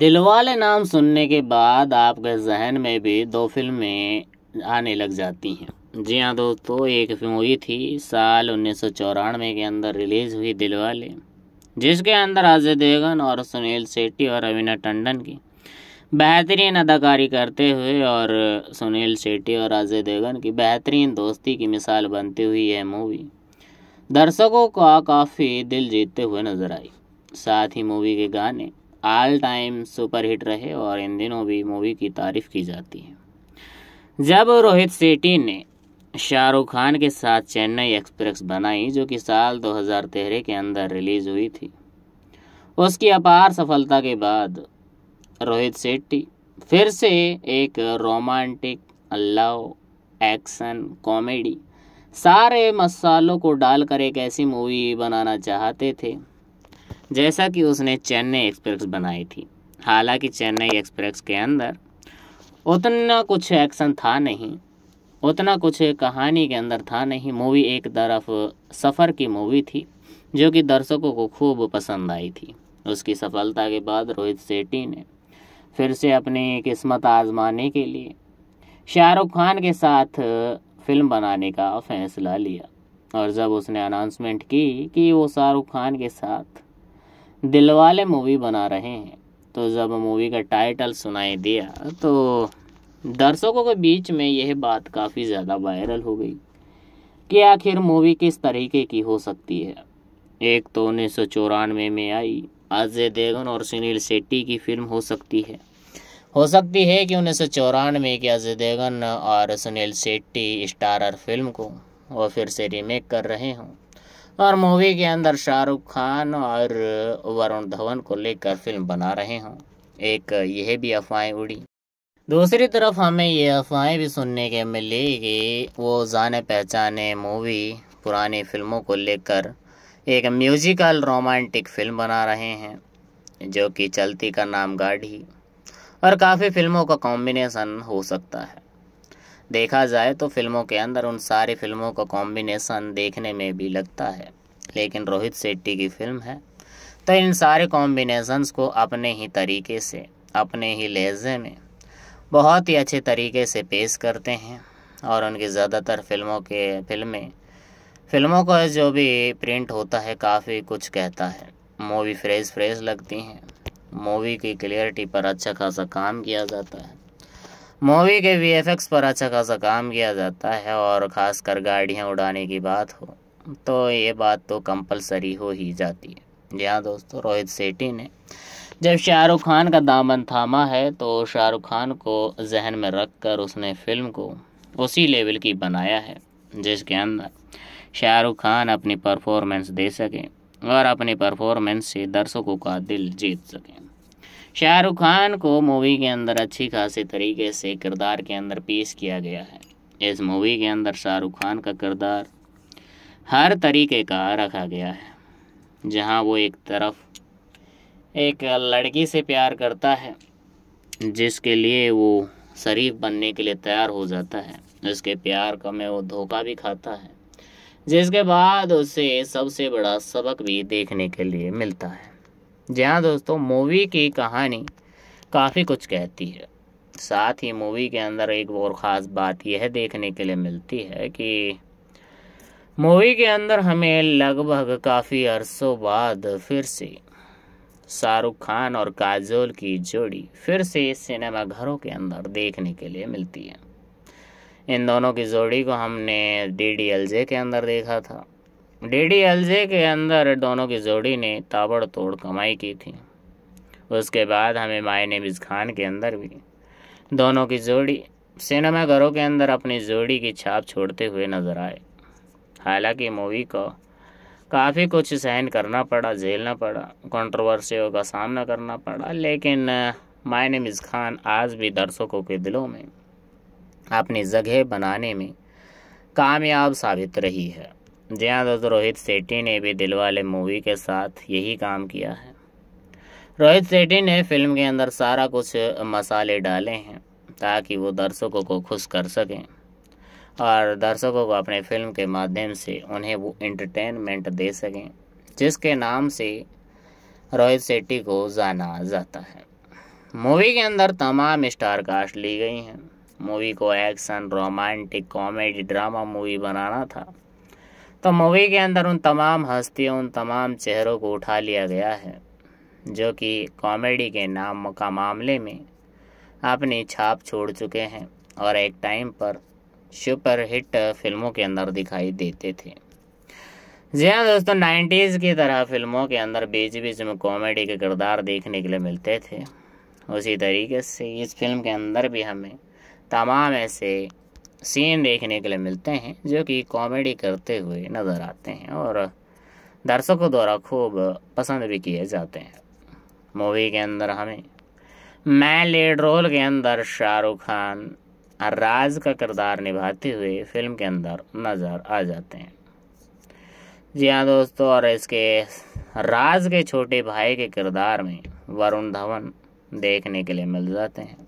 दिलवाले नाम सुनने के बाद आपके जहन में भी दो फिल्में आने लग जाती हैं जी हाँ दोस्तों एक मूवी थी साल उन्नीस के अंदर रिलीज़ हुई दिलवाले जिसके अंदर अजय देवगन और सुनील शेट्टी और अविना टंडन की बेहतरीन अदाकारी करते हुए और सुनील शेट्टी और अजय देवगन की बेहतरीन दोस्ती की मिसाल बनती हुई यह मूवी दर्शकों का काफ़ी दिल जीतते हुए नजर आई साथ ही मूवी के गाने ऑल टाइम सुपर हिट रहे और इन दिनों भी मूवी की तारीफ की जाती है जब रोहित सेठी ने शाहरुख खान के साथ चेन्नई एक्सप्रेस बनाई जो कि साल दो के अंदर रिलीज हुई थी उसकी अपार सफलता के बाद रोहित सेट्टी फिर से एक रोमांटिक लव एक्शन कॉमेडी सारे मसालों को डालकर एक ऐसी मूवी बनाना चाहते थे जैसा कि उसने चेन्नई एक्सप्रेस बनाई थी हालांकि चेन्नई एक्सप्रेस के अंदर उतना कुछ एक्शन था नहीं उतना कुछ कहानी के अंदर था नहीं मूवी एक तरफ सफ़र की मूवी थी जो कि दर्शकों को खूब पसंद आई थी उसकी सफलता के बाद रोहित शेट्टी ने फिर से अपनी किस्मत आजमाने के लिए शाहरुख खान के साथ फिल्म बनाने का फैसला लिया और जब उसने अनाउंसमेंट की कि वो शाहरुख खान के साथ दिलवाले मूवी बना रहे हैं तो जब मूवी का टाइटल सुनाई दिया तो दर्शकों के बीच में यह बात काफ़ी ज़्यादा वायरल हो गई कि आखिर मूवी किस तरीके की हो सकती है एक तो उन्नीस में आई अजय देवगन और सुनील शेट्टी की फिल्म हो सकती है हो सकती है कि उन्नीस सौ चौरानवे की अजय देवगन और सुनील शेट्टी स्टारर फिल्म को वो फिर से रीमेक कर रहे हों और मूवी के अंदर शाहरुख खान और वरुण धवन को लेकर फिल्म बना रहे हों एक यह भी अफवाहें उड़ी दूसरी तरफ हमें ये अफवाहें भी सुनने के मिली कि वो जाने पहचाने मूवी पुरानी फिल्मों को लेकर एक म्यूजिकल रोमांटिक फिल्म बना रहे हैं जो कि चलती का नाम गाढ़ी और काफ़ी फिल्मों का कॉम्बिनेशन हो सकता है देखा जाए तो फिल्मों के अंदर उन सारी फिल्मों का कॉम्बिनेसन देखने में भी लगता है लेकिन रोहित शेट्टी की फिल्म है तो इन सारे कॉम्बिनेसन्स को अपने ही तरीके से अपने ही लहजे में बहुत ही अच्छे तरीके से पेश करते हैं और उनकी ज़्यादातर फिल्मों के फिल्में फिल्मों का जो भी प्रिंट होता है काफ़ी कुछ कहता है मूवी फ्रेश फ्रेश लगती हैं मूवी की क्लियरिटी पर अच्छा खासा काम किया जाता है मूवी के वीएफएक्स पर अच्छा खासा काम किया जाता है और ख़ासकर गाड़ियाँ उड़ाने की बात हो तो ये बात तो कंपलसरी हो ही जाती है जी हाँ दोस्तों रोहित सेट्टी ने जब शाहरुख खान का दामन थामा है तो शाहरुख खान को जहन में रख कर उसने फिल्म को उसी लेवल की बनाया है जिसके अंदर शाहरुख खान अपनी परफॉर्मेंस दे सकें और अपनी परफॉर्मेंस से दर्शकों का दिल जीत सकें शाहरुख खान को मूवी के अंदर अच्छी खासी तरीके से किरदार के अंदर पेश किया गया है इस मूवी के अंदर शाहरुख खान का किरदार हर तरीके का रखा गया है जहां वो एक तरफ एक लड़की से प्यार करता है जिसके लिए वो शरीफ बनने के लिए तैयार हो जाता है उसके प्यार का में वो धोखा भी खाता है जिसके बाद उसे सबसे बड़ा सबक भी देखने के लिए मिलता है जी हाँ दोस्तों मूवी की कहानी काफ़ी कुछ कहती है साथ ही मूवी के अंदर एक और ख़ास बात यह देखने के लिए मिलती है कि मूवी के अंदर हमें लगभग काफ़ी अरसों बाद फिर से शाहरुख खान और काजोल की जोड़ी फिर से सिनेमाघरों के अंदर देखने के लिए मिलती है इन दोनों की जोड़ी को हमने डी डी एल जे के अंदर देखा था एलजे के अंदर दोनों की जोड़ी ने ताबड़तोड़ कमाई की थी उसके बाद हमें मायने मिज खान के अंदर भी दोनों की जोड़ी सिनेमाघरों के अंदर अपनी जोड़ी की छाप छोड़ते हुए नजर आए हालांकि मूवी को काफ़ी कुछ सहन करना पड़ा झेलना पड़ा कंट्रोवर्सियों का सामना करना पड़ा लेकिन मायने मिज खान आज भी दर्शकों के दिलों में अपनी जगह बनाने में कामयाब साबित रही है जी हाँ दोस्तों रोहित सेट्टी ने भी दिलवाले मूवी के साथ यही काम किया है रोहित सेट्टी ने फिल्म के अंदर सारा कुछ मसाले डाले हैं ताकि वो दर्शकों को खुश कर सकें और दर्शकों को अपने फिल्म के माध्यम से उन्हें वो एंटरटेनमेंट दे सकें जिसके नाम से रोहित सेट्टी को जाना जाता है मूवी के अंदर तमाम स्टार कास्ट ली गई हैं मूवी को action romantic comedy drama movie बनाना था तो मूवी के अंदर उन तमाम हस्तियों उन तमाम चेहरों को उठा लिया गया है जो कि कॉमेडी के नाम का मामले में अपनी छाप छोड़ चुके हैं और एक टाइम पर सुपर हिट फिल्मों के अंदर दिखाई देते थे जी हाँ दोस्तों नाइन्टीज़ की तरह फिल्मों के अंदर बीच बीच में कॉमेडी के किरदार देखने के लिए मिलते थे उसी तरीके से इस फिल्म के अंदर भी हमें तमाम ऐसे सीन देखने के लिए मिलते हैं जो कि कॉमेडी करते हुए नज़र आते हैं और दर्शकों द्वारा खूब पसंद भी किए जाते हैं मूवी के अंदर हमें मैं लीड रोल के अंदर शाहरुख खान राज का किरदार निभाते हुए फिल्म के अंदर नज़र आ जाते हैं जी हाँ दोस्तों और इसके राज के छोटे भाई के किरदार में वरुण धवन देखने के लिए मिल जाते हैं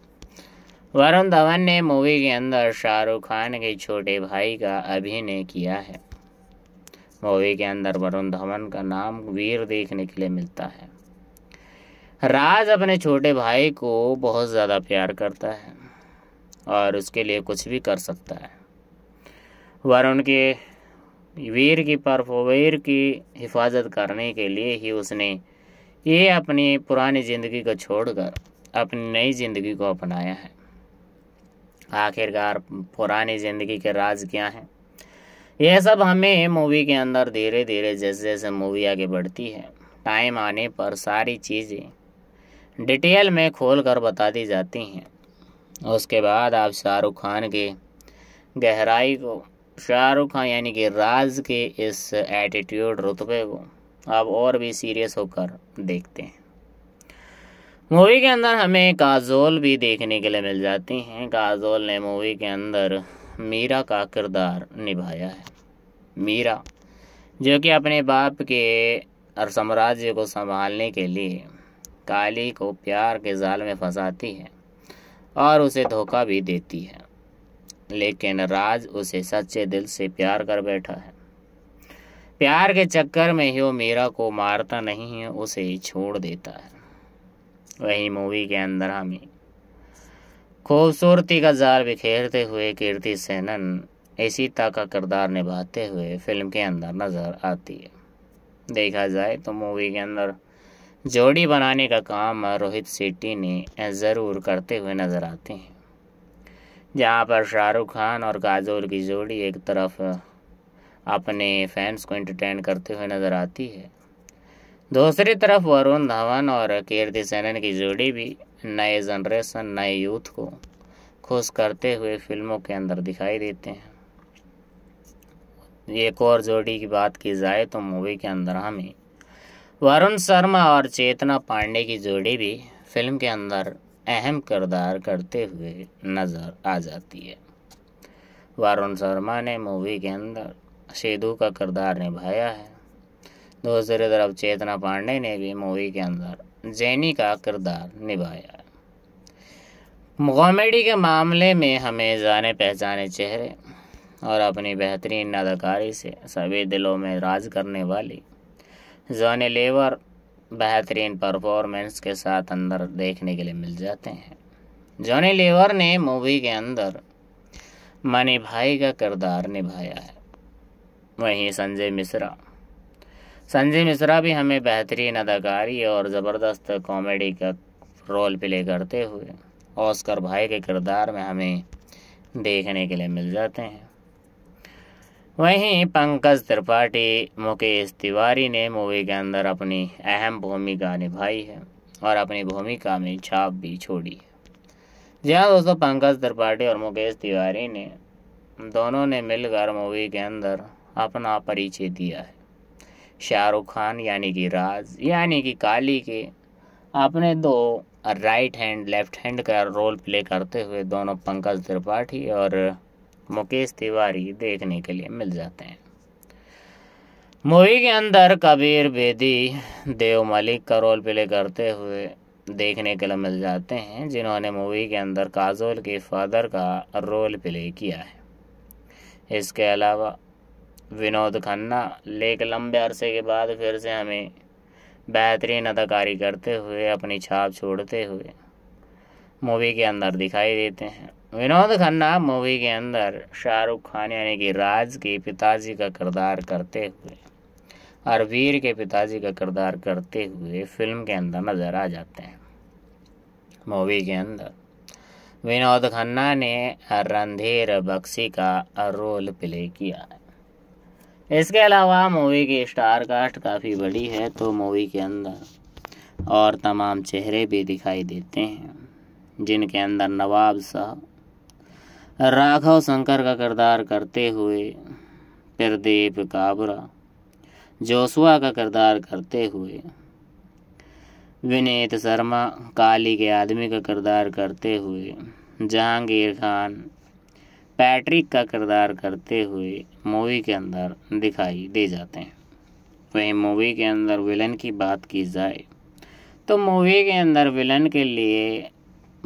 वरुण धवन ने मूवी के अंदर शाहरुख खान के छोटे भाई का अभिनय किया है मूवी के अंदर वरुण धवन का नाम वीर देखने के लिए मिलता है राज अपने छोटे भाई को बहुत ज़्यादा प्यार करता है और उसके लिए कुछ भी कर सकता है वरुण के वीर की परफोवीर की हिफाजत करने के लिए ही उसने ये अपनी पुरानी ज़िंदगी को छोड़कर अपनी नई ज़िंदगी को अपनाया है आखिरकार पुरानी ज़िंदगी के राज क्या हैं यह सब हमें मूवी के अंदर धीरे धीरे जैसे जैसे मूवी आगे बढ़ती है टाइम आने पर सारी चीज़ें डिटेल में खोल कर बता दी जाती हैं उसके बाद आप शाहरुख खान के गहराई को शाहरुख खान यानी कि राज के इस एटीट्यूड रुतबे को आप और भी सीरियस होकर देखते हैं मूवी के अंदर हमें काजोल भी देखने के लिए मिल जाती हैं काजोल ने मूवी के अंदर मीरा का किरदार निभाया है मीरा जो कि अपने बाप के और साम्राज्य को संभालने के लिए काली को प्यार के जाल में फंसाती है और उसे धोखा भी देती है लेकिन राज उसे सच्चे दिल से प्यार कर बैठा है प्यार के चक्कर में ही वो मीरा को मारता नहीं है उसे छोड़ देता है वही मूवी के अंदर हमें खूबसूरती का जार बिखेरते हुए कीर्ति सेनन ऐसीता का किरदार निभाते हुए फिल्म के अंदर नज़र आती है देखा जाए तो मूवी के अंदर जोड़ी बनाने का काम रोहित सेट्टी ने ज़रूर करते हुए नज़र आते हैं जहाँ पर शाहरुख खान और काजोल की जोड़ी एक तरफ अपने फैंस को एंटरटेन करते हुए नज़र आती है दूसरी तरफ वरुण धवन और कीर्ति सेनन की जोड़ी भी नए जनरेशन नए यूथ को खुश करते हुए फिल्मों के अंदर दिखाई देते हैं एक और जोड़ी की बात की जाए तो मूवी के अंदर हमें वरुण शर्मा और चेतना पांडे की जोड़ी भी फिल्म के अंदर अहम किरदार करते हुए नज़र आ जाती है वरुण शर्मा ने मूवी के अंदर सेदू का किरदार निभाया है दूसरी तरफ चेतना पांडे ने भी मूवी के अंदर जैनी का किरदार निभाया कॉमेडी के मामले में हमें जाने पहचाने चेहरे और अपनी बेहतरीन अदाकारी से सभी दिलों में राज करने वाली जॉनी लेवर बेहतरीन परफॉर्मेंस के साथ अंदर देखने के लिए मिल जाते हैं जॉनी लेवर ने मूवी के अंदर मनी भाई का किरदार निभाया है वहीं संजय मिश्रा संजय मिश्रा भी हमें बेहतरीन अदाकारी और ज़बरदस्त कॉमेडी का रोल प्ले करते हुए ऑस्कर भाई के किरदार में हमें देखने के लिए मिल जाते हैं वहीं पंकज त्रिपाठी मुकेश तिवारी ने मूवी के अंदर अपनी अहम भूमिका निभाई है और अपनी भूमिका में छाप भी छोड़ी है जी हाँ दोस्तों पंकज त्रिपाठी और मुकेश तिवारी ने दोनों ने मिलकर मूवी के अंदर अपना परिचय दिया है शाहरुख खान यानी कि राज यानी कि काली के अपने दो राइट हैंड लेफ्ट हैंड का रोल प्ले करते हुए दोनों पंकज त्रिपाठी और मुकेश तिवारी देखने के लिए मिल जाते हैं मूवी के अंदर कबीर बेदी देव मलिक का रोल प्ले करते हुए देखने के लिए मिल जाते हैं जिन्होंने मूवी के अंदर काजोल के फादर का रोल प्ले किया है इसके अलावा विनोद खन्ना लेक लंबे अरसे के बाद फिर से हमें बेहतरीन अदाकारी करते हुए अपनी छाप छोड़ते हुए मूवी के अंदर दिखाई देते हैं विनोद खन्ना मूवी के अंदर शाहरुख खान यानी कि राज के पिताजी का किरदार करते हुए और वीर के पिताजी का किरदार करते हुए फिल्म के अंदर नज़र आ जाते हैं मूवी के अंदर विनोद खन्ना ने रणधीर बख्शी का रोल प्ले किया है इसके अलावा मूवी की स्टार कास्ट काफ़ी बड़ी है तो मूवी के अंदर और तमाम चेहरे भी दिखाई देते हैं जिनके अंदर नवाब साहब राघव शंकर का किरदार करते हुए प्रदीप काबरा जोसुआ का किरदार करते हुए विनीत शर्मा काली के आदमी का किरदार करते हुए जहांगीर खान पैट्रिक का किरदार करते हुए मूवी के अंदर दिखाई दे जाते हैं वहीं मूवी के अंदर विलन की बात की जाए तो मूवी के अंदर विलन के लिए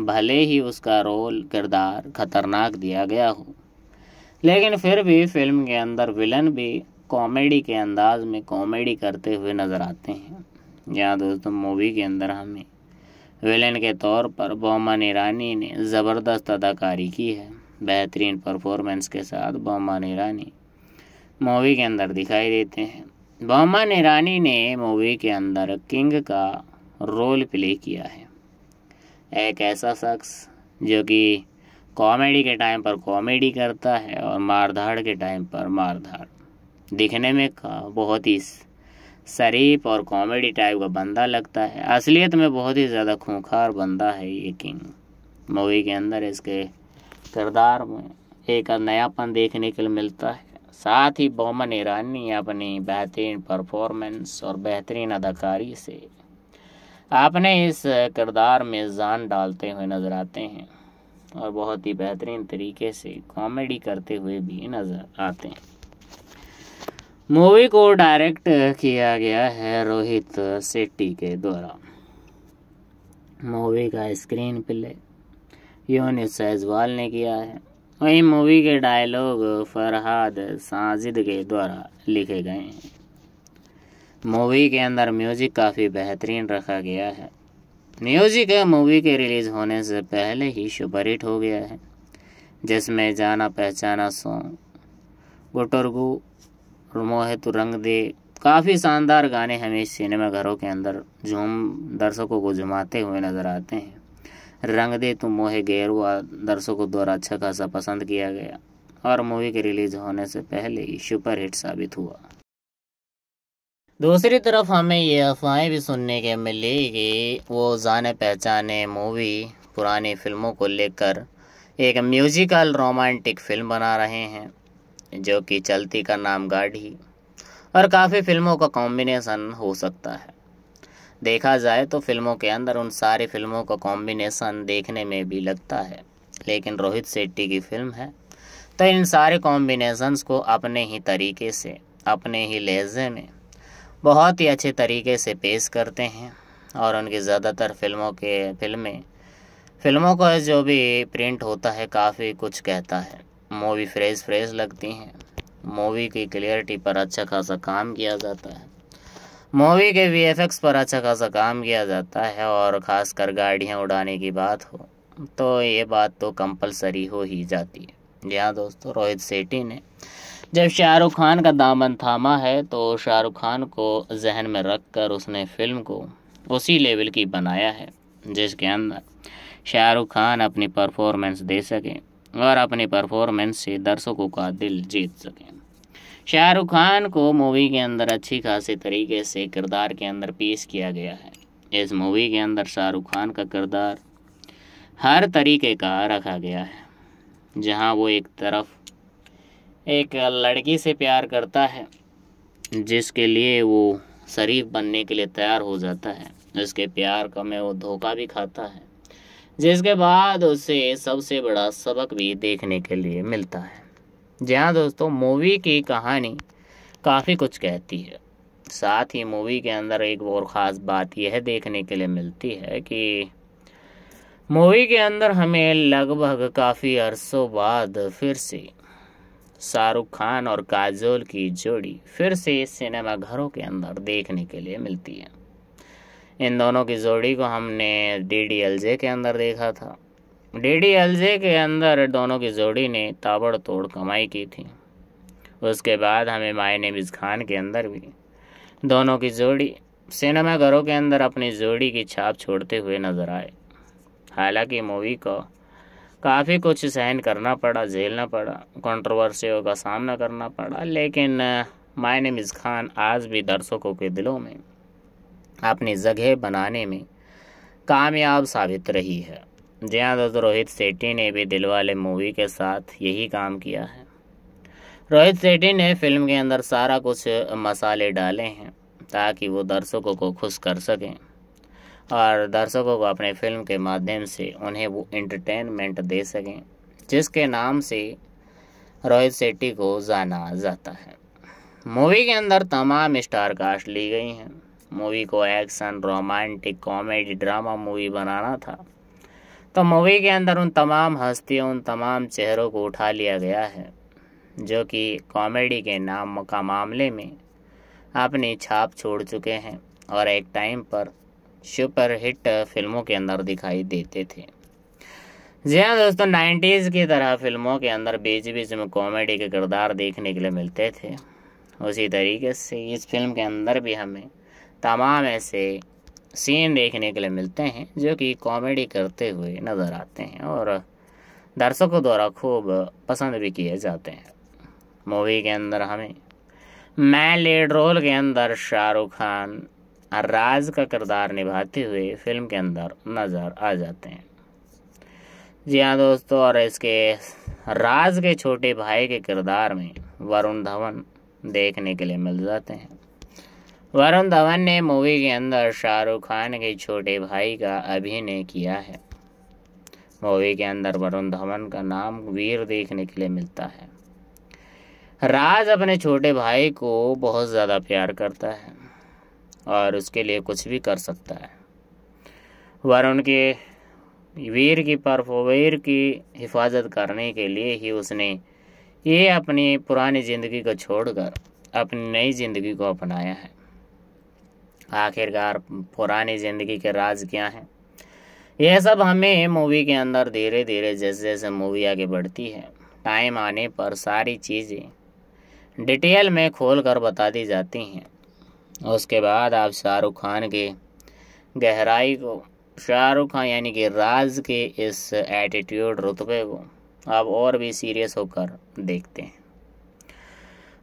भले ही उसका रोल किरदार खतरनाक दिया गया हो लेकिन फिर भी फिल्म के अंदर विलन भी कॉमेडी के अंदाज में कॉमेडी करते हुए नज़र आते हैं यहाँ दोस्तों मूवी के अंदर हमें विलेन के तौर पर बोमन ईरानी ने ज़बरदस्त अदाकारी की है बेहतरीन परफॉर्मेंस के साथ बोमा निरानी मूवी के अंदर दिखाई देते हैं बोमा निरानी ने मूवी के अंदर किंग का रोल प्ले किया है एक ऐसा शख्स जो कि कॉमेडी के टाइम पर कॉमेडी करता है और मारधाड़ के टाइम पर मारधाड़ दिखने में का बहुत ही शरीफ और कॉमेडी टाइप का बंदा लगता है असलियत में बहुत ही ज़्यादा खूंखार बंदा है ये किंग मूवी के अंदर इसके किरदार में एक नयापन देखने के लिए मिलता है साथ ही बोमन ईरानी अपनी बेहतरीन परफॉर्मेंस और बेहतरीन अदाकारी से आपने इस किरदार में जान डालते हुए नज़र आते हैं और बहुत ही बेहतरीन तरीके से कॉमेडी करते हुए भी नज़र आते हैं मूवी को डायरेक्ट किया गया है रोहित सेट्टी के द्वारा मूवी का स्क्रीन प्ले यूनिस सैजवाल ने किया है वहीं मूवी के डायलॉग फरहाद साजिद के द्वारा लिखे गए हैं मूवी के अंदर म्यूज़िक काफ़ी बेहतरीन रखा गया है म्यूज़िक मूवी के रिलीज़ होने से पहले ही हिट हो गया है जिसमें जाना पहचाना सॉन्ग गुटरगु मोहित रंग दे काफ़ी शानदार गाने हमें सिनेमा घरों के अंदर झूम दर्शकों को झुमाते हुए नज़र आते हैं रंग दे तू तो मोहे गेर हुआ दर्शकों द्वारा अच्छा खासा पसंद किया गया और मूवी के रिलीज होने से पहले ही सुपरहिट साबित हुआ दूसरी तरफ हमें ये अफवाहें भी सुनने के मिली कि वो जाने पहचाने मूवी पुरानी फिल्मों को लेकर एक म्यूजिकल रोमांटिक फिल्म बना रहे हैं जो कि चलती का नाम गाढ़ी और काफ़ी फिल्मों का कॉम्बिनेशन हो सकता है देखा जाए तो फिल्मों के अंदर उन सारी फिल्मों का कॉम्बिनेसन देखने में भी लगता है लेकिन रोहित शेट्टी की फिल्म है तो इन सारे कॉम्बिनेसन्स को अपने ही तरीके से अपने ही लहजे में बहुत ही अच्छे तरीके से पेश करते हैं और उनकी ज़्यादातर फिल्मों के फिल्में फिल्मों का जो भी प्रिंट होता है काफ़ी कुछ कहता है मूवी फ्रेश फ्रेश लगती हैं मूवी की क्लियरिटी पर अच्छा खासा काम किया जाता है मूवी के वीएफएक्स पर अच्छा खासा काम किया जाता है और ख़ासकर गाड़ियाँ उड़ाने की बात हो तो ये बात तो कंपलसरी हो ही जाती है जी हाँ दोस्तों रोहित सेठी ने जब शाहरुख खान का दामन थामा है तो शाहरुख खान को जहन में रख कर उसने फिल्म को उसी लेवल की बनाया है जिसके अंदर शाहरुख खान अपनी परफॉर्मेंस दे सकें और अपनी परफॉर्मेंस से दर्शकों का दिल जीत सकें शाहरुख खान को मूवी के अंदर अच्छी खासी तरीके से किरदार के अंदर पेश किया गया है इस मूवी के अंदर शाहरुख खान का किरदार हर तरीके का रखा गया है जहां वो एक तरफ एक लड़की से प्यार करता है जिसके लिए वो शरीफ बनने के लिए तैयार हो जाता है उसके प्यार का में वो धोखा भी खाता है जिसके बाद उसे सबसे बड़ा सबक भी देखने के लिए मिलता है जी हाँ दोस्तों मूवी की कहानी काफ़ी कुछ कहती है साथ ही मूवी के अंदर एक और ख़ास बात यह देखने के लिए मिलती है कि मूवी के अंदर हमें लगभग काफ़ी अरसों बाद फिर से शाहरुख खान और काजोल की जोड़ी फिर से सिनेमाघरों के अंदर देखने के लिए मिलती है इन दोनों की जोड़ी को हमने डी डी एल जे के अंदर देखा था डीडीएलजे के अंदर दोनों की जोड़ी ने ताबड़तोड़ कमाई की थी उसके बाद हमें मायने मिज खान के अंदर भी दोनों की जोड़ी सिनेमाघरों के अंदर अपनी जोड़ी की छाप छोड़ते हुए नजर आए हालांकि मूवी को काफ़ी कुछ सहन करना पड़ा झेलना पड़ा कंट्रोवर्सियों का सामना करना पड़ा लेकिन मायने मिज खान आज भी दर्शकों के दिलों में अपनी जगह बनाने में कामयाब साबित रही है जी हाँ दोस्तों रोहित सेट्टी ने भी दिलवाले मूवी के साथ यही काम किया है रोहित सेट्टी ने फिल्म के अंदर सारा कुछ मसाले डाले हैं ताकि वो दर्शकों को खुश कर सकें और दर्शकों को अपने फिल्म के माध्यम से उन्हें वो एंटरटेनमेंट दे सकें जिसके नाम से रोहित सेट्टी को जाना जाता है मूवी के अंदर तमाम स्टार कास्ट ली गई हैं मूवी को action romantic comedy drama movie बनाना था तो मूवी के अंदर उन तमाम हस्तियों उन तमाम चेहरों को उठा लिया गया है जो कि कॉमेडी के नाम का मामले में अपनी छाप छोड़ चुके हैं और एक टाइम पर सुपरहिट फिल्मों के अंदर दिखाई देते थे जी हाँ दोस्तों नाइन्टीज़ की तरह फिल्मों के अंदर बीच बीच में कॉमेडी के किरदार देखने के लिए मिलते थे उसी तरीके से इस फिल्म के अंदर भी हमें तमाम ऐसे सीन देखने के लिए मिलते हैं जो कि कॉमेडी करते हुए नज़र आते हैं और दर्शकों द्वारा खूब पसंद भी किए जाते हैं मूवी के अंदर हमें मैं लीड रोल के अंदर शाहरुख खान राज का किरदार निभाते हुए फिल्म के अंदर नज़र आ जाते हैं जी हाँ दोस्तों और इसके राज के छोटे भाई के किरदार में वरुण धवन देखने के लिए मिल जाते हैं वरुण धवन ने मूवी के अंदर शाहरुख खान के छोटे भाई का अभिनय किया है मूवी के अंदर वरुण धवन का नाम वीर देखने के लिए मिलता है राज अपने छोटे भाई को बहुत ज़्यादा प्यार करता है और उसके लिए कुछ भी कर सकता है वरुण के वीर की परफोवीर की हिफाजत करने के लिए ही उसने ये अपनी पुरानी ज़िंदगी को छोड़कर अपनी नई ज़िंदगी को अपनाया है आखिरकार पुरानी ज़िंदगी के राज क्या हैं यह सब हमें मूवी के अंदर धीरे धीरे जैसे जैसे मूवी आगे बढ़ती है टाइम आने पर सारी चीज़ें डिटेल में खोल कर बता दी जाती हैं उसके बाद आप शाहरुख खान के गहराई को शाहरुख खान यानी कि राज के इस एटीट्यूड रुतबे को आप और भी सीरियस होकर देखते हैं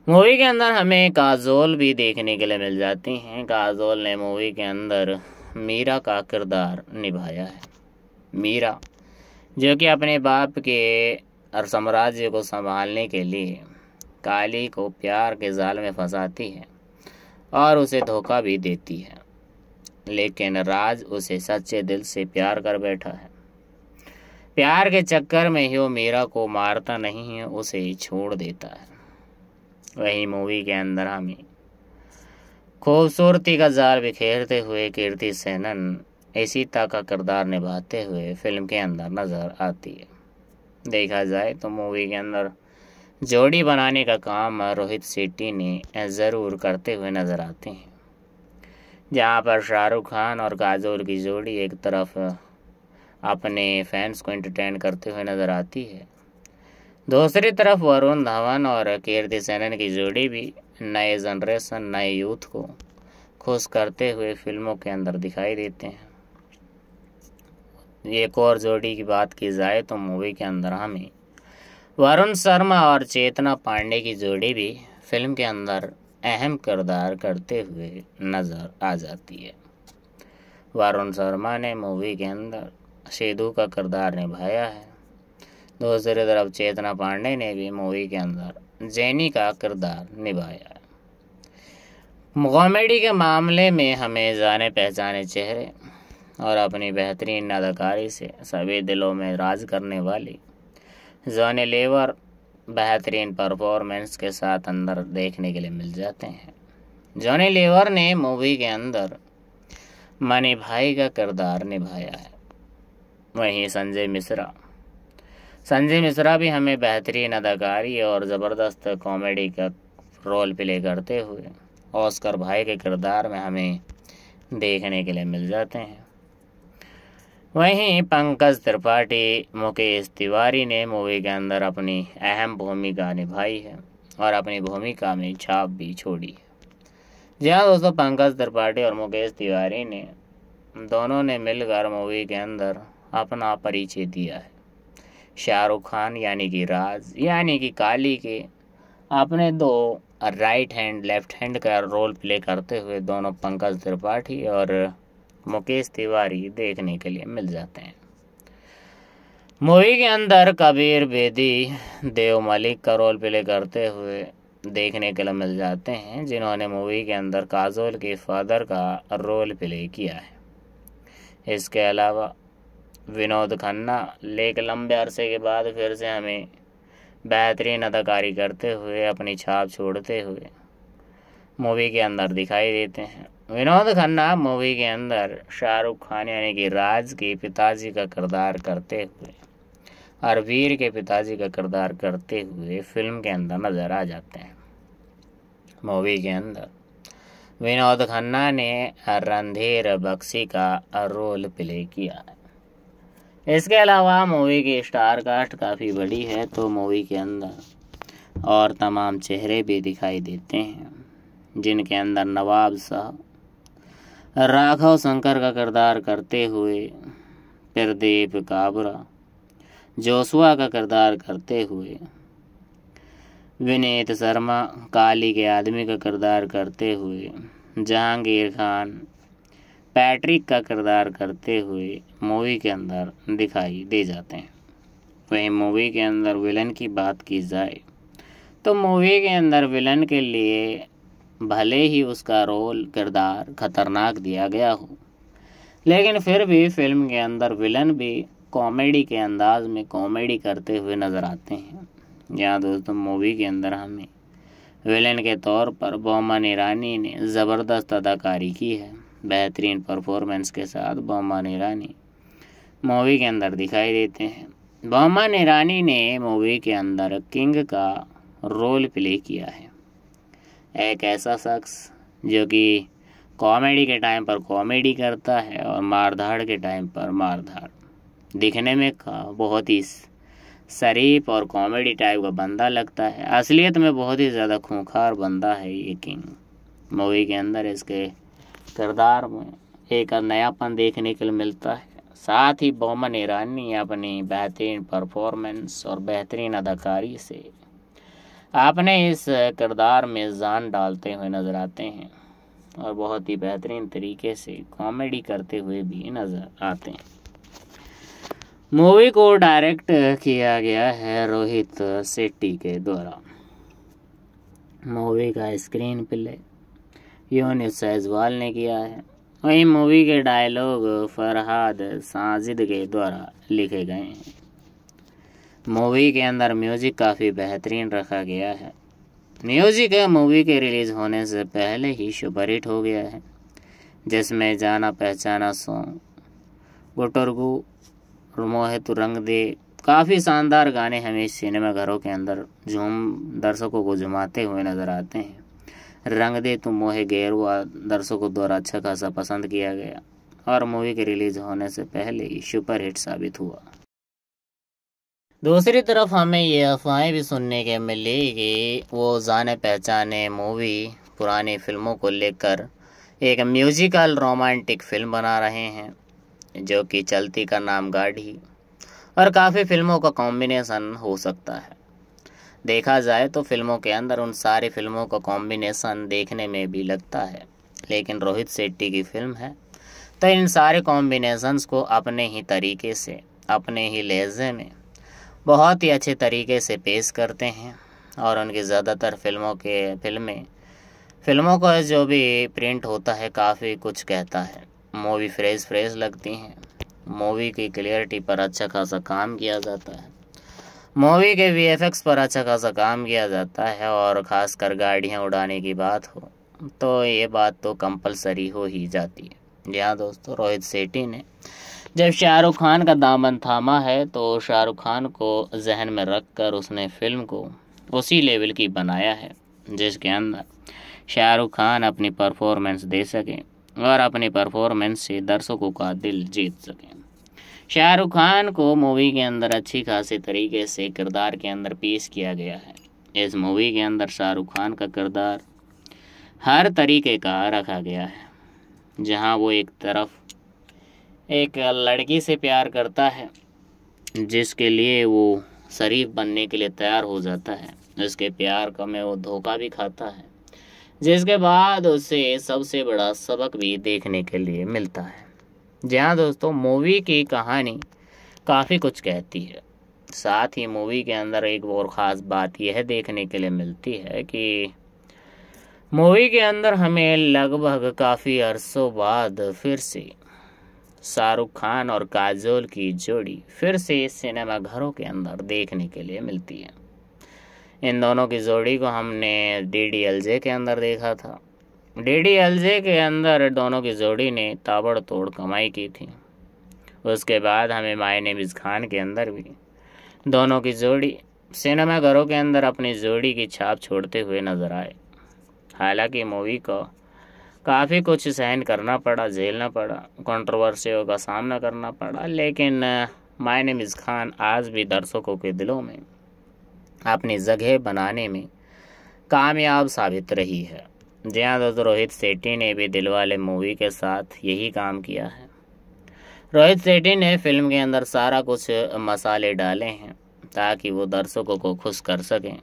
मूवी के अंदर हमें काजोल भी देखने के लिए मिल जाती हैं काजोल ने मूवी के अंदर मीरा का किरदार निभाया है मीरा जो कि अपने बाप के और साम्राज्य को संभालने के लिए काली को प्यार के जाल में फंसाती है और उसे धोखा भी देती है लेकिन राज उसे सच्चे दिल से प्यार कर बैठा है प्यार के चक्कर में ही वो मीरा को मारता नहीं है उसे छोड़ देता है वही मूवी के अंदर हमें खूबसूरती का जार बिखेरते हुए कीर्ति सेनन ऐसीता का किरदार निभाते हुए फिल्म के अंदर नज़र आती है देखा जाए तो मूवी के अंदर जोड़ी बनाने का काम रोहित शेट्टी ने ज़रूर करते हुए नज़र आते हैं जहाँ पर शाहरुख खान और काजोल की जोड़ी एक तरफ अपने फैंस को एंटरटेन करते हुए नज़र आती है दूसरी तरफ वरुण धवन और कीर्ति सेनन की जोड़ी भी नए जनरेशन नए यूथ को खुश करते हुए फिल्मों के अंदर दिखाई देते हैं एक और जोड़ी की बात की जाए तो मूवी के अंदर हमें वरुण शर्मा और चेतना पांडे की जोड़ी भी फिल्म के अंदर अहम किरदार करते हुए नज़र आ जाती है वरुण शर्मा ने मूवी के अंदर सेदू का किरदार निभाया है दूसरी तरफ चेतना पांडे ने भी मूवी के अंदर जैनी का किरदार निभाया कॉमेडी के मामले में हमें जाने पहचाने चेहरे और अपनी बेहतरीन अदाकारी से सभी दिलों में राज करने वाली जॉनी लेवर बेहतरीन परफॉर्मेंस के साथ अंदर देखने के लिए मिल जाते हैं जॉनी लेवर ने मूवी के अंदर मनी भाई का किरदार निभाया है वहीं संजय मिश्रा संजय मिश्रा भी हमें बेहतरीन अदाकारी और ज़बरदस्त कॉमेडी का रोल प्ले करते हुए ऑस्कर भाई के किरदार में हमें देखने के लिए मिल जाते हैं वहीं पंकज त्रिपाठी मुकेश तिवारी ने मूवी के अंदर अपनी अहम भूमिका निभाई है और अपनी भूमिका में छाप भी छोड़ी है जी हाँ दोस्तों पंकज त्रिपाठी और मुकेश तिवारी ने दोनों ने मिलकर मूवी के अंदर अपना परिचय दिया है शाहरुख खान यानी कि राज यानी कि काली के अपने दो राइट हैंड लेफ्ट हैंड का रोल प्ले करते हुए दोनों पंकज त्रिपाठी और मुकेश तिवारी देखने के लिए मिल जाते हैं मूवी के अंदर कबीर बेदी देव मलिक का रोल प्ले करते हुए देखने के लिए मिल जाते हैं जिन्होंने मूवी के अंदर काजोल के फादर का रोल प्ले किया है इसके अलावा विनोद खन्ना लेकिन लंबे अरसे के बाद फिर से हमें बेहतरीन अदाकारी करते हुए अपनी छाप छोड़ते हुए मूवी के अंदर दिखाई देते हैं विनोद खन्ना मूवी के अंदर शाहरुख खान यानी कि राज के पिताजी का किरदार करते हुए और वीर के पिताजी का किरदार करते हुए फिल्म के अंदर नज़र आ जाते हैं मूवी के अंदर विनोद खन्ना ने रणधीर बख्शी का रोल प्ले किया है इसके अलावा मूवी की स्टार कास्ट काफ़ी बड़ी है तो मूवी के अंदर और तमाम चेहरे भी दिखाई देते हैं जिनके अंदर नवाब साहब राघव शंकर का किरदार करते हुए प्रदीप काबरा जोसुआ का किरदार करते हुए विनीत शर्मा काली के आदमी का किरदार करते हुए जहांगीर खान पैट्रिक का किरदार करते हुए मूवी के अंदर दिखाई दे जाते हैं वहीं मूवी के अंदर विलन की बात की जाए तो मूवी के अंदर विलन के लिए भले ही उसका रोल किरदार खतरनाक दिया गया हो लेकिन फिर भी फिल्म के अंदर विलन भी कॉमेडी के अंदाज में कॉमेडी करते हुए नज़र आते हैं यहाँ दोस्तों मूवी के अंदर हमें विलेन के तौर पर बोमन ईरानी ने ज़बरदस्त अदाकारी की है बेहतरीन परफॉर्मेंस के साथ बहमान निरानी मूवी के अंदर दिखाई देते हैं बहमान निरानी ने मूवी के अंदर किंग का रोल प्ले किया है एक ऐसा शख्स जो कि कॉमेडी के टाइम पर कॉमेडी करता है और मारधाड़ के टाइम पर मारधाड़ दिखने में का बहुत ही शरीफ और कॉमेडी टाइप का बंदा लगता है असलियत में बहुत ही ज़्यादा खूंखार बंदा है ये किंग मूवी के अंदर इसके किरदार में एक नयापन देखने के लिए मिलता है साथ ही बोमन ईरानी अपनी बेहतरीन परफॉर्मेंस और बेहतरीन अदाकारी से आपने इस किरदार में जान डालते हुए नज़र आते हैं और बहुत ही बेहतरीन तरीके से कॉमेडी करते हुए भी नज़र आते हैं मूवी को डायरेक्ट किया गया है रोहित शेट्टी के द्वारा मूवी का स्क्रीन प्ले यूनिस सैजवाल ने किया है वहीं मूवी के डायलॉग फरहाद साजिद के द्वारा लिखे गए हैं मूवी के अंदर म्यूजिक काफ़ी बेहतरीन रखा गया है म्यूजिक मूवी के रिलीज़ होने से पहले ही हिट हो गया है जिसमें जाना पहचाना सॉन्ग गुटरगु मोहित रंग दे काफ़ी शानदार गाने हमें सिनेमाघरों के अंदर झूम दर्शकों को झुमाते हुए नज़र आते हैं रंग दे तुम तो मोहे गैर हुआ दर्शकों द्वारा अच्छा खासा पसंद किया गया और मूवी के रिलीज होने से पहले ही सुपरहिट साबित हुआ दूसरी तरफ हमें ये अफवाहें भी सुनने के मिली कि वो जाने पहचाने मूवी पुरानी फिल्मों को लेकर एक म्यूजिकल रोमांटिक फिल्म बना रहे हैं जो कि चलती का नाम गाढ़ी और काफ़ी फिल्मों का कॉम्बिनेशन हो सकता है देखा जाए तो फिल्मों के अंदर उन सारी फिल्मों का कॉम्बिनेसन देखने में भी लगता है लेकिन रोहित शेट्टी की फिल्म है तो इन सारे कॉम्बिनेसन्स को अपने ही तरीके से अपने ही लहजे में बहुत ही अच्छे तरीके से पेश करते हैं और उनकी ज़्यादातर फिल्मों के फिल्में फिल्मों का जो भी प्रिंट होता है काफ़ी कुछ कहता है मूवी फ्रेश फ्रेश लगती हैं मूवी की क्लियरिटी पर अच्छा खासा काम किया जाता है मूवी के वी पर अच्छा खासा काम किया जाता है और ख़ास कर गाड़ियाँ उड़ाने की बात हो तो ये बात तो कंपलसरी हो ही जाती है जी हाँ दोस्तों रोहित सेट्टी ने जब शाहरुख खान का दामन थामा है तो शाहरुख खान को जहन में रख कर उसने फिल्म को उसी लेवल की बनाया है जिसके अंदर शाहरुख खान अपनी परफॉर्मेंस दे सकें और अपनी परफॉर्मेंस से दर्शकों का दिल जीत सकें शाहरुख खान को मूवी के अंदर अच्छी खासी तरीके से किरदार के अंदर पेश किया गया है इस मूवी के अंदर शाहरुख खान का किरदार हर तरीके का रखा गया है जहां वो एक तरफ एक लड़की से प्यार करता है जिसके लिए वो शरीफ बनने के लिए तैयार हो जाता है उसके प्यार का में वो धोखा भी खाता है जिसके बाद उसे सबसे बड़ा सबक भी देखने के लिए मिलता है जी हाँ दोस्तों मूवी की कहानी काफ़ी कुछ कहती है साथ ही मूवी के अंदर एक और ख़ास बात यह देखने के लिए मिलती है कि मूवी के अंदर हमें लगभग काफ़ी अरसों बाद फिर से शाहरुख खान और काजोल की जोड़ी फिर से सिनेमाघरों के अंदर देखने के लिए मिलती है इन दोनों की जोड़ी को हमने डी डी एल जे के अंदर देखा था एलजे के अंदर दोनों की जोड़ी ने ताबड़तोड़ कमाई की थी उसके बाद हमें माय मिज खान के अंदर भी दोनों की जोड़ी सिनेमाघरों के अंदर अपनी जोड़ी की छाप छोड़ते हुए नजर आए हालांकि मूवी को काफ़ी कुछ सहन करना पड़ा झेलना पड़ा कंट्रोवर्सियों का सामना करना पड़ा लेकिन माय मिज खान आज भी दर्शकों के दिलों में अपनी जगह बनाने में कामयाब साबित रही है जी हाँ दोस्तों रोहित सेट्टी ने भी दिलवाले मूवी के साथ यही काम किया है रोहित सेट्टी ने फिल्म के अंदर सारा कुछ मसाले डाले हैं ताकि वो दर्शकों को खुश कर सकें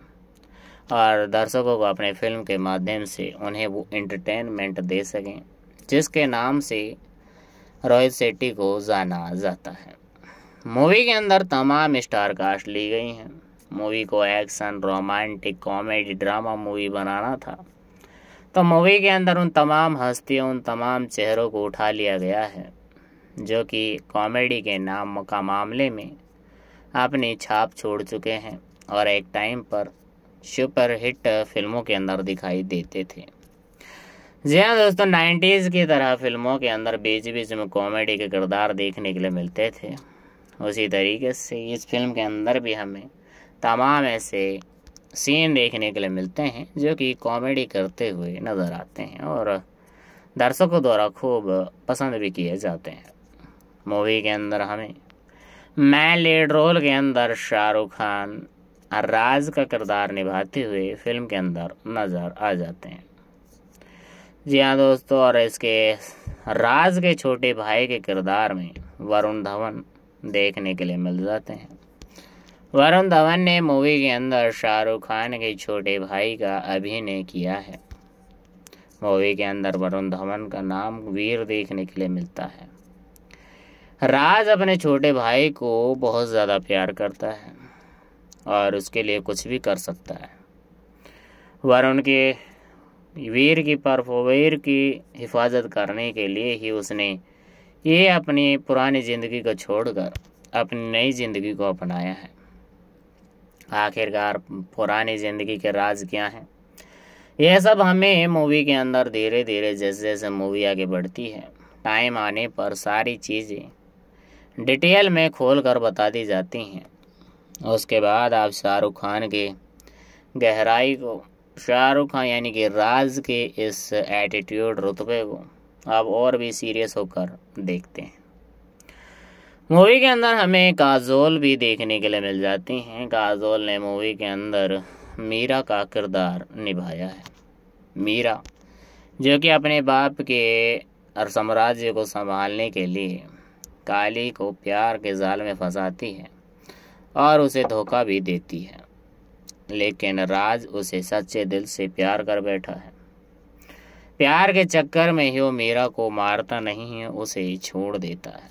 और दर्शकों को अपने फिल्म के माध्यम से उन्हें वो एंटरटेनमेंट दे सकें जिसके नाम से रोहित सेट्टी को जाना जाता है मूवी के अंदर तमाम स्टार कास्ट ली गई हैं मूवी को action romantic comedy drama movie बनाना था तो मूवी के अंदर उन तमाम हस्तियों उन तमाम चेहरों को उठा लिया गया है जो कि कॉमेडी के नाम का मामले में अपनी छाप छोड़ चुके हैं और एक टाइम पर सुपर हिट फिल्मों के अंदर दिखाई देते थे जी हाँ दोस्तों नाइन्टीज़ की तरह फिल्मों के अंदर बीच बीच में कॉमेडी के किरदार देखने के लिए मिलते थे उसी तरीके से इस फिल्म के अंदर भी हमें तमाम ऐसे सीन देखने के लिए मिलते हैं जो कि कॉमेडी करते हुए नज़र आते हैं और दर्शकों द्वारा खूब पसंद भी किए जाते हैं मूवी के अंदर हमें मैं लीड रोल के अंदर शाहरुख खान राज का किरदार निभाते हुए फिल्म के अंदर नज़र आ जाते हैं जी हाँ दोस्तों और इसके राज के छोटे भाई के किरदार में वरुण धवन देखने के लिए मिल जाते हैं वरुण धवन ने मूवी के अंदर शाहरुख खान के छोटे भाई का अभिनय किया है मूवी के अंदर वरुण धवन का नाम वीर देखने के लिए मिलता है राज अपने छोटे भाई को बहुत ज़्यादा प्यार करता है और उसके लिए कुछ भी कर सकता है वरुण के वीर की परफोवीर की हिफाजत करने के लिए ही उसने ये अपनी पुरानी ज़िंदगी को छोड़कर अपनी नई ज़िंदगी को अपनाया है आखिरकार पुरानी ज़िंदगी के राज क्या हैं यह सब हमें मूवी के अंदर धीरे धीरे जैसे जैसे मूवी आगे बढ़ती है टाइम आने पर सारी चीज़ें डिटेल में खोल कर बता दी जाती हैं उसके बाद आप शाहरुख खान के गहराई को शाहरुख खान यानी कि राज के इस एटीट्यूड रुतबे को आप और भी सीरियस होकर देखते हैं मूवी के अंदर हमें काजोल भी देखने के लिए मिल जाती हैं काजोल ने मूवी के अंदर मीरा का किरदार निभाया है मीरा जो कि अपने बाप के और साम्राज्य को संभालने के लिए काली को प्यार के जाल में फंसाती है और उसे धोखा भी देती है लेकिन राज उसे सच्चे दिल से प्यार कर बैठा है प्यार के चक्कर में ही वो मीरा को मारता नहीं है उसे छोड़ देता है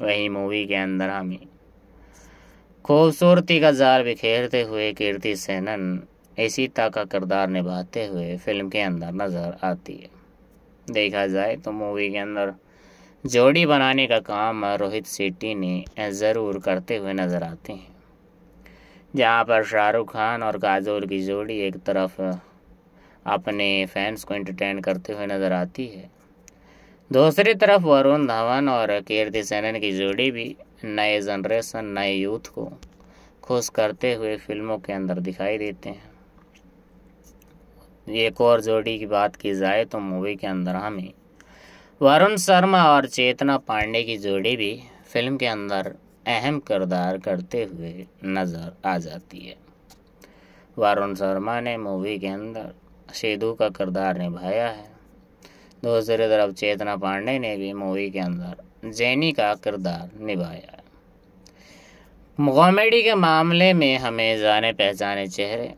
वही मूवी के अंदर हमें खूबसूरती का जार बिखेरते हुए कीर्ति सेनन ऐसीता का किरदार निभाते हुए फिल्म के अंदर नज़र आती है देखा जाए तो मूवी के अंदर जोड़ी बनाने का काम रोहित सेट्टी ने ज़रूर करते हुए नज़र आते हैं जहाँ पर शाहरुख खान और काजोल की जोड़ी एक तरफ अपने फैंस को एंटरटेन करते हुए नज़र आती है दूसरी तरफ वरुण धवन और कीर्ति सेनन की जोड़ी भी नए जनरेशन नए यूथ को खुश करते हुए फिल्मों के अंदर दिखाई देते हैं एक और जोड़ी की बात की जाए तो मूवी के अंदर हमें वरुण शर्मा और चेतना पांडे की जोड़ी भी फिल्म के अंदर अहम किरदार करते हुए नज़र आ जाती है वरुण शर्मा ने मूवी के अंदर सेदू का किरदार निभाया है दूसरी तरफ चेतना पांडे ने भी मूवी के अंदर जैनी का किरदार निभाया कॉमेडी के मामले में हमें जाने पहचाने चेहरे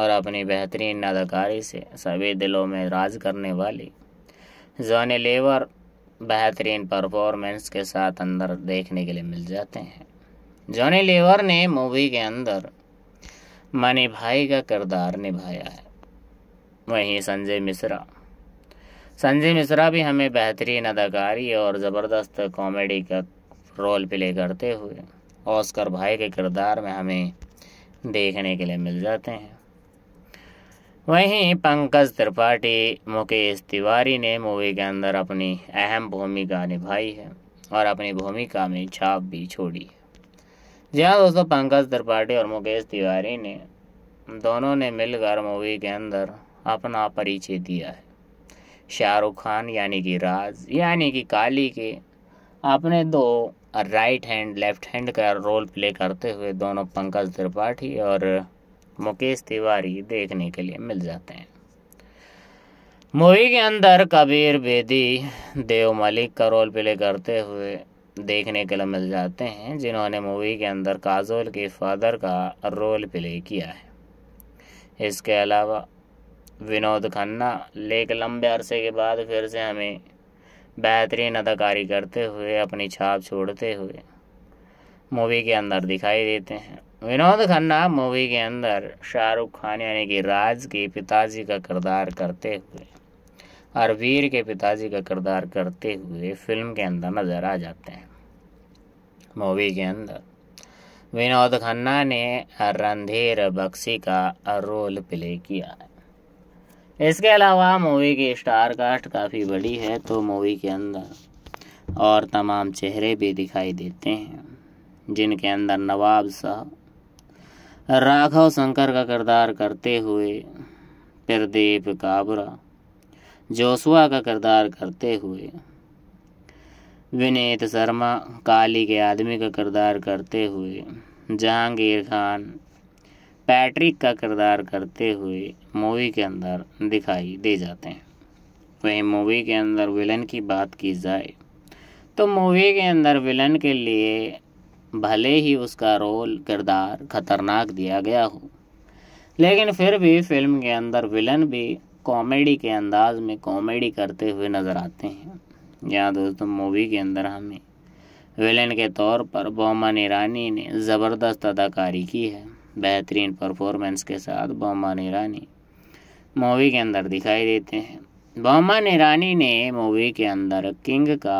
और अपनी बेहतरीन अदाकारी से सभी दिलों में राज करने वाली जॉनी लेवर बेहतरीन परफॉर्मेंस के साथ अंदर देखने के लिए मिल जाते हैं जॉनी लेवर ने मूवी के अंदर मनी भाई का किरदार निभाया है वहीं संजय मिश्रा संजय मिश्रा भी हमें बेहतरीन अदाकारी और ज़बरदस्त कॉमेडी का रोल प्ले करते हुए ऑस्कर भाई के किरदार में हमें देखने के लिए मिल जाते हैं वहीं पंकज त्रिपाठी मुकेश तिवारी ने मूवी के अंदर अपनी अहम भूमिका निभाई है और अपनी भूमिका में छाप भी छोड़ी है जी हाँ दोस्तों पंकज त्रिपाठी और मुकेश तिवारी ने दोनों ने मिलकर मूवी के अंदर अपना परिचय दिया है शाहरुख खान यानी कि राज यानी कि काली के अपने दो राइट हैंड लेफ्ट हैंड का रोल प्ले करते हुए दोनों पंकज त्रिपाठी और मुकेश तिवारी देखने के लिए मिल जाते हैं मूवी के अंदर कबीर बेदी देव मलिक का रोल प्ले करते हुए देखने के लिए मिल जाते हैं जिन्होंने मूवी के अंदर काजोल के फादर का रोल प्ले किया है इसके अलावा विनोद खन्ना लेकिन लंबे अरसे के बाद फिर से हमें बेहतरीन अदाकारी करते हुए अपनी छाप छोड़ते हुए मूवी के अंदर दिखाई देते हैं विनोद खन्ना मूवी के अंदर शाहरुख खान यानी कि राज के पिताजी का किरदार करते हुए और वीर के पिताजी का किरदार करते हुए फिल्म के अंदर नज़र आ जाते हैं मूवी के अंदर विनोद खन्ना ने रणधीर बख्शी का रोल प्ले किया है इसके अलावा मूवी की स्टार कास्ट काफ़ी बड़ी है तो मूवी के अंदर और तमाम चेहरे भी दिखाई देते हैं जिनके अंदर नवाब साहब राघव शंकर का किरदार करते हुए प्रदीप काबरा जोसुआ का किरदार करते हुए विनीत शर्मा काली के आदमी का किरदार करते हुए जहांगीर खान पैट्रिक का किरदार करते हुए मूवी के अंदर दिखाई दे जाते हैं वहीं मूवी के अंदर विलन की बात की जाए तो मूवी के अंदर विलन के लिए भले ही उसका रोल किरदार खतरनाक दिया गया हो लेकिन फिर भी फिल्म के अंदर विलन भी कॉमेडी के अंदाज में कॉमेडी करते हुए नज़र आते हैं यहाँ दोस्तों मूवी के अंदर हमें विलेन के तौर पर बोमन ईरानी ने ज़बरदस्त अदाकारी की है बेहतरीन परफॉर्मेंस के साथ बोमा निरानी मूवी के अंदर दिखाई देते हैं बोमा निरानी ने मूवी के अंदर किंग का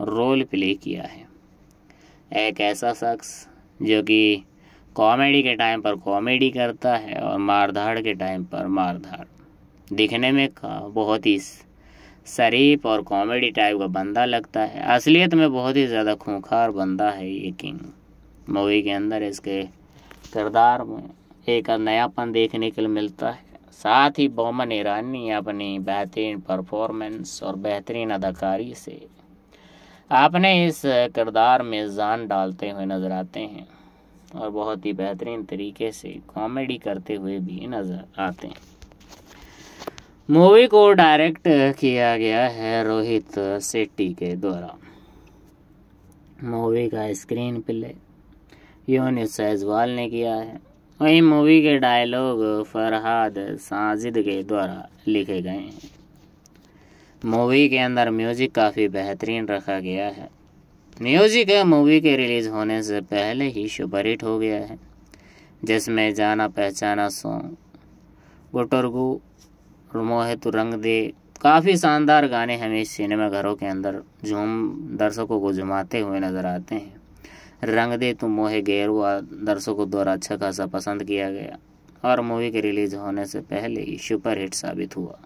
रोल प्ले किया है एक ऐसा शख्स जो कि कॉमेडी के टाइम पर कॉमेडी करता है और मारधाड़ के टाइम पर मारधाड़ दिखने में का बहुत ही शरीफ और कॉमेडी टाइप का बंदा लगता है असलियत में बहुत ही ज़्यादा खूंखार बंदा है ये किंग मूवी के अंदर इसके सरदार में एक नयापन देखने के लिए मिलता है साथ ही बोमन ईरानी अपनी बेहतरीन परफॉर्मेंस और बेहतरीन अदाकारी से आपने इस किरदार में जान डालते हुए नज़र आते हैं और बहुत ही बेहतरीन तरीके से कॉमेडी करते हुए भी नज़र आते हैं मूवी को डायरेक्ट किया गया है रोहित सेट्टी के द्वारा मूवी का स्क्रीन प्ले यूनिस सहजवाल ने किया है वहीं मूवी के डायलॉग फरहाद साजिद के द्वारा लिखे गए हैं मूवी के अंदर म्यूज़िक काफ़ी बेहतरीन रखा गया है म्यूज़िक मूवी के रिलीज़ होने से पहले ही हिट हो गया है जिसमें जाना पहचाना सॉन्ग गुटरगु मोहित रंग दे काफ़ी शानदार गाने हमें सिनेमा घरों के अंदर झूम दर्शकों को झुमाते हुए नज़र आते हैं रंग दे तू तो मोहे गेर हुआ दर्शकों द्वारा अच्छा खासा पसंद किया गया और मूवी के रिलीज होने से पहले ही सुपरहिट साबित हुआ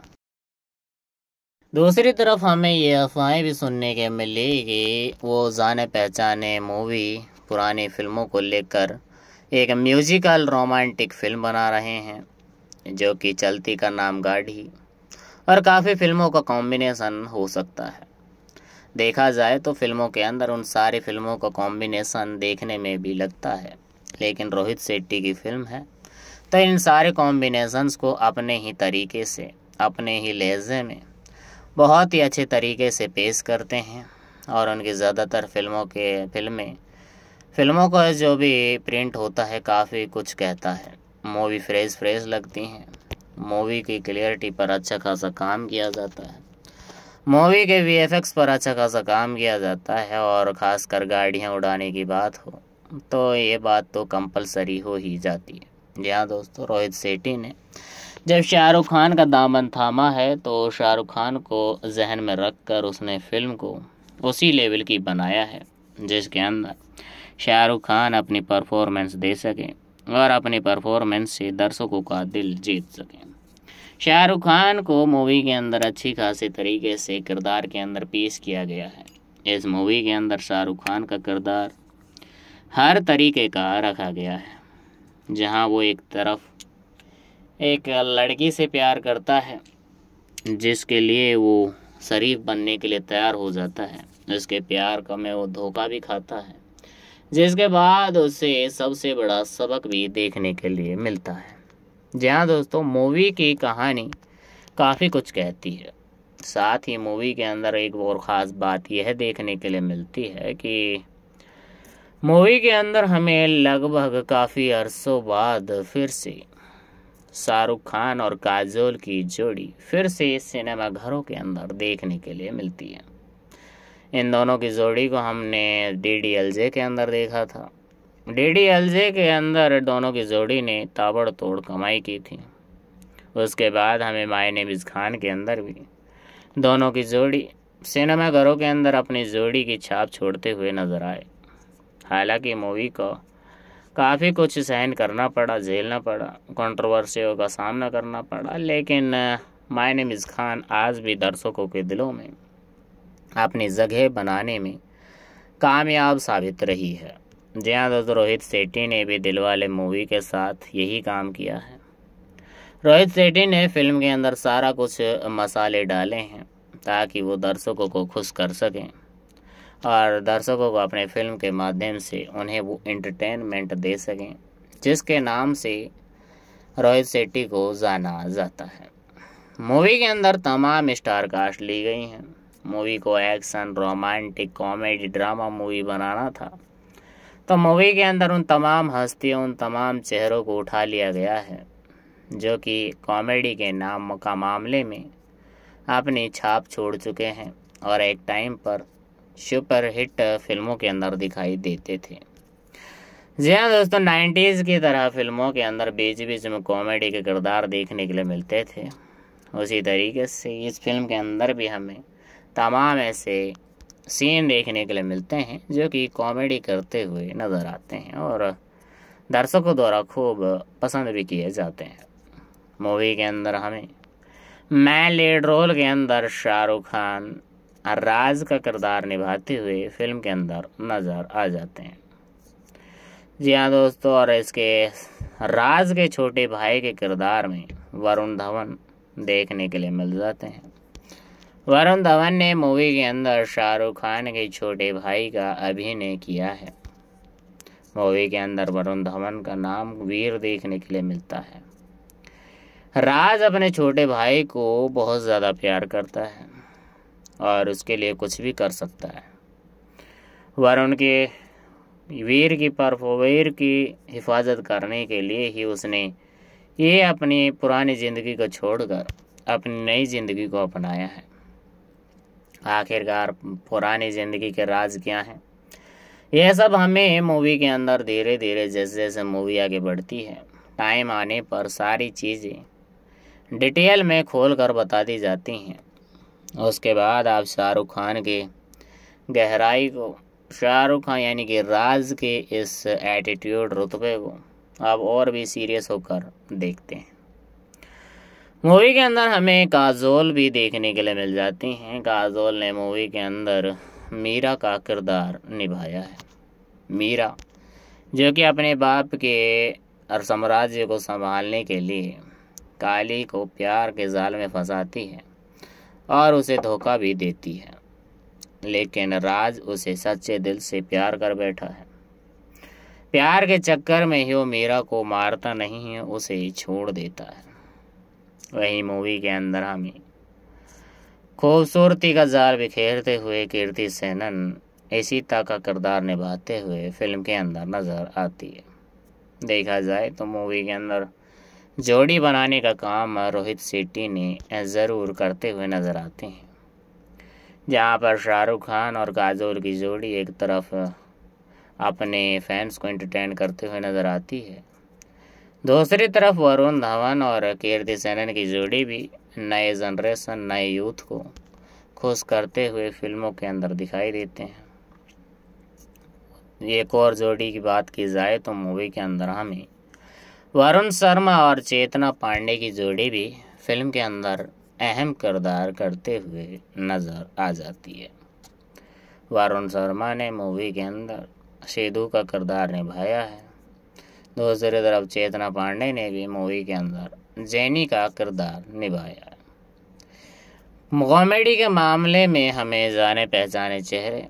दूसरी तरफ हमें ये अफवाहें भी सुनने के मिली कि वो जाने पहचाने मूवी पुरानी फिल्मों को लेकर एक म्यूजिकल रोमांटिक फिल्म बना रहे हैं जो कि चलती का नाम गाढ़ी और काफ़ी फिल्मों का कॉम्बिनेशन हो सकता है देखा जाए तो फिल्मों के अंदर उन सारी फिल्मों का कॉम्बिनेशन देखने में भी लगता है लेकिन रोहित शेट्टी की फिल्म है तो इन सारे कॉम्बिनेसन्स को अपने ही तरीके से अपने ही लहजे में बहुत ही अच्छे तरीके से पेश करते हैं और उनकी ज़्यादातर फिल्मों के फिल्में फिल्मों का जो भी प्रिंट होता है काफ़ी कुछ कहता है मूवी फ्रेश फ्रेश लगती हैं मूवी की क्लियरिटी पर अच्छा खासा काम किया जाता है मूवी के वीएफएक्स पर अच्छा खासा काम किया जाता है और ख़ासकर गाड़ियाँ उड़ाने की बात हो तो ये बात तो कंपलसरी हो ही जाती है जी हाँ दोस्तों रोहित सेठी ने जब शाहरुख खान का दामन थामा है तो शाहरुख खान को जहन में रख कर उसने फिल्म को उसी लेवल की बनाया है जिसके अंदर शाहरुख खान अपनी परफॉर्मेंस दे सकें और अपनी परफॉर्मेंस से दर्शकों का दिल जीत सकें शाहरुख खान को मूवी के अंदर अच्छी खासी तरीके से किरदार के अंदर पेश किया गया है इस मूवी के अंदर शाहरुख खान का किरदार हर तरीके का रखा गया है जहां वो एक तरफ एक लड़की से प्यार करता है जिसके लिए वो शरीफ बनने के लिए तैयार हो जाता है उसके प्यार का में वो धोखा भी खाता है जिसके बाद उसे सबसे बड़ा सबक भी देखने के लिए मिलता है जी हाँ दोस्तों मूवी की कहानी काफ़ी कुछ कहती है साथ ही मूवी के अंदर एक और ख़ास बात यह देखने के लिए मिलती है कि मूवी के अंदर हमें लगभग काफ़ी अरसों बाद फिर से शाहरुख खान और काजोल की जोड़ी फिर से सिनेमाघरों के अंदर देखने के लिए मिलती है इन दोनों की जोड़ी को हमने डी डी एल जे के अंदर देखा था डीडीएलजे के अंदर दोनों की जोड़ी ने ताबड़तोड़ कमाई की थी उसके बाद हमें मायने मिज खान के अंदर भी दोनों की जोड़ी सिनेमाघरों के अंदर अपनी जोड़ी की छाप छोड़ते हुए नजर आए हालांकि मूवी को काफ़ी कुछ सहन करना पड़ा झेलना पड़ा कंट्रोवर्सियों का सामना करना पड़ा लेकिन मायने मिज खान आज भी दर्शकों के दिलों में अपनी जगह बनाने में कामयाब साबित रही है जी हाँ दोस्तों रोहित सेट्टी ने भी दिलवाले मूवी के साथ यही काम किया है रोहित सेट्टी ने फिल्म के अंदर सारा कुछ मसाले डाले हैं ताकि वो दर्शकों को खुश कर सकें और दर्शकों को अपने फिल्म के माध्यम से उन्हें वो एंटरटेनमेंट दे सकें जिसके नाम से रोहित सेट्टी को जाना जाता है मूवी के अंदर तमाम स्टार कास्ट ली गई हैं मूवी को action romantic comedy drama movie बनाना था तो मूवी के अंदर उन तमाम हस्तियों उन तमाम चेहरों को उठा लिया गया है जो कि कॉमेडी के नाम का मामले में अपनी छाप छोड़ चुके हैं और एक टाइम पर सुपरहिट फिल्मों के अंदर दिखाई देते थे जी हाँ दोस्तों नाइन्टीज़ की तरह फिल्मों के अंदर बीच बीच में कॉमेडी के किरदार देखने के लिए मिलते थे उसी तरीके से इस फिल्म के अंदर भी हमें तमाम ऐसे सीन देखने के लिए मिलते हैं जो कि कॉमेडी करते हुए नज़र आते हैं और दर्शकों द्वारा खूब पसंद भी किए जाते हैं मूवी के अंदर हमें मैं लीड रोल के अंदर शाहरुख खान राज का किरदार निभाते हुए फिल्म के अंदर नज़र आ जाते हैं जी हाँ दोस्तों और इसके राज के छोटे भाई के किरदार में वरुण धवन देखने के लिए मिल जाते हैं वरुण धवन ने मूवी के अंदर शाहरुख खान के छोटे भाई का अभिनय किया है मूवी के अंदर वरुण धवन का नाम वीर देखने के लिए मिलता है राज अपने छोटे भाई को बहुत ज़्यादा प्यार करता है और उसके लिए कुछ भी कर सकता है वरुण के वीर की परफोवीर की हिफाजत करने के लिए ही उसने ये अपनी पुरानी ज़िंदगी को छोड़कर अपनी नई ज़िंदगी को अपनाया है आखिरकार पुरानी ज़िंदगी के राज क्या हैं यह सब हमें मूवी के अंदर धीरे धीरे जैसे जैसे मूवी आगे बढ़ती है टाइम आने पर सारी चीज़ें डिटेल में खोल कर बता दी जाती हैं उसके बाद आप शाहरुख खान के गहराई को शाहरुख खान यानी कि राज के इस एटीट्यूड रुतबे को आप और भी सीरियस होकर देखते हैं मूवी के अंदर हमें काजोल भी देखने के लिए मिल जाती हैं काजोल ने मूवी के अंदर मीरा का किरदार निभाया है मीरा जो कि अपने बाप के और साम्राज्य को संभालने के लिए काली को प्यार के जाल में फंसाती है और उसे धोखा भी देती है लेकिन राज उसे सच्चे दिल से प्यार कर बैठा है प्यार के चक्कर में ही वो मीरा को मारता नहीं है उसे छोड़ देता है वही मूवी के अंदर हमें खूबसूरती का जार बिखेरते हुए कीर्ति सेनन एसीता का किरदार निभाते हुए फिल्म के अंदर नज़र आती है देखा जाए तो मूवी के अंदर जोड़ी बनाने का काम रोहित सेट्टी ने ज़रूर करते हुए नज़र आते हैं जहाँ पर शाहरुख खान और काजोल की जोड़ी एक तरफ अपने फैंस को एंटरटेन करते हुए नज़र आती है दूसरी तरफ वरुण धवन और कीर्ति सेनन की जोड़ी भी नए जनरेशन नए यूथ को खुश करते हुए फिल्मों के अंदर दिखाई देते हैं एक और जोड़ी की बात की जाए तो मूवी के अंदर हमें वरुण शर्मा और चेतना पांडे की जोड़ी भी फिल्म के अंदर अहम किरदार करते हुए नज़र आ जाती है वरुण शर्मा ने मूवी के अंदर सेदू का किरदार निभाया है दूसरी तरफ चेतना पांडे ने भी मूवी के अंदर जैनी का किरदार निभाया कॉमेडी के मामले में हमें जाने पहचाने चेहरे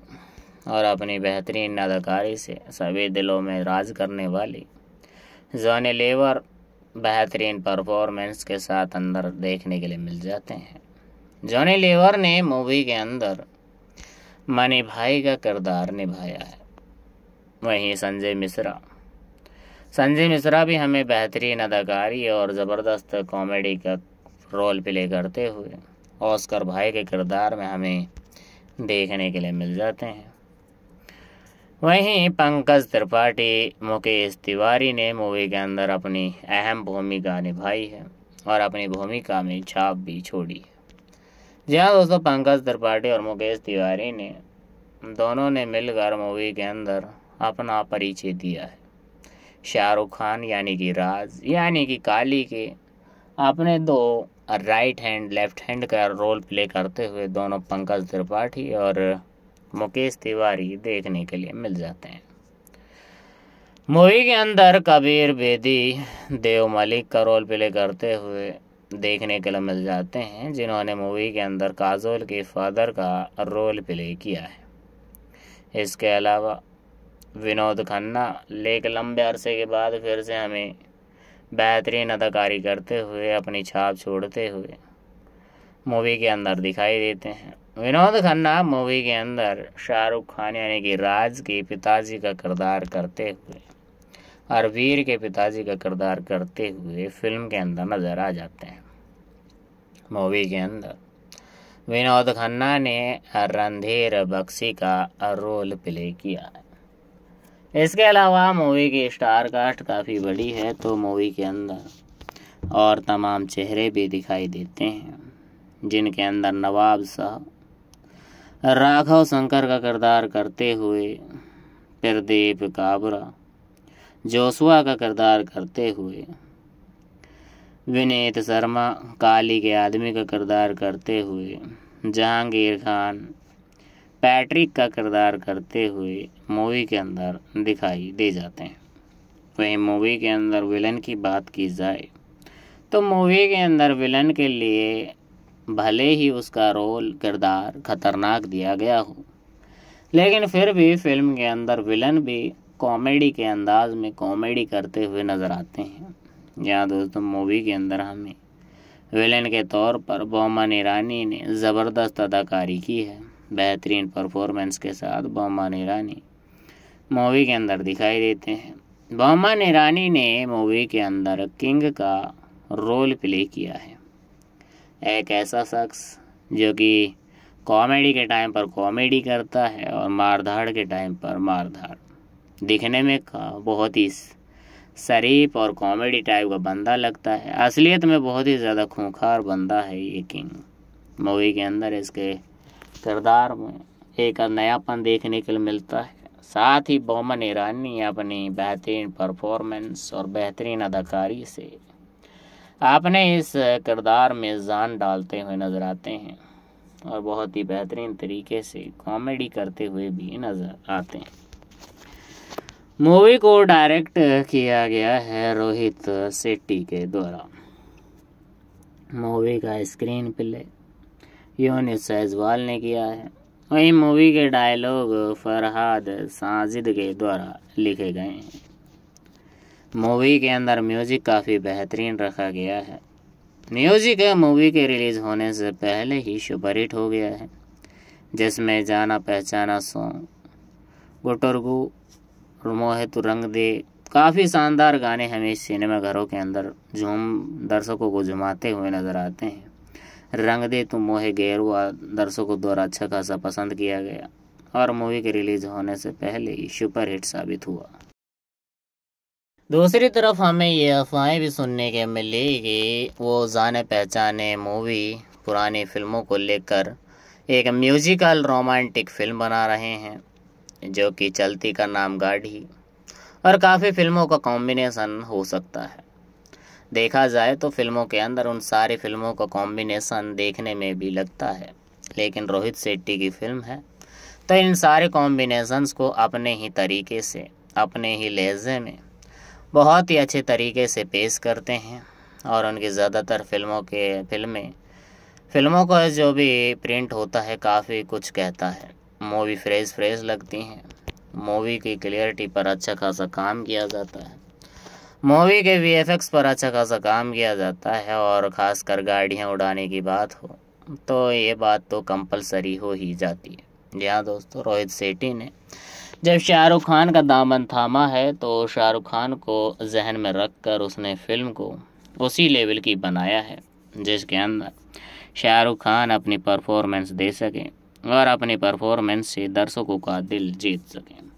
और अपनी बेहतरीन अदाकारी से सभी दिलों में राज करने वाली जॉनी लेवर बेहतरीन परफॉर्मेंस के साथ अंदर देखने के लिए मिल जाते हैं जॉनी लेवर ने मूवी के अंदर मनी भाई का किरदार निभाया है वहीं संजय मिश्रा संजय मिश्रा भी हमें बेहतरीन अदाकारी और ज़बरदस्त कॉमेडी का रोल प्ले करते हुए ऑस्कर भाई के किरदार में हमें देखने के लिए मिल जाते हैं वहीं पंकज त्रिपाठी मुकेश तिवारी ने मूवी के अंदर अपनी अहम भूमिका निभाई है और अपनी भूमिका में छाप भी छोड़ी है जी हाँ दोस्तों पंकज त्रिपाठी और मुकेश तिवारी ने दोनों ने मिलकर मूवी के अंदर अपना परिचय दिया है शाहरुख खान यानी कि राज यानी कि काली के अपने दो राइट हैंड लेफ्ट हैंड का रोल प्ले करते हुए दोनों पंकज त्रिपाठी और मुकेश तिवारी देखने के लिए मिल जाते हैं मूवी के अंदर कबीर बेदी देव मलिक का रोल प्ले करते हुए देखने के लिए मिल जाते हैं जिन्होंने मूवी के अंदर काजोल के फादर का रोल प्ले किया है इसके अलावा विनोद खन्ना लेक लंबे अरसे के बाद फिर से हमें बेहतरीन अदाकारी करते हुए अपनी छाप छोड़ते हुए मूवी के अंदर दिखाई देते हैं विनोद खन्ना मूवी के अंदर शाहरुख खान यानी कि राज के पिताजी का किरदार करते हुए और वीर के पिताजी का किरदार करते हुए फिल्म के अंदर नज़र आ जाते हैं मूवी के अंदर विनोद खन्ना ने रणधीर बख्शी का रोल प्ले किया है इसके अलावा मूवी की स्टार कास्ट काफ़ी बड़ी है तो मूवी के अंदर और तमाम चेहरे भी दिखाई देते हैं जिनके अंदर नवाब साहब राघव शंकर का किरदार करते हुए प्रदीप काबरा जोसुआ का किरदार करते हुए विनीत शर्मा काली के आदमी का किरदार करते हुए जहांगीर खान पैट्रिक का किरदार करते हुए मूवी के अंदर दिखाई दे जाते हैं वहीं मूवी के अंदर विलन की बात की जाए तो मूवी के अंदर विलन के लिए भले ही उसका रोल किरदार खतरनाक दिया गया हो लेकिन फिर भी फिल्म के अंदर विलन भी कॉमेडी के अंदाज में कॉमेडी करते हुए नज़र आते हैं यहाँ दोस्तों मूवी के अंदर हमें विलन के तौर पर बोमन ईरानी ने ज़बरदस्त अदाकारी की है बेहतरीन परफॉर्मेंस के साथ बोमान ईरानी मूवी के अंदर दिखाई देते हैं बोमान ईरानी ने मूवी के अंदर किंग का रोल प्ले किया है एक ऐसा शख्स जो कि कॉमेडी के टाइम पर कॉमेडी करता है और मारधाड़ के टाइम पर मारधाड़ दिखने में बहुत ही शरीफ और कॉमेडी टाइप का बंदा लगता है असलियत में बहुत ही ज़्यादा खूंखार बंदा है ये किंग मूवी के अंदर इसके किरदार में एक नयापन देखने के लिए मिलता है साथ ही बोमन ईरानी अपनी बेहतरीन परफॉर्मेंस और बेहतरीन अदाकारी से आपने इस किरदार में जान डालते हुए नज़र आते हैं और बहुत ही बेहतरीन तरीके से कॉमेडी करते हुए भी नज़र आते हैं मूवी को डायरेक्ट किया गया है रोहित शेट्टी के द्वारा मूवी का स्क्रीन प्ले यूनिस सैजवाल ने किया है वहीं मूवी के डायलॉग फरहाद साजिद के द्वारा लिखे गए हैं मूवी के अंदर म्यूजिक काफ़ी बेहतरीन रखा गया है म्यूजिक मूवी के रिलीज़ होने से पहले ही हिट हो गया है जिसमें जाना पहचाना सॉन्ग गुटरगु मोहित रंग दे काफ़ी शानदार गाने हमें सिनेमा घरों के अंदर झूम दर्शकों को झुमाते हुए नज़र आते हैं रंग दे तुम तो मोहे गैर हुआ दर्शकों द्वारा अच्छा खासा पसंद किया गया और मूवी के रिलीज होने से पहले ही सुपरहिट साबित हुआ दूसरी तरफ हमें ये अफवाहें भी सुनने के मिली कि वो जाने पहचाने मूवी पुरानी फिल्मों को लेकर एक म्यूजिकल रोमांटिक फिल्म बना रहे हैं जो कि चलती का नाम गाढ़ी और काफ़ी फिल्मों का कॉम्बिनेशन हो सकता है देखा जाए तो फिल्मों के अंदर उन सारी फिल्मों का कॉम्बिनेसन देखने में भी लगता है लेकिन रोहित शेट्टी की फिल्म है तो इन सारे कॉम्बिनेसन्स को अपने ही तरीके से अपने ही लहजे में बहुत ही अच्छे तरीके से पेश करते हैं और उनकी ज़्यादातर फिल्मों के फिल्में फिल्मों का जो भी प्रिंट होता है काफ़ी कुछ कहता है मूवी फ्रेश फ्रेश लगती हैं मूवी की क्लियरिटी पर अच्छा खासा काम किया जाता है मूवी के वी पर अच्छा खासा काम किया जाता है और ख़ास कर गाड़ियाँ उड़ाने की बात हो तो ये बात तो कंपलसरी हो ही जाती है जी हाँ दोस्तों रोहित सेठी ने जब शाहरुख खान का दामन थामा है तो शाहरुख खान को जहन में रख कर उसने फिल्म को उसी लेवल की बनाया है जिसके अंदर शाहरुख खान अपनी परफॉर्मेंस दे सकें और अपनी परफॉर्मेंस से दर्शकों का दिल जीत सकें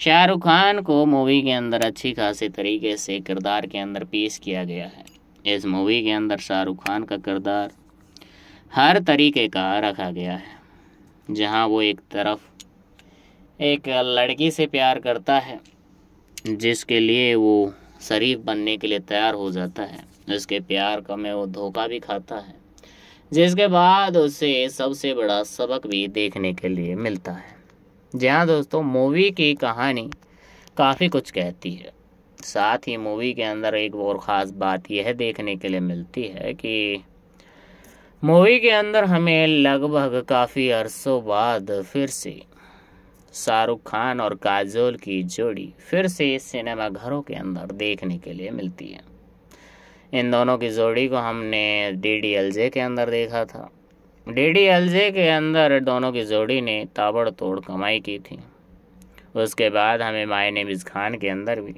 शाहरुख खान को मूवी के अंदर अच्छी खासी तरीके से किरदार के अंदर पेश किया गया है इस मूवी के अंदर शाहरुख खान का किरदार हर तरीके का रखा गया है जहां वो एक तरफ एक लड़की से प्यार करता है जिसके लिए वो शरीफ बनने के लिए तैयार हो जाता है उसके प्यार का में वो धोखा भी खाता है जिसके बाद उसे सबसे बड़ा सबक भी देखने के लिए मिलता है जी हाँ दोस्तों मूवी की कहानी काफ़ी कुछ कहती है साथ ही मूवी के अंदर एक और ख़ास बात यह देखने के लिए मिलती है कि मूवी के अंदर हमें लगभग काफ़ी अरसों बाद फिर से शाहरुख खान और काजोल की जोड़ी फिर से सिनेमाघरों के अंदर देखने के लिए मिलती है इन दोनों की जोड़ी को हमने डी डी एल जे के अंदर देखा था एलजे के अंदर दोनों की जोड़ी ने ताबड़तोड़ कमाई की थी उसके बाद हमें माए ने खान के अंदर भी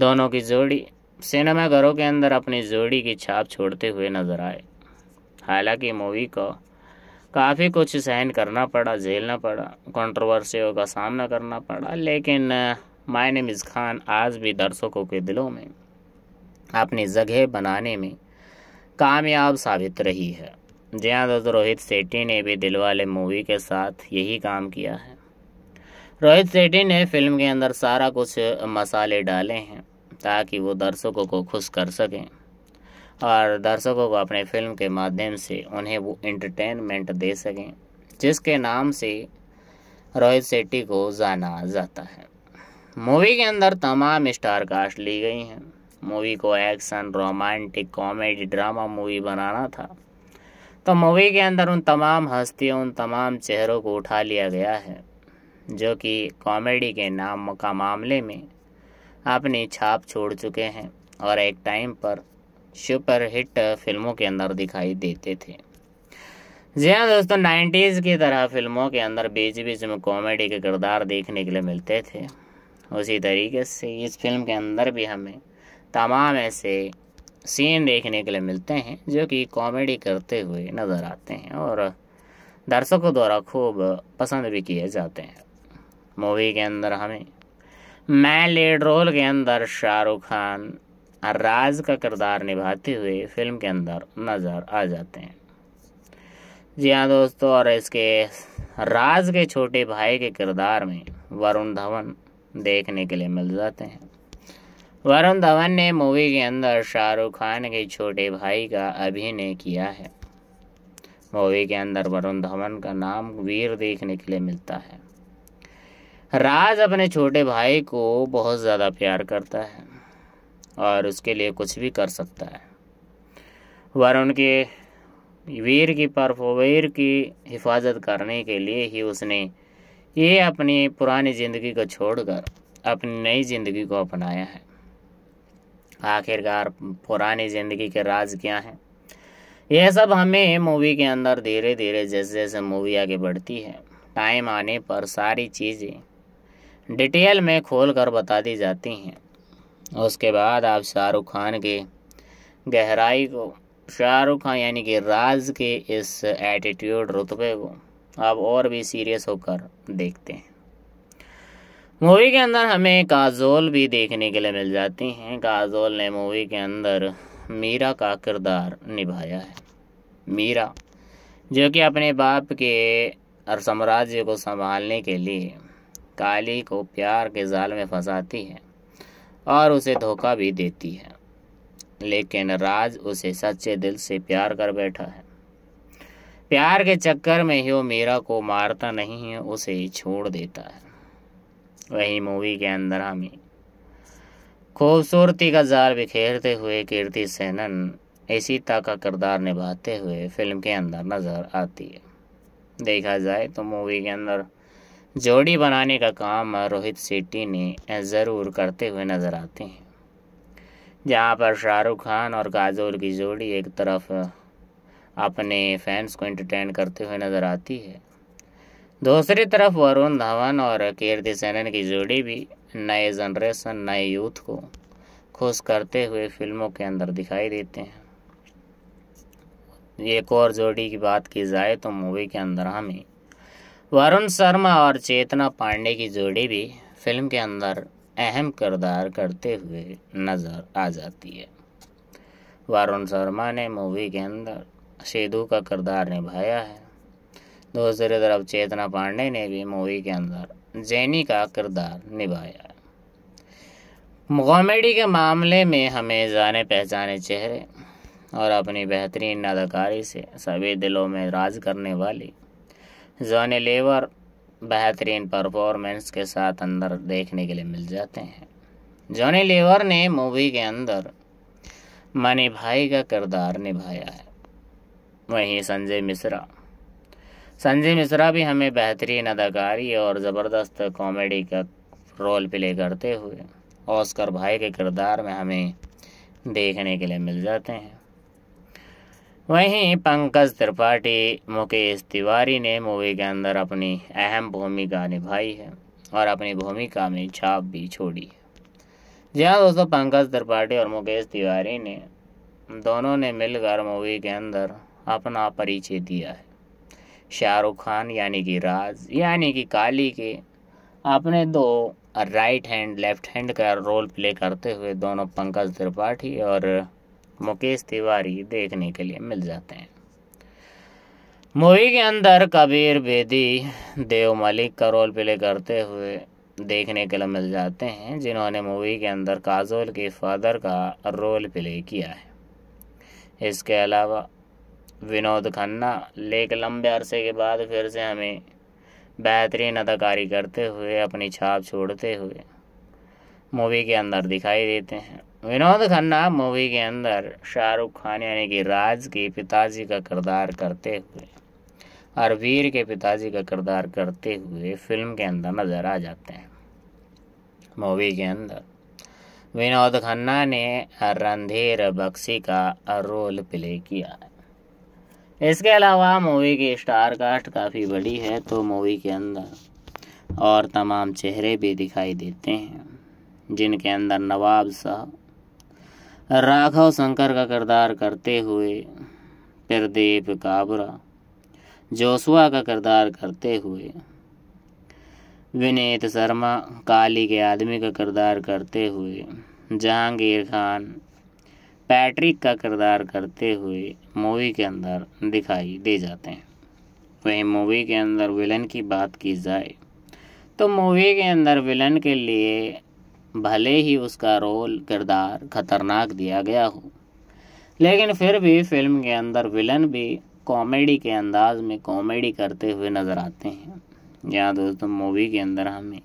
दोनों की जोड़ी सिनेमाघरों के अंदर अपनी जोड़ी की छाप छोड़ते हुए नजर आए हालांकि मूवी को काफ़ी कुछ सहन करना पड़ा झेलना पड़ा कंट्रोवर्सियों का सामना करना पड़ा लेकिन मायने मिज खान आज भी दर्शकों के दिलों में अपनी जगह बनाने में कामयाब साबित रही है जी हाँ दोस्तों रोहित सेट्टी ने भी दिलवाले मूवी के साथ यही काम किया है रोहित सेट्टी ने फिल्म के अंदर सारा कुछ मसाले डाले हैं ताकि वो दर्शकों को खुश कर सकें और दर्शकों को अपने फिल्म के माध्यम से उन्हें वो एंटरटेनमेंट दे सकें जिसके नाम से रोहित शेट्टी को जाना जाता है मूवी के अंदर तमाम स्टार कास्ट ली गई हैं मूवी को action romantic comedy drama movie बनाना था तो मूवी के अंदर उन तमाम हस्तियों उन तमाम चेहरों को उठा लिया गया है जो कि कॉमेडी के नाम का मामले में अपनी छाप छोड़ चुके हैं और एक टाइम पर सुपर हिट फिल्मों के अंदर दिखाई देते थे जी हाँ दोस्तों नाइन्टीज़ की तरह फिल्मों के अंदर बीच बीच में कॉमेडी के किरदार देखने के लिए मिलते थे उसी तरीके से इस फिल्म के अंदर भी हमें तमाम ऐसे सीन देखने के लिए मिलते हैं जो कि कॉमेडी करते हुए नज़र आते हैं और दर्शकों द्वारा खूब पसंद भी किए जाते हैं मूवी के अंदर हमें मैं लीड रोल के अंदर शाहरुख खान राज का किरदार निभाते हुए फिल्म के अंदर नज़र आ जाते हैं जी हाँ दोस्तों और इसके राज के छोटे भाई के किरदार में वरुण धवन देखने के लिए मिल जाते हैं वरुण धवन ने मूवी के अंदर शाहरुख खान के छोटे भाई का अभिनय किया है मूवी के अंदर वरुण धवन का नाम वीर देखने के लिए मिलता है राज अपने छोटे भाई को बहुत ज़्यादा प्यार करता है और उसके लिए कुछ भी कर सकता है वरुण के वीर की परफोवीर की हिफाजत करने के लिए ही उसने ये अपनी पुरानी ज़िंदगी को छोड़कर अपनी नई ज़िंदगी को अपनाया है आखिरकार पुरानी ज़िंदगी के राज क्या हैं यह सब हमें मूवी के अंदर धीरे धीरे जैसे जैसे मूवी आगे बढ़ती है टाइम आने पर सारी चीज़ें डिटेल में खोल कर बता दी जाती हैं उसके बाद आप शाहरुख खान के गहराई को शाहरुख खान यानी कि राज के इस एटीट्यूड रुतबे को आप और भी सीरियस होकर देखते हैं मूवी के अंदर हमें काजोल भी देखने के लिए मिल जाती हैं काजोल ने मूवी के अंदर मीरा का किरदार निभाया है मीरा जो कि अपने बाप के और साम्राज्य को संभालने के लिए काली को प्यार के जाल में फंसाती है और उसे धोखा भी देती है लेकिन राज उसे सच्चे दिल से प्यार कर बैठा है प्यार के चक्कर में ही वो मीरा को मारता नहीं है उसे छोड़ देता है वही मूवी के अंदर हमें खूबसूरती का जाल बिखेरते हुए कीर्ति सेनन ऐसीता का किरदार निभाते हुए फिल्म के अंदर नज़र आती है देखा जाए तो मूवी के अंदर जोड़ी बनाने का काम रोहित सेट्टी ने ज़रूर करते हुए नज़र आते हैं जहाँ पर शाहरुख खान और काजोल की जोड़ी एक तरफ अपने फैंस को एंटरटेन करते हुए नज़र आती है दूसरी तरफ वरुण धवन और कीर्ति सेनन की जोड़ी भी नए जनरेशन नए यूथ को खुश करते हुए फिल्मों के अंदर दिखाई देते हैं एक और जोड़ी की बात की जाए तो मूवी के अंदर हमें वरुण शर्मा और चेतना पांडे की जोड़ी भी फिल्म के अंदर अहम किरदार करते हुए नज़र आ जाती है वरुण शर्मा ने मूवी के अंदर सेदू का किरदार निभाया है दूसरी तरफ चेतना पांडे ने भी मूवी के अंदर जैनी का किरदार निभाया कॉमेडी के मामले में हमें जाने पहचाने चेहरे और अपनी बेहतरीन अदाकारी से सभी दिलों में राज करने वाली जॉनी लेवर बेहतरीन परफॉर्मेंस के साथ अंदर देखने के लिए मिल जाते हैं जॉनी लेवर ने मूवी के अंदर मनी भाई का किरदार निभाया है वहीं संजय मिश्रा संजय मिश्रा भी हमें बेहतरीन अदाकारी और ज़बरदस्त कॉमेडी का रोल प्ले करते हुए ऑस्कर भाई के किरदार में हमें देखने के लिए मिल जाते हैं वहीं पंकज त्रिपाठी मुकेश तिवारी ने मूवी के अंदर अपनी अहम भूमिका निभाई है और अपनी भूमिका में छाप भी छोड़ी है जी हाँ दोस्तों पंकज त्रिपाठी और मुकेश तिवारी ने दोनों ने मिलकर मूवी के अंदर अपना परिचय दिया है शाहरुख खान यानी कि राज यानी कि काली के अपने दो राइट हैंड लेफ्ट हैंड का रोल प्ले करते हुए दोनों पंकज त्रिपाठी और मुकेश तिवारी देखने के लिए मिल जाते हैं मूवी के अंदर कबीर बेदी देव मलिक का रोल प्ले करते हुए देखने के लिए मिल जाते हैं जिन्होंने मूवी के अंदर काजोल के फादर का रोल प्ले किया है इसके अलावा विनोद खन्ना लेकिन लंबे अरसे के बाद फिर से हमें बेहतरीन अदाकारी करते हुए अपनी छाप छोड़ते हुए मूवी के अंदर दिखाई देते हैं विनोद खन्ना मूवी के अंदर शाहरुख खान यानी कि राज के पिताजी का किरदार करते हुए और वीर के पिताजी का किरदार करते हुए फिल्म के अंदर नज़र आ जाते हैं मूवी के अंदर विनोद खन्ना ने रणधीर बख्शी का रोल प्ले किया है इसके अलावा मूवी की स्टार कास्ट काफ़ी बड़ी है तो मूवी के अंदर और तमाम चेहरे भी दिखाई देते हैं जिनके अंदर नवाब साहब राघव शंकर का किरदार करते हुए प्रदीप काबरा जोसुआ का किरदार करते हुए विनीत शर्मा काली के आदमी का किरदार करते हुए जहांगीर खान पैट्रिक का किरदार करते हुए मूवी के अंदर दिखाई दे जाते हैं वहीं मूवी के अंदर विलन की बात की जाए तो मूवी के अंदर विलन के लिए भले ही उसका रोल किरदार खतरनाक दिया गया हो लेकिन फिर भी फिल्म के अंदर विलन भी कॉमेडी के अंदाज में कॉमेडी करते हुए नज़र आते हैं यहाँ दोस्तों मूवी के अंदर हमें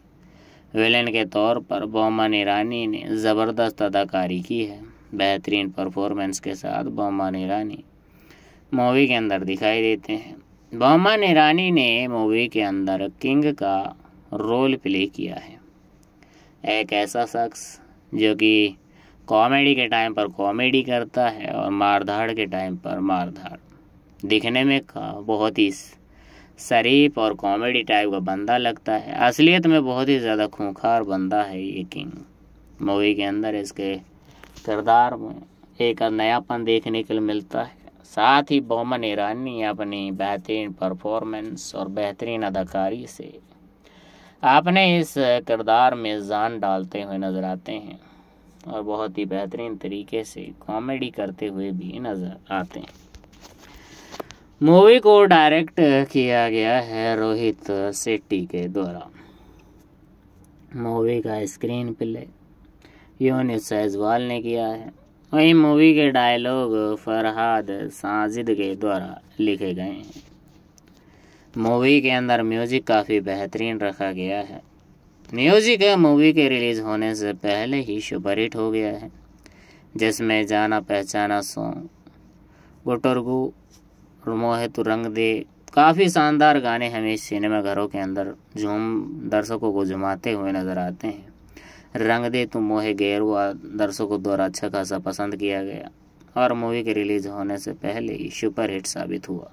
विलेन के तौर पर बोमन ईरानी ने ज़बरदस्त अदाकारी की है बेहतरीन परफॉर्मेंस के साथ बोमन ईरानी मूवी के अंदर दिखाई देते हैं बहमन ईरानी ने मूवी के अंदर किंग का रोल प्ले किया है एक ऐसा शख्स जो कि कॉमेडी के टाइम पर कॉमेडी करता है और मारधाड़ के टाइम पर मारधाड़ दिखने में का बहुत ही शरीफ और कॉमेडी टाइप का बंदा लगता है असलियत में बहुत ही ज़्यादा खूंखार बंदा है ये किंग मूवी के अंदर इसके किरदार में एक नयापन देखने के लिए मिलता है साथ ही बोमन ईरानी अपनी बेहतरीन परफॉर्मेंस और बेहतरीन अदाकारी से आपने इस किरदार में जान डालते हुए नज़र आते हैं और बहुत ही बेहतरीन तरीके से कॉमेडी करते हुए भी नज़र आते हैं मूवी को डायरेक्ट किया गया है रोहित सेट्टी के द्वारा मूवी का स्क्रीन प्ले यूनिस सैजवाल ने किया है वहीं मूवी के डायलॉग फरहाद साजिद के द्वारा लिखे गए हैं मूवी के अंदर म्यूज़िक काफ़ी बेहतरीन रखा गया है म्यूज़िक मूवी के रिलीज़ होने से पहले ही सुपरहिट हो गया है जिसमें जाना पहचाना सॉन्ग गुटरगु मोहित रंग दे काफ़ी शानदार गाने हमें सिनेमा घरों के अंदर झूम दर्शकों को झुमाते हुए नज़र आते हैं रंग दे तू तो मोहे गैर हुआ दर्शकों द्वारा अच्छा खासा पसंद किया गया और मूवी के रिलीज होने से पहले सुपर हिट साबित हुआ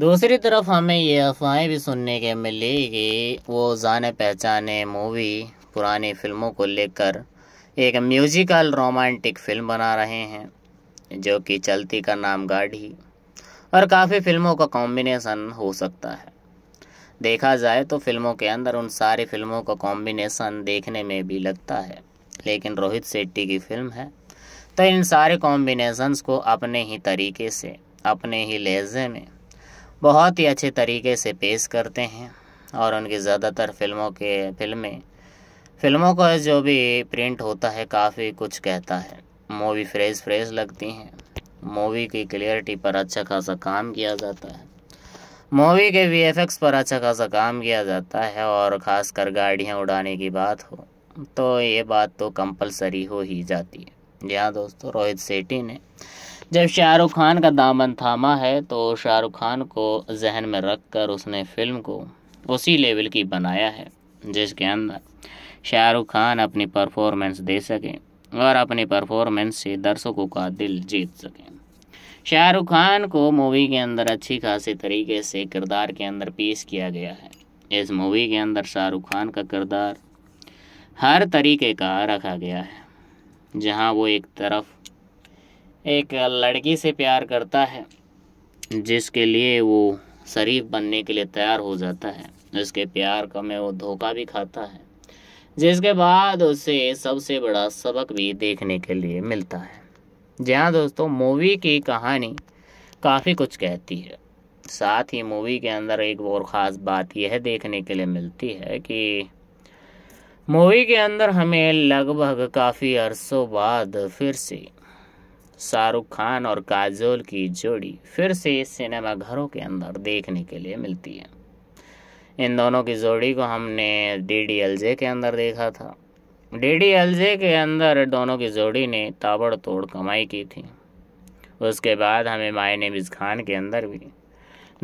दूसरी तरफ हमें ये अफवाहें भी सुनने के मिली कि वो जाने पहचाने मूवी पुरानी फिल्मों को लेकर एक म्यूजिकल रोमांटिक फिल्म बना रहे हैं जो कि चलती का नाम गाढ़ी और काफ़ी फिल्मों का कॉम्बिनेशन हो सकता है देखा जाए तो फिल्मों के अंदर उन सारी फिल्मों का कॉम्बिनेसन देखने में भी लगता है लेकिन रोहित शेट्टी की फिल्म है तो इन सारे कॉम्बिनेसन्स को अपने ही तरीके से अपने ही लहजे में बहुत ही अच्छे तरीके से पेश करते हैं और उनकी ज़्यादातर फिल्मों के फिल्में फिल्मों का जो भी प्रिंट होता है काफ़ी कुछ कहता है मूवी फ्रेश फ्रेश लगती हैं मूवी की क्लियरिटी पर अच्छा खासा काम किया जाता है मूवी के वी पर अच्छा खासा काम किया जाता है और ख़ासकर गाड़ियाँ उड़ाने की बात हो तो ये बात तो कंपलसरी हो ही जाती है जी हाँ दोस्तों रोहित सेठी ने जब शाहरुख खान का दामन थामा है तो शाहरुख खान को जहन में रख कर उसने फिल्म को उसी लेवल की बनाया है जिसके अंदर शाहरुख खान अपनी परफॉर्मेंस दे सकें और अपनी परफॉर्मेंस से दर्शकों का दिल जीत सकें शाहरुख खान को मूवी के अंदर अच्छी खासी तरीके से किरदार के अंदर पेश किया गया है इस मूवी के अंदर शाहरुख खान का किरदार हर तरीके का रखा गया है जहां वो एक तरफ एक लड़की से प्यार करता है जिसके लिए वो शरीफ बनने के लिए तैयार हो जाता है उसके प्यार का में वो धोखा भी खाता है जिसके बाद उसे सबसे बड़ा सबक भी देखने के लिए मिलता है जी हाँ दोस्तों मूवी की कहानी काफ़ी कुछ कहती है साथ ही मूवी के अंदर एक और ख़ास बात यह देखने के लिए मिलती है कि मूवी के अंदर हमें लगभग काफ़ी अरसों बाद फिर से शाहरुख खान और काजोल की जोड़ी फिर से सिनेमाघरों के अंदर देखने के लिए मिलती है इन दोनों की जोड़ी को हमने डी डी एल जे के अंदर देखा था डीडीएलजे के अंदर दोनों की जोड़ी ने ताबड़तोड़ कमाई की थी उसके बाद हमें मायने मिज खान के अंदर भी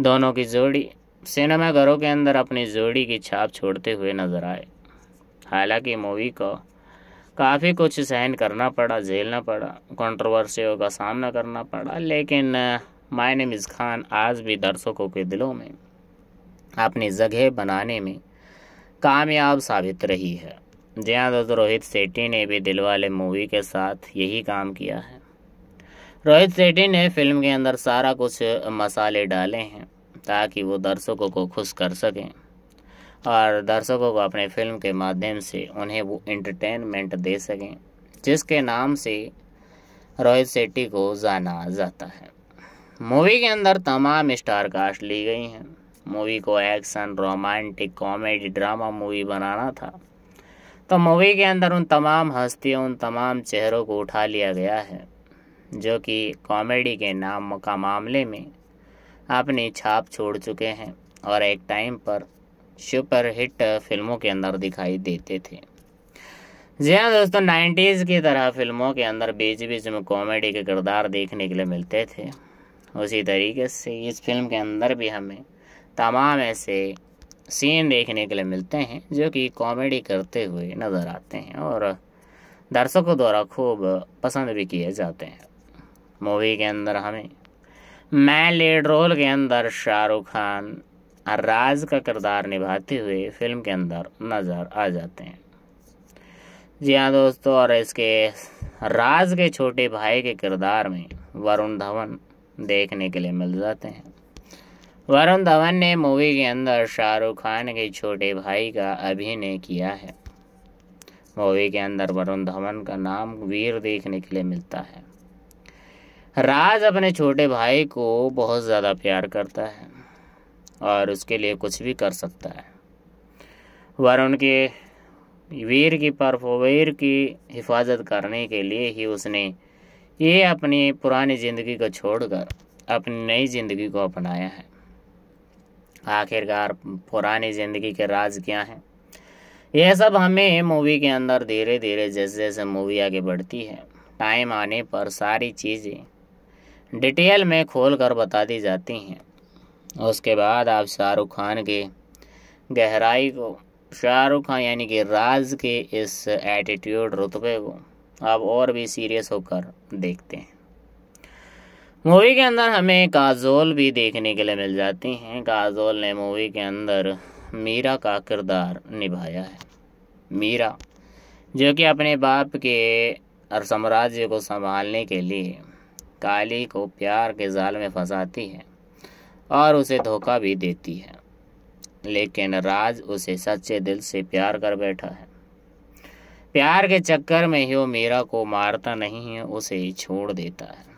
दोनों की जोड़ी सिनेमाघरों के अंदर अपनी जोड़ी की छाप छोड़ते हुए नजर आए हालांकि मूवी को काफ़ी कुछ सहन करना पड़ा झेलना पड़ा कंट्रोवर्सियों का सामना करना पड़ा लेकिन मायने मिज खान आज भी दर्शकों के दिलों में अपनी जगह बनाने में कामयाब साबित रही है जी हाँ दोस्तों रोहित सेट्टी ने भी दिलवाले मूवी के साथ यही काम किया है रोहित सेट्टी ने फिल्म के अंदर सारा कुछ मसाले डाले हैं ताकि वो दर्शकों को खुश कर सकें और दर्शकों को अपने फिल्म के माध्यम से उन्हें वो एंटरटेनमेंट दे सकें जिसके नाम से रोहित सेट्टी को जाना जाता है मूवी के अंदर तमाम स्टार कास्ट ली गई हैं मूवी को action romantic comedy drama movie बनाना था तो मूवी के अंदर उन तमाम हस्तियों उन तमाम चेहरों को उठा लिया गया है जो कि कॉमेडी के नाम का मामले में अपनी छाप छोड़ चुके हैं और एक टाइम पर सुपरहिट फिल्मों के अंदर दिखाई देते थे जी हाँ दोस्तों नाइन्टीज़ की तरह फिल्मों के अंदर बीच बीच में कॉमेडी के किरदार देखने के लिए मिलते थे उसी तरीके से इस फिल्म के अंदर भी हमें तमाम ऐसे सीन देखने के लिए मिलते हैं जो कि कॉमेडी करते हुए नज़र आते हैं और दर्शकों द्वारा खूब पसंद भी किए जाते हैं मूवी के अंदर हमें मैं लीड रोल के अंदर शाहरुख खान राज का किरदार निभाते हुए फिल्म के अंदर नज़र आ जाते हैं जी हाँ दोस्तों और इसके राज के छोटे भाई के किरदार में वरुण धवन देखने के लिए मिल जाते हैं वरुण धवन ने मूवी के अंदर शाहरुख खान के छोटे भाई का अभिनय किया है मूवी के अंदर वरुण धवन का नाम वीर देखने के लिए मिलता है राज अपने छोटे भाई को बहुत ज़्यादा प्यार करता है और उसके लिए कुछ भी कर सकता है वरुण के वीर की परफोवीर की हिफाजत करने के लिए ही उसने ये अपनी पुरानी ज़िंदगी को छोड़कर अपनी नई ज़िंदगी को अपनाया है आखिरकार पुरानी ज़िंदगी के राज क्या हैं यह सब हमें मूवी के अंदर धीरे धीरे जैसे जैसे मूवी आगे बढ़ती है टाइम आने पर सारी चीज़ें डिटेल में खोल कर बता दी जाती हैं उसके बाद आप शाहरुख खान के गहराई को शाहरुख खान यानी कि राज के इस एटीट्यूड रुतबे को आप और भी सीरियस होकर देखते हैं मूवी के अंदर हमें काजोल भी देखने के लिए मिल जाती हैं काजोल ने मूवी के अंदर मीरा का किरदार निभाया है मीरा जो कि अपने बाप के और साम्राज्य को संभालने के लिए काली को प्यार के जाल में फंसाती है और उसे धोखा भी देती है लेकिन राज उसे सच्चे दिल से प्यार कर बैठा है प्यार के चक्कर में ही वो मीरा को मारता नहीं है उसे छोड़ देता है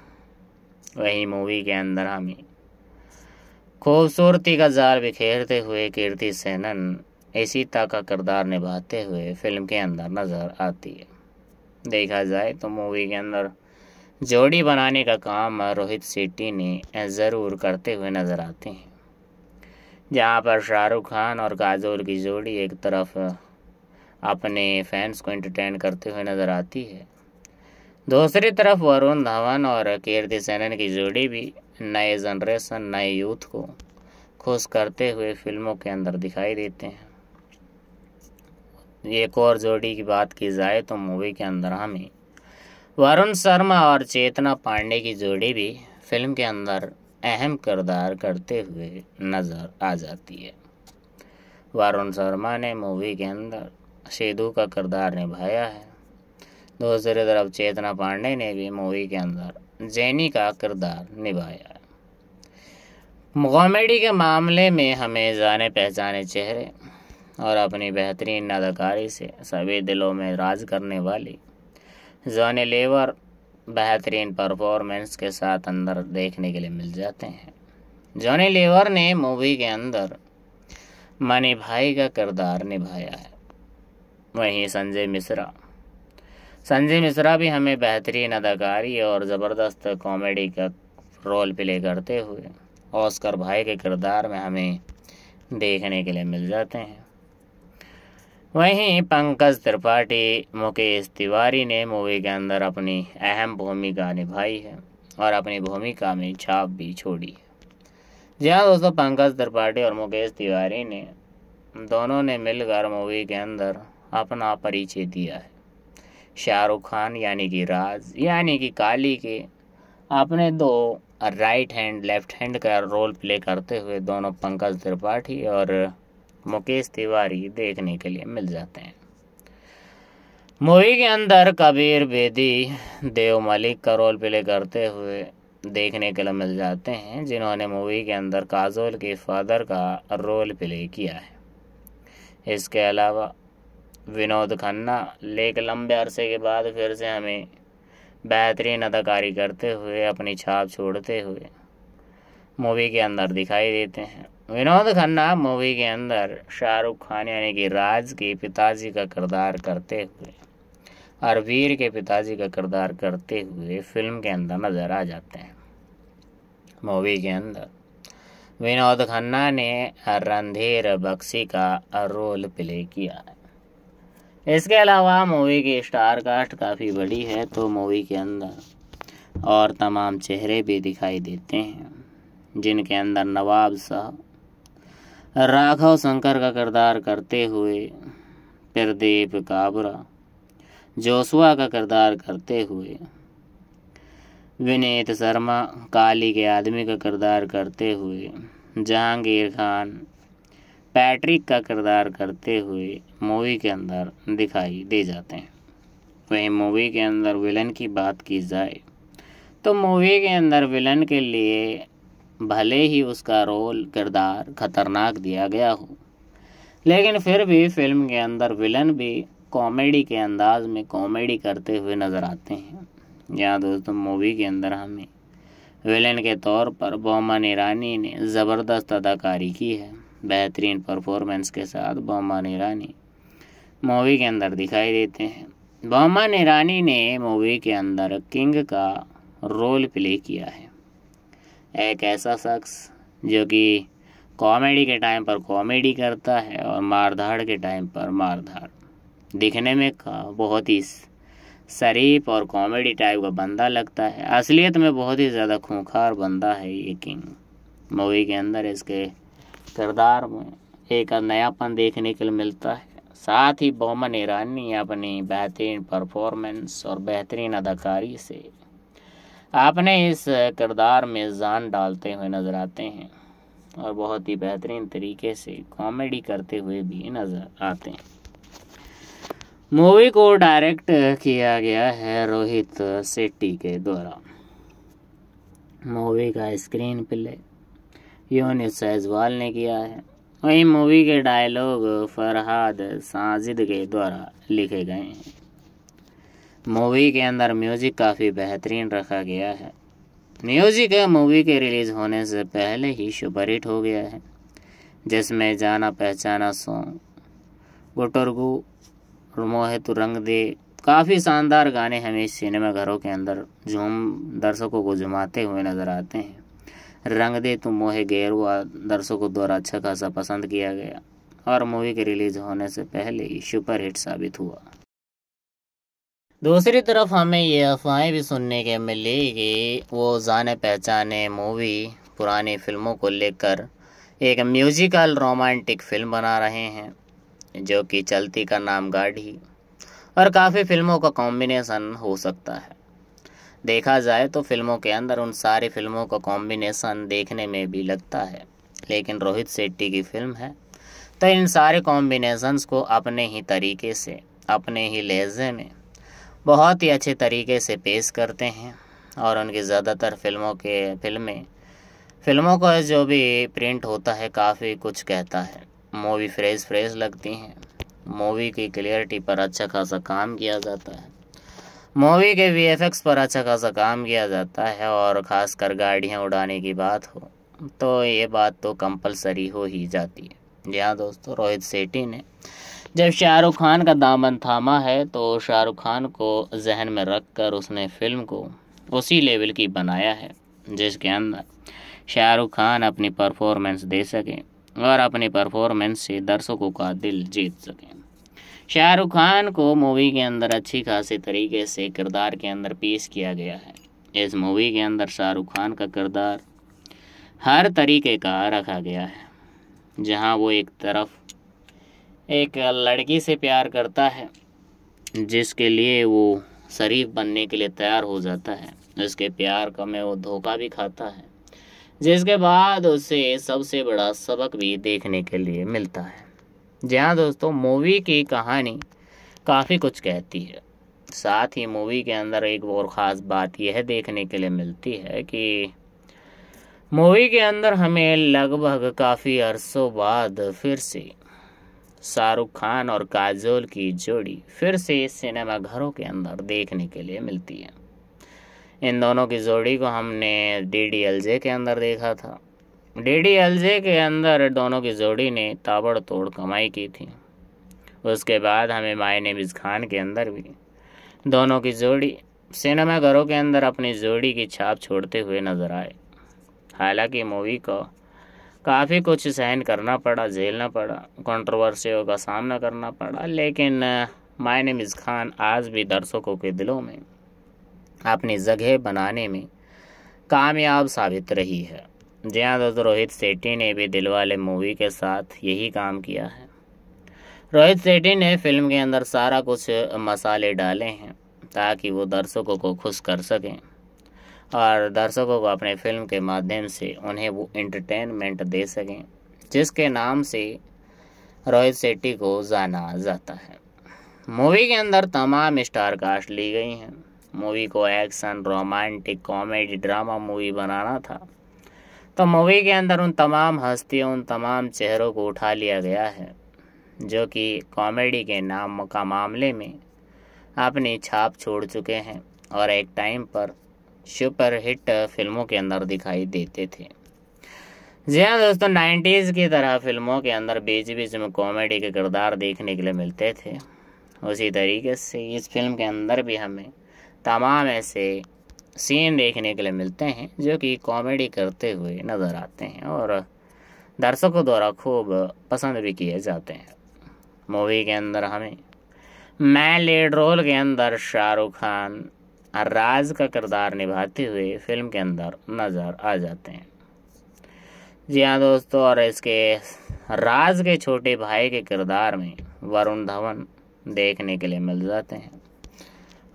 वही मूवी के अंदर हमें खूबसूरती का जार बिखेरते हुए कीर्ति सेनन एसीता का किरदार निभाते हुए फिल्म के अंदर नज़र आती है देखा जाए तो मूवी के अंदर जोड़ी बनाने का काम रोहित शेट्टी ने ज़रूर करते हुए नज़र आते हैं जहाँ पर शाहरुख खान और काजोल की जोड़ी एक तरफ अपने फैंस को एंटरटेन करते हुए नज़र आती है दूसरी तरफ वरुण धवन और कीर्ति सेनन की जोड़ी भी नए जनरेशन नए यूथ को खुश करते हुए फिल्मों के अंदर दिखाई देते हैं एक और जोड़ी की बात की जाए तो मूवी के अंदर हमें वरुण शर्मा और चेतना पांडे की जोड़ी भी फिल्म के अंदर अहम किरदार करते हुए नज़र आ जाती है वरुण शर्मा ने मूवी के अंदर सेदू का किरदार निभाया है दूसरी तरफ चेतना पांडे ने भी मूवी के अंदर जैनी का किरदार निभाया कॉमेडी के मामले में हमें जाने पहचाने चेहरे और अपनी बेहतरीन अदाकारी से सभी दिलों में राज करने वाली जॉनी लेवर बेहतरीन परफॉर्मेंस के साथ अंदर देखने के लिए मिल जाते हैं जॉनी लेवर ने मूवी के अंदर मनी भाई का किरदार निभाया है वहीं संजय मिश्रा संजय मिश्रा भी हमें बेहतरीन अदाकारी और ज़बरदस्त कॉमेडी का रोल प्ले करते हुए ऑस्कर भाई के किरदार में हमें देखने के लिए मिल जाते हैं वहीं पंकज त्रिपाठी मुकेश तिवारी ने मूवी के अंदर अपनी अहम भूमिका निभाई है और अपनी भूमिका में छाप भी छोड़ी है जी हाँ दोस्तों पंकज त्रिपाठी और मुकेश तिवारी ने दोनों ने मिलकर मूवी के अंदर अपना परिचय दिया है शाहरुख खान यानी कि राज यानी कि काली के अपने दो राइट हैंड लेफ्ट हैंड का रोल प्ले करते हुए दोनों पंकज त्रिपाठी और मुकेश तिवारी देखने के लिए मिल जाते हैं मूवी के अंदर कबीर बेदी देव मलिक का रोल प्ले करते हुए देखने के लिए मिल जाते हैं जिन्होंने मूवी के अंदर काजोल के फादर का रोल प्ले किया है इसके अलावा विनोद खन्ना लेक लंबे अरसे के बाद फिर से हमें बेहतरीन अदाकारी करते हुए अपनी छाप छोड़ते हुए मूवी के अंदर दिखाई देते हैं विनोद खन्ना मूवी के अंदर शाहरुख खान यानी कि राज के पिताजी का किरदार करते हुए और वीर के पिताजी का किरदार करते हुए फिल्म के अंदर नज़र आ जाते हैं मूवी के अंदर विनोद खन्ना ने रणधीर बख्शी का रोल प्ले किया है इसके अलावा मूवी की स्टार कास्ट काफ़ी बड़ी है तो मूवी के अंदर और तमाम चेहरे भी दिखाई देते हैं जिनके अंदर नवाब साहब राघव शंकर का किरदार करते हुए प्रदीप काबरा जोसुआ का किरदार करते हुए विनीत शर्मा काली के आदमी का किरदार करते हुए जहांगीर खान पैट्रिक का किरदार करते हुए मूवी के अंदर दिखाई दे जाते हैं वहीं मूवी के अंदर विलन की बात की जाए तो मूवी के अंदर विलन के लिए भले ही उसका रोल किरदार खतरनाक दिया गया हो लेकिन फिर भी फिल्म के अंदर विलन भी कॉमेडी के अंदाज में कॉमेडी करते हुए नज़र आते हैं यहाँ दोस्तों मूवी के अंदर हमें विलेन के तौर पर बोमन ईरानी ने ज़बरदस्त अदाकारी की है बेहतरीन परफॉर्मेंस के साथ बोमन ईरानी मूवी के अंदर दिखाई देते हैं बोमन ईरानी ने मूवी के अंदर किंग का रोल प्ले किया है एक ऐसा शख्स जो कि कॉमेडी के टाइम पर कॉमेडी करता है और मारधाड़ के टाइम पर मारधाड़ दिखने में बहुत ही शरीफ और कॉमेडी टाइप का बंदा लगता है असलियत में बहुत ही ज़्यादा खूंखार बंदा है ये किंग मूवी के अंदर इसके किरदार में एक नयापन देखने के लिए मिलता है साथ ही बोमन ईरानी अपनी बेहतरीन परफॉर्मेंस और बेहतरीन अदाकारी से आपने इस किरदार में जान डालते हुए नज़र आते हैं और बहुत ही बेहतरीन तरीके से कॉमेडी करते हुए भी नज़र आते हैं मूवी को डायरेक्ट किया गया है रोहित सेट्टी के द्वारा मूवी का स्क्रीन प्ले यूनिस सैजवाल ने किया है वहीं मूवी के डायलॉग फरहाद साजिद के द्वारा लिखे गए हैं मूवी के अंदर म्यूज़िक काफ़ी बेहतरीन रखा गया है म्यूज़िक मूवी के रिलीज़ होने से पहले ही हिट हो गया है जिसमें जाना पहचाना सॉन्ग गुटरगु तो रंग दे काफ़ी शानदार गाने हमें सिनेमा घरों के अंदर झूम दर्शकों को झुमाते हुए नज़र आते हैं रंग दे तुम तो मोहे गेर हुआ दर्शकों द्वारा अच्छा खासा पसंद किया गया और मूवी के रिलीज होने से पहले ही सुपरहिट साबित हुआ दूसरी तरफ हमें ये अफवाहें भी सुनने के मिली कि वो जाने पहचाने मूवी पुरानी फिल्मों को लेकर एक म्यूजिकल रोमांटिक फिल्म बना रहे हैं जो कि चलती का नाम गाढ़ी और काफ़ी फिल्मों का कॉम्बिनेशन हो सकता है देखा जाए तो फिल्मों के अंदर उन सारी फिल्मों का कॉम्बिनेसन देखने में भी लगता है लेकिन रोहित शेट्टी की फिल्म है तो इन सारे कॉम्बिनेसन्स को अपने ही तरीके से अपने ही लहजे में बहुत ही अच्छे तरीके से पेश करते हैं और उनकी ज़्यादातर फिल्मों के फिल्में फिल्मों का जो भी प्रिंट होता है काफ़ी कुछ कहता है मूवी फ्रेश फ्रेश लगती हैं मूवी की क्लियरिटी पर अच्छा खासा काम किया जाता है मूवी के वी पर अच्छा खासा काम किया जाता है और ख़ासकर गाड़ियाँ उड़ाने की बात हो तो ये बात तो कंपलसरी हो ही जाती है जी हाँ दोस्तों रोहित सेठी ने जब शाहरुख खान का दामन थामा है तो शाहरुख खान को जहन में रख कर उसने फिल्म को उसी लेवल की बनाया है जिसके अंदर शाहरुख खान अपनी परफॉर्मेंस दे सकें और अपनी परफॉर्मेंस से दर्शकों का दिल जीत सकें शाहरुख खान को मूवी के अंदर अच्छी खासी तरीके से किरदार के अंदर पेश किया गया है इस मूवी के अंदर शाहरुख खान का किरदार हर तरीके का रखा गया है जहां वो एक तरफ एक लड़की से प्यार करता है जिसके लिए वो शरीफ बनने के लिए तैयार हो जाता है उसके प्यार का में वो धोखा भी खाता है जिसके बाद उसे सबसे बड़ा सबक भी देखने के लिए मिलता है जी हाँ दोस्तों मूवी की कहानी काफ़ी कुछ कहती है साथ ही मूवी के अंदर एक और ख़ास बात यह देखने के लिए मिलती है कि मूवी के अंदर हमें लगभग काफ़ी अरसों बाद फिर से शाहरुख खान और काजोल की जोड़ी फिर से सिनेमाघरों के अंदर देखने के लिए मिलती है इन दोनों की जोड़ी को हमने डी डी एल जे के अंदर देखा था एलजे के अंदर दोनों की जोड़ी ने ताबड़तोड़ कमाई की थी उसके बाद हमें मायने मिज खान के अंदर भी दोनों की जोड़ी सिनेमा घरों के अंदर अपनी जोड़ी की छाप छोड़ते हुए नजर आए हालांकि मूवी को काफ़ी कुछ सहन करना पड़ा झेलना पड़ा कंट्रोवर्सियों का सामना करना पड़ा लेकिन माय नेम इज़ खान आज भी दर्शकों के दिलों में अपनी जगह बनाने में कामयाब साबित रही है जी हाँ दोस्तों रोहित सेट्टी ने भी दिलवाले मूवी के साथ यही काम किया है रोहित सेट्टी ने फिल्म के अंदर सारा कुछ मसाले डाले हैं ताकि वो दर्शकों को खुश कर सकें और दर्शकों को अपने फिल्म के माध्यम से उन्हें वो एंटरटेनमेंट दे सकें जिसके नाम से रोहित सेट्टी को जाना जाता है मूवी के अंदर तमाम स्टार कास्ट ली गई हैं मूवी को action romantic comedy drama movie बनाना था तो मूवी के अंदर उन तमाम हस्तियों उन तमाम चेहरों को उठा लिया गया है जो कि कॉमेडी के नाम का मामले में अपनी छाप छोड़ चुके हैं और एक टाइम पर सुपर हिट फिल्मों के अंदर दिखाई देते थे जी हाँ दोस्तों नाइन्टीज़ की तरह फिल्मों के अंदर बीच बीच में कॉमेडी के किरदार देखने के लिए मिलते थे उसी तरीके से इस फिल्म के अंदर भी हमें तमाम ऐसे सीन देखने के लिए मिलते हैं जो कि कॉमेडी करते हुए नज़र आते हैं और दर्शकों द्वारा खूब पसंद भी किए जाते हैं मूवी के अंदर हमें मैं लीड रोल के अंदर शाहरुख खान राज का किरदार निभाते हुए फिल्म के अंदर नज़र आ जाते हैं जी हाँ दोस्तों और इसके राज के छोटे भाई के किरदार में वरुण धवन देखने के लिए मिल जाते हैं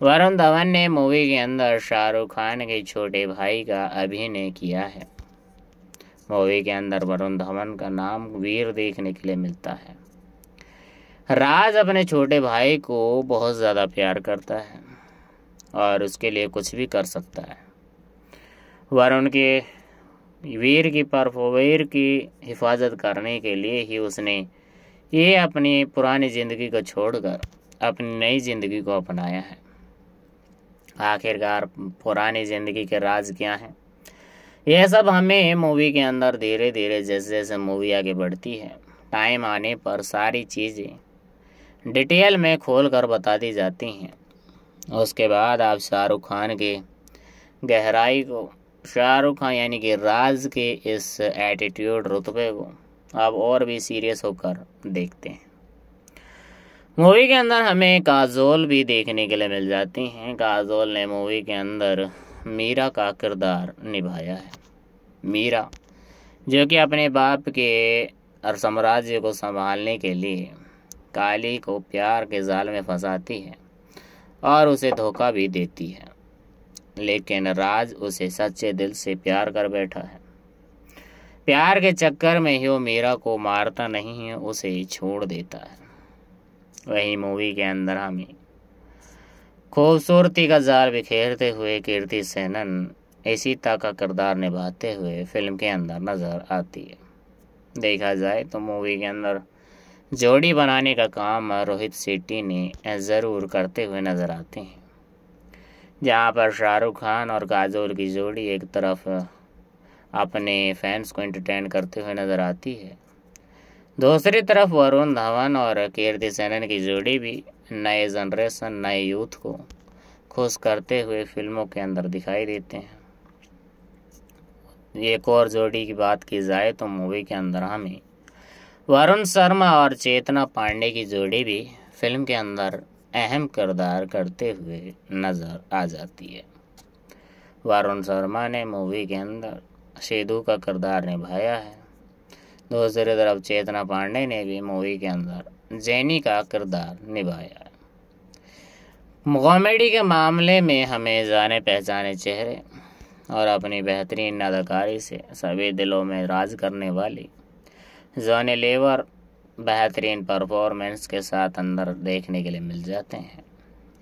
वरुण धवन ने मूवी के अंदर शाहरुख खान के छोटे भाई का अभिनय किया है मूवी के अंदर वरुण धवन का नाम वीर देखने के लिए मिलता है राज अपने छोटे भाई को बहुत ज़्यादा प्यार करता है और उसके लिए कुछ भी कर सकता है वरुण के वीर की परफोवीर की हिफाजत करने के लिए ही उसने ये अपनी पुरानी ज़िंदगी को छोड़कर अपनी नई ज़िंदगी को अपनाया है आखिरकार पुरानी ज़िंदगी के राज क्या हैं यह सब हमें मूवी के अंदर धीरे धीरे जैसे जैसे मूवी आगे बढ़ती है टाइम आने पर सारी चीज़ें डिटेल में खोल कर बता दी जाती हैं उसके बाद आप शाहरुख खान के गहराई को शाहरुख खान यानी कि राज के इस एटीट्यूड रुतबे को आप और भी सीरियस होकर देखते हैं मूवी के अंदर हमें काजोल भी देखने के लिए मिल जाती हैं काजोल ने मूवी के अंदर मीरा का किरदार निभाया है मीरा जो कि अपने बाप के और साम्राज्य को संभालने के लिए काली को प्यार के जाल में फंसाती है और उसे धोखा भी देती है लेकिन राज उसे सच्चे दिल से प्यार कर बैठा है प्यार के चक्कर में ही वो मीरा को मारता नहीं है उसे छोड़ देता है वही मूवी के अंदर हमें खूबसूरती का जार बिखेरते हुए कीर्ति सेनन ऐसीता का किरदार निभाते हुए फिल्म के अंदर नज़र आती है देखा जाए तो मूवी के अंदर जोड़ी बनाने का काम रोहित सेट्टी ने ज़रूर करते हुए नज़र आते हैं जहाँ पर शाहरुख खान और काजोल की जोड़ी एक तरफ अपने फैंस को एंटरटेन करते हुए नज़र आती है दूसरी तरफ वरुण धवन और कीर्ति सेनन की जोड़ी भी नए जनरेशन नए यूथ को खुश करते हुए फिल्मों के अंदर दिखाई देते हैं एक और जोड़ी की बात की जाए तो मूवी के अंदर हमें वरुण शर्मा और चेतना पांडे की जोड़ी भी फिल्म के अंदर अहम किरदार करते हुए नज़र आ जाती है वरुण शर्मा ने मूवी के अंदर सेदू का किरदार निभाया है दूसरी तरफ चेतना पांडे ने भी मूवी के अंदर जैनी का किरदार निभाया कॉमेडी के मामले में हमें जाने पहचाने चेहरे और अपनी बेहतरीन अदाकारी से सभी दिलों में राज करने वाली जॉनी लेवर बेहतरीन परफॉर्मेंस के साथ अंदर देखने के लिए मिल जाते हैं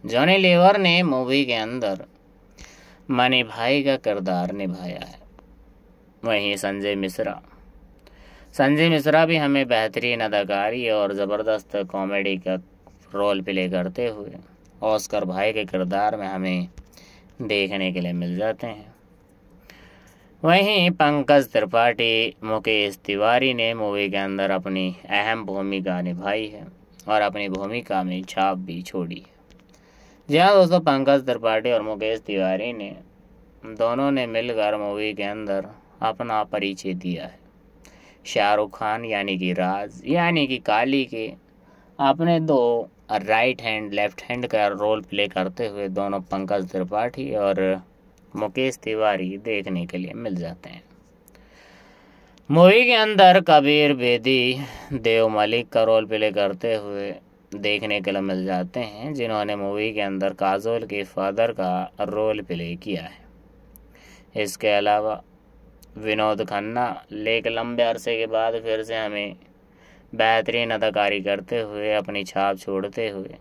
जॉनी लेवर ने मूवी के अंदर मनी भाई का किरदार निभाया है वहीं संजय मिश्रा संजय मिश्रा भी हमें बेहतरीन अदाकारी और ज़बरदस्त कॉमेडी का रोल प्ले करते हुए ऑस्कर भाई के किरदार में हमें देखने के लिए मिल जाते हैं वहीं पंकज त्रिपाठी मुकेश तिवारी ने मूवी के अंदर अपनी अहम भूमिका निभाई है और अपनी भूमिका में छाप भी छोड़ी है जी हाँ दोस्तों पंकज त्रिपाठी और मुकेश तिवारी ने दोनों ने मिलकर मूवी के अंदर अपना परिचय दिया है शाहरुख खान यानी कि राज यानी कि काली के अपने दो राइट हैंड लेफ्ट हैंड का रोल प्ले करते हुए दोनों पंकज त्रिपाठी और मुकेश तिवारी देखने के लिए मिल जाते हैं मूवी के अंदर कबीर बेदी देव मलिक का रोल प्ले करते हुए देखने के लिए मिल जाते हैं जिन्होंने मूवी के अंदर काजोल के फादर का रोल प्ले किया है इसके अलावा विनोद खन्ना लेकिन लंबे अरसे के बाद फिर से हमें बेहतरीन अदाकारी करते हुए अपनी छाप छोड़ते हुए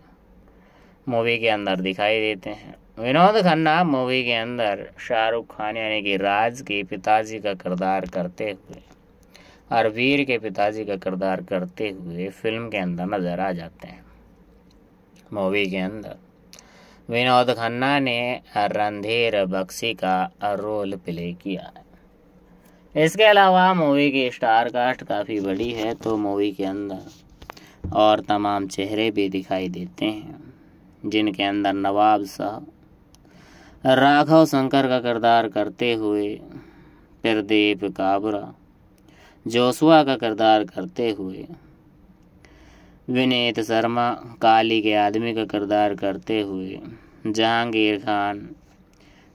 मूवी के अंदर दिखाई देते हैं विनोद खन्ना मूवी के अंदर शाहरुख खान यानी कि राज के पिताजी का किरदार करते हुए और वीर के पिताजी का किरदार करते हुए फिल्म के अंदर नज़र आ जाते हैं मूवी के अंदर विनोद खन्ना ने रणधीर बख्शी का रोल प्ले किया है इसके अलावा मूवी की स्टार कास्ट काफ़ी बड़ी है तो मूवी के अंदर और तमाम चेहरे भी दिखाई देते हैं जिनके अंदर नवाब शाह राघव शंकर का किरदार करते हुए प्रदीप काबरा जोसुआ का किरदार करते हुए विनीत शर्मा काली के आदमी का किरदार करते हुए जहांगीर खान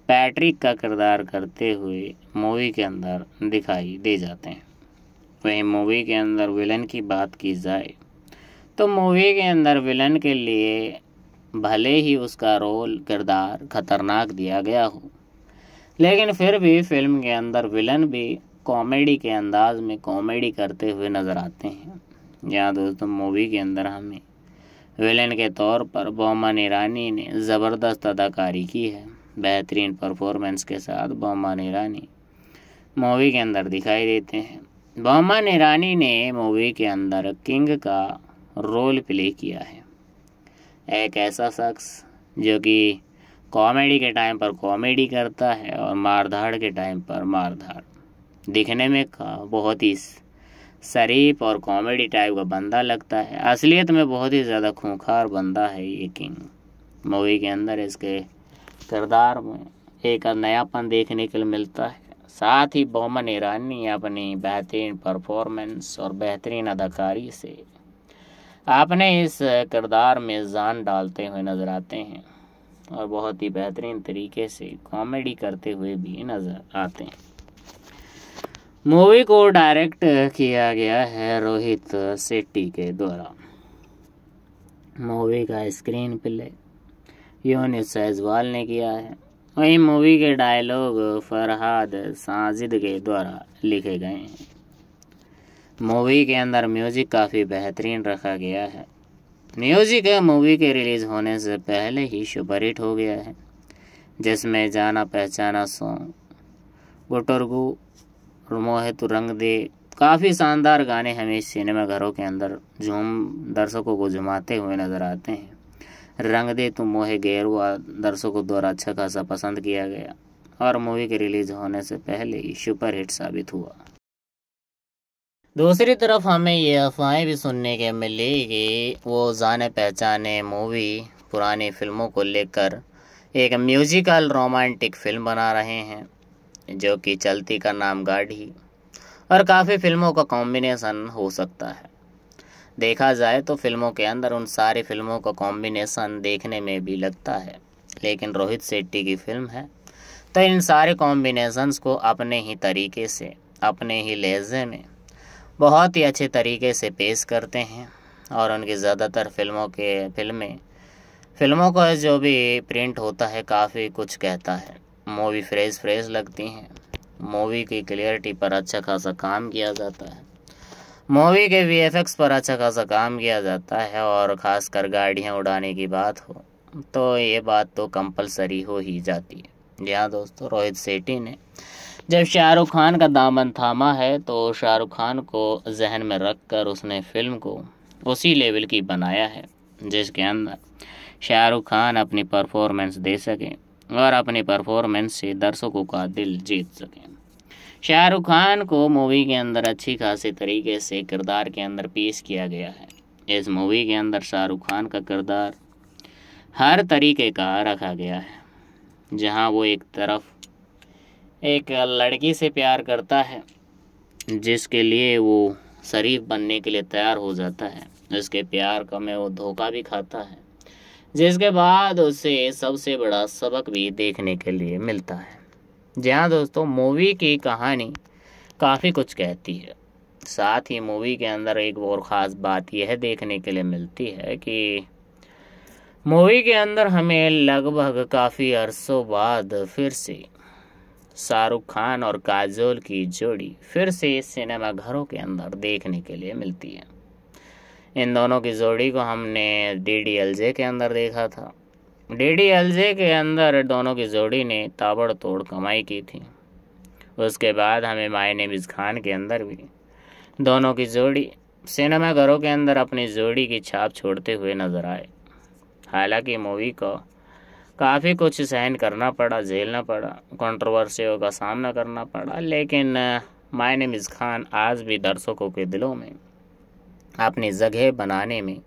पैट्रिक का किरदार करते हुए मूवी के अंदर दिखाई दे जाते हैं वहीं मूवी के अंदर विलन की बात की जाए तो मूवी के अंदर विलन के लिए भले ही उसका रोल किरदार खतरनाक दिया गया हो लेकिन फिर भी फिल्म के अंदर विलन भी कॉमेडी के अंदाज में कॉमेडी करते हुए नज़र आते हैं यहाँ दोस्तों मूवी के अंदर हमें विलेन के तौर पर बोमन ईरानी ने ज़बरदस्त अदाकारी की है बेहतरीन परफॉर्मेंस के साथ बोमन ईरानी मूवी के अंदर दिखाई देते हैं बहमन ईरानी ने मूवी के अंदर किंग का रोल प्ले किया है एक ऐसा शख्स जो कि कॉमेडी के टाइम पर कॉमेडी करता है और मारधाड़ के टाइम पर मारधाड़ दिखने में का बहुत ही शरीफ और कॉमेडी टाइप का बंदा लगता है असलियत में बहुत ही ज़्यादा खूंखार बंदा है ये किंग मूवी के अंदर इसके किरदार में एक नयापन देखने के लिए मिलता है साथ ही बोमन ईरानी अपनी बेहतरीन परफॉर्मेंस और बेहतरीन अदाकारी से आपने इस किरदार में जान डालते हुए नज़र आते हैं और बहुत ही बेहतरीन तरीके से कॉमेडी करते हुए भी नज़र आते हैं मूवी को डायरेक्ट किया गया है रोहित सेट्टी के द्वारा मूवी का स्क्रीन प्ले यूनिस सैजवाल ने किया है वहीं मूवी के डायलॉग फरहाद साजिद के द्वारा लिखे गए हैं मूवी के अंदर म्यूज़िक काफ़ी बेहतरीन रखा गया है म्यूज़िक मूवी के रिलीज़ होने से पहले ही हिट हो गया है जिसमें जाना पहचाना सॉन्ग गुटरगु मोहित रंग दे काफ़ी शानदार गाने हमें सिनेमाघरों के अंदर झूम दर्शकों को झुमाते हुए नज़र आते हैं रंग दे तुम तो मोहे गैर हुआ दर्शकों द्वारा अच्छा खासा पसंद किया गया और मूवी के रिलीज होने से पहले ही सुपरहिट साबित हुआ दूसरी तरफ हमें ये अफवाहें भी सुनने के मिली कि वो जाने पहचाने मूवी पुरानी फिल्मों को लेकर एक म्यूजिकल रोमांटिक फिल्म बना रहे हैं जो कि चलती का नाम गाढ़ी और काफ़ी फिल्मों का कॉम्बिनेशन हो सकता है देखा जाए तो फिल्मों के अंदर उन सारी फिल्मों का कॉम्बिनेसन देखने में भी लगता है लेकिन रोहित शेट्टी की फिल्म है तो इन सारे कॉम्बिनेशंस को अपने ही तरीके से अपने ही लहजे में बहुत ही अच्छे तरीके से पेश करते हैं और उनकी ज़्यादातर फिल्मों के फिल्में फिल्मों का जो भी प्रिंट होता है काफ़ी कुछ कहता है मूवी फ्रेश फ्रेश लगती हैं मूवी की क्लियरिटी पर अच्छा खासा काम किया जाता है मूवी के वी पर अच्छा खासा काम किया जाता है और ख़ासकर गाड़ियाँ उड़ाने की बात हो तो ये बात तो कंपलसरी हो ही जाती है जी हाँ दोस्तों रोहित सेठी ने जब शाहरुख खान का दामन थामा है तो शाहरुख खान को जहन में रख कर उसने फिल्म को उसी लेवल की बनाया है जिसके अंदर शाहरुख खान अपनी परफॉर्मेंस दे सकें और अपनी परफॉर्मेंस से दर्शकों का दिल जीत सकें शाहरुख खान को मूवी के अंदर अच्छी खासी तरीके से किरदार के अंदर पेश किया गया है इस मूवी के अंदर शाहरुख खान का किरदार हर तरीके का रखा गया है जहां वो एक तरफ एक लड़की से प्यार करता है जिसके लिए वो शरीफ बनने के लिए तैयार हो जाता है उसके प्यार का में वो धोखा भी खाता है जिसके बाद उसे सबसे बड़ा सबक भी देखने के लिए मिलता है जी हाँ दोस्तों मूवी की कहानी काफ़ी कुछ कहती है साथ ही मूवी के अंदर एक और ख़ास बात यह देखने के लिए मिलती है कि मूवी के अंदर हमें लगभग काफ़ी अरसों बाद फिर से शाहरुख खान और काजोल की जोड़ी फिर से सिनेमाघरों के अंदर देखने के लिए मिलती है इन दोनों की जोड़ी को हमने डी डी एल जे के अंदर देखा था एलजे के अंदर दोनों की जोड़ी ने ताबड़तोड़ कमाई की थी उसके बाद हमें मायने मिज खान के अंदर भी दोनों की जोड़ी सिनेमाघरों के अंदर अपनी जोड़ी की छाप छोड़ते हुए नजर आए हालांकि मूवी को काफ़ी कुछ सहन करना पड़ा झेलना पड़ा कंट्रोवर्सियों का सामना करना पड़ा लेकिन मायने मिज खान आज भी दर्शकों के दिलों में अपनी जगह बनाने में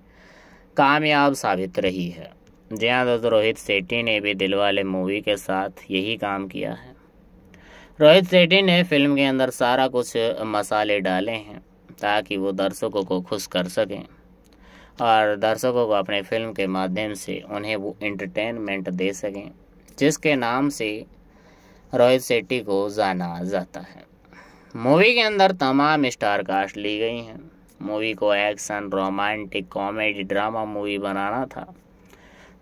कामयाब साबित रही है जी हाँ दोस्तों रोहित सेट्टी ने भी दिलवाले मूवी के साथ यही काम किया है रोहित सेट्टी ने फिल्म के अंदर सारा कुछ मसाले डाले हैं ताकि वो दर्शकों को खुश कर सकें और दर्शकों को अपने फिल्म के माध्यम से उन्हें वो एंटरटेनमेंट दे सकें जिसके नाम से रोहित सेट्टी को जाना जाता है मूवी के अंदर तमाम स्टार कास्ट ली गई हैं मूवी को action romantic comedy drama movie बनाना था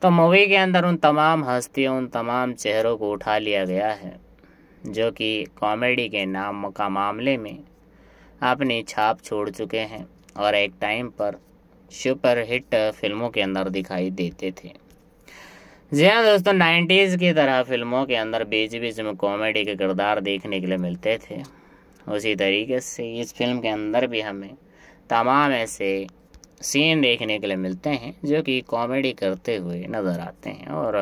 तो मूवी के अंदर उन तमाम हस्तियों उन तमाम चेहरों को उठा लिया गया है जो कि कॉमेडी के नाम का मामले में अपनी छाप छोड़ चुके हैं और एक टाइम पर सुपर हिट फिल्मों के अंदर दिखाई देते थे जी हाँ दोस्तों नाइन्टीज़ की तरह फिल्मों के अंदर बीच बीच में कॉमेडी के किरदार देखने के लिए मिलते थे उसी तरीके से इस फिल्म के अंदर भी हमें तमाम ऐसे सीन देखने के लिए मिलते हैं जो कि कॉमेडी करते हुए नज़र आते हैं और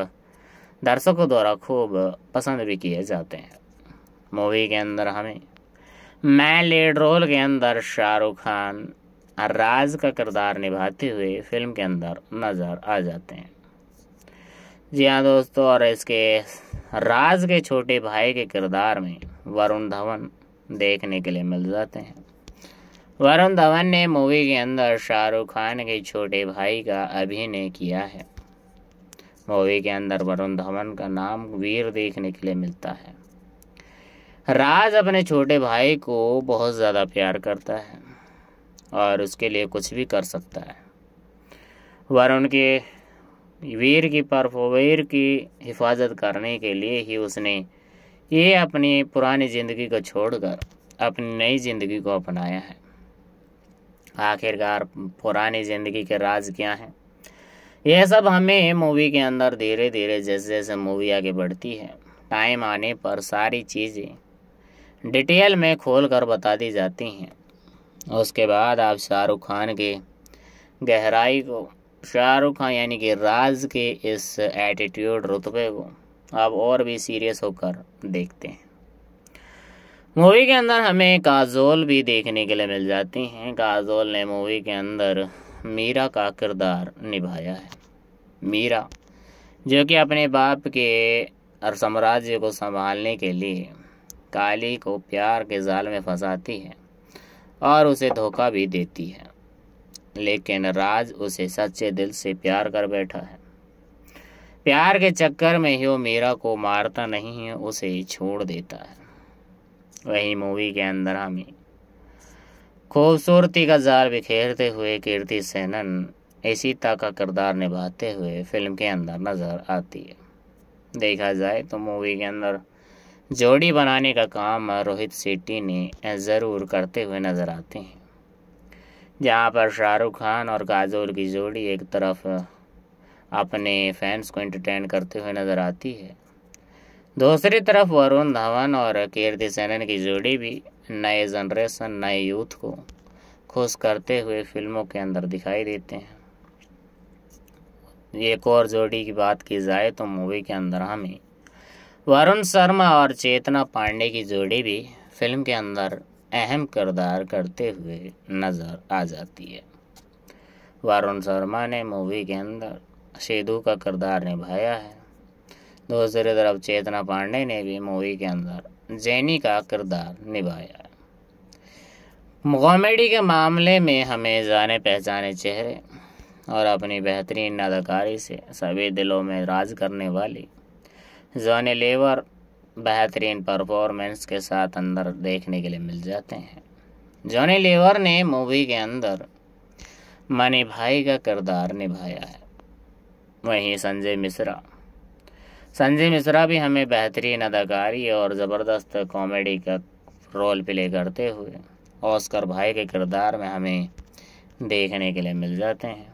दर्शकों द्वारा खूब पसंद भी किए जाते हैं मूवी के अंदर हमें मैं लीड रोल के अंदर शाहरुख खान राज का किरदार निभाते हुए फिल्म के अंदर नज़र आ जाते हैं जी हाँ दोस्तों और इसके राज के छोटे भाई के किरदार में वरुण धवन देखने के लिए मिल जाते हैं वरुण धवन ने मूवी के अंदर शाहरुख खान के छोटे भाई का अभिनय किया है मूवी के अंदर वरुण धवन का नाम वीर देखने के लिए मिलता है राज अपने छोटे भाई को बहुत ज़्यादा प्यार करता है और उसके लिए कुछ भी कर सकता है वरुण के वीर की परफोवीर की हिफाजत करने के लिए ही उसने ये अपनी पुरानी ज़िंदगी को छोड़कर अपनी नई ज़िंदगी को अपनाया है आखिरकार पुरानी ज़िंदगी के राज क्या हैं यह सब हमें मूवी के अंदर धीरे धीरे जैसे जैसे मूवी आगे बढ़ती है टाइम आने पर सारी चीज़ें डिटेल में खोल कर बता दी जाती हैं उसके बाद आप शाहरुख खान के गहराई को शाहरुख खान यानी कि राज के इस एटीट्यूड रुतबे को आप और भी सीरियस होकर देखते हैं मूवी के अंदर हमें काजोल भी देखने के लिए मिल जाती हैं काजोल ने मूवी के अंदर मीरा का किरदार निभाया है मीरा जो कि अपने बाप के और साम्राज्य को संभालने के लिए काली को प्यार के जाल में फंसाती है और उसे धोखा भी देती है लेकिन राज उसे सच्चे दिल से प्यार कर बैठा है प्यार के चक्कर में ही वो मीरा को मारता नहीं है उसे छोड़ देता है वही मूवी के अंदर हमें खूबसूरती का जार बिखेरते हुए कीर्ति सेनन इसीता का किरदार निभाते हुए फिल्म के अंदर नज़र आती है देखा जाए तो मूवी के अंदर जोड़ी बनाने का काम रोहित शेट्टी ने ज़रूर करते हुए नज़र आते हैं जहाँ पर शाहरुख खान और काजोल की जोड़ी एक तरफ अपने फैंस को एंटरटेन करते हुए नज़र आती है दूसरी तरफ वरुण धवन और कीर्ति सेनन की जोड़ी भी नए जनरेशन नए यूथ को खुश करते हुए फिल्मों के अंदर दिखाई देते हैं एक और जोड़ी की बात की जाए तो मूवी के अंदर हमें वरुण शर्मा और चेतना पांडे की जोड़ी भी फिल्म के अंदर अहम किरदार करते हुए नज़र आ जाती है वरुण शर्मा ने मूवी के अंदर सेदू का किरदार निभाया है दूसरी तरफ चेतना पांडे ने भी मूवी के अंदर जैनी का किरदार निभाया कॉमेडी के मामले में हमें जाने पहचाने चेहरे और अपनी बेहतरीन अदाकारी से सभी दिलों में राज करने वाली जॉनी लेवर बेहतरीन परफॉर्मेंस के साथ अंदर देखने के लिए मिल जाते हैं जॉनी लेवर ने मूवी के अंदर मनी भाई का किरदार निभाया है वहीं संजय मिश्रा संजय मिश्रा भी हमें बेहतरीन अदाकारी और ज़बरदस्त कॉमेडी का रोल प्ले करते हुए ऑस्कर भाई के किरदार में हमें देखने के लिए मिल जाते हैं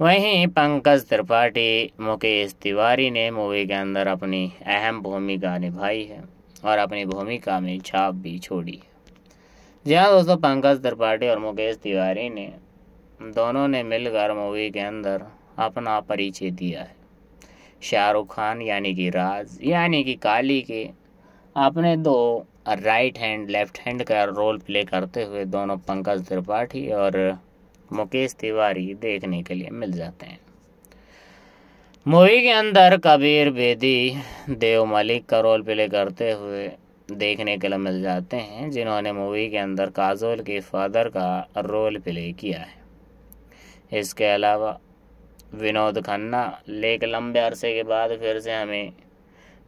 वहीं पंकज त्रिपाठी मुकेश तिवारी ने मूवी के अंदर अपनी अहम भूमिका निभाई है और अपनी भूमिका में छाप भी छोड़ी है जी हाँ दोस्तों पंकज त्रिपाठी और मुकेश तिवारी ने दोनों ने मिलकर मूवी के अंदर अपना परिचय दिया है शाहरुख खान यानी कि राज यानी कि काली के अपने दो राइट हैंड लेफ्ट हैंड का रोल प्ले करते हुए दोनों पंकज त्रिपाठी और मुकेश तिवारी देखने के लिए मिल जाते हैं मूवी के अंदर कबीर बेदी देव मलिक का रोल प्ले करते हुए देखने के लिए मिल जाते हैं जिन्होंने मूवी के अंदर काजोल के फादर का रोल प्ले किया है इसके अलावा विनोद खन्ना लेक लंबे अरसे के बाद फिर से हमें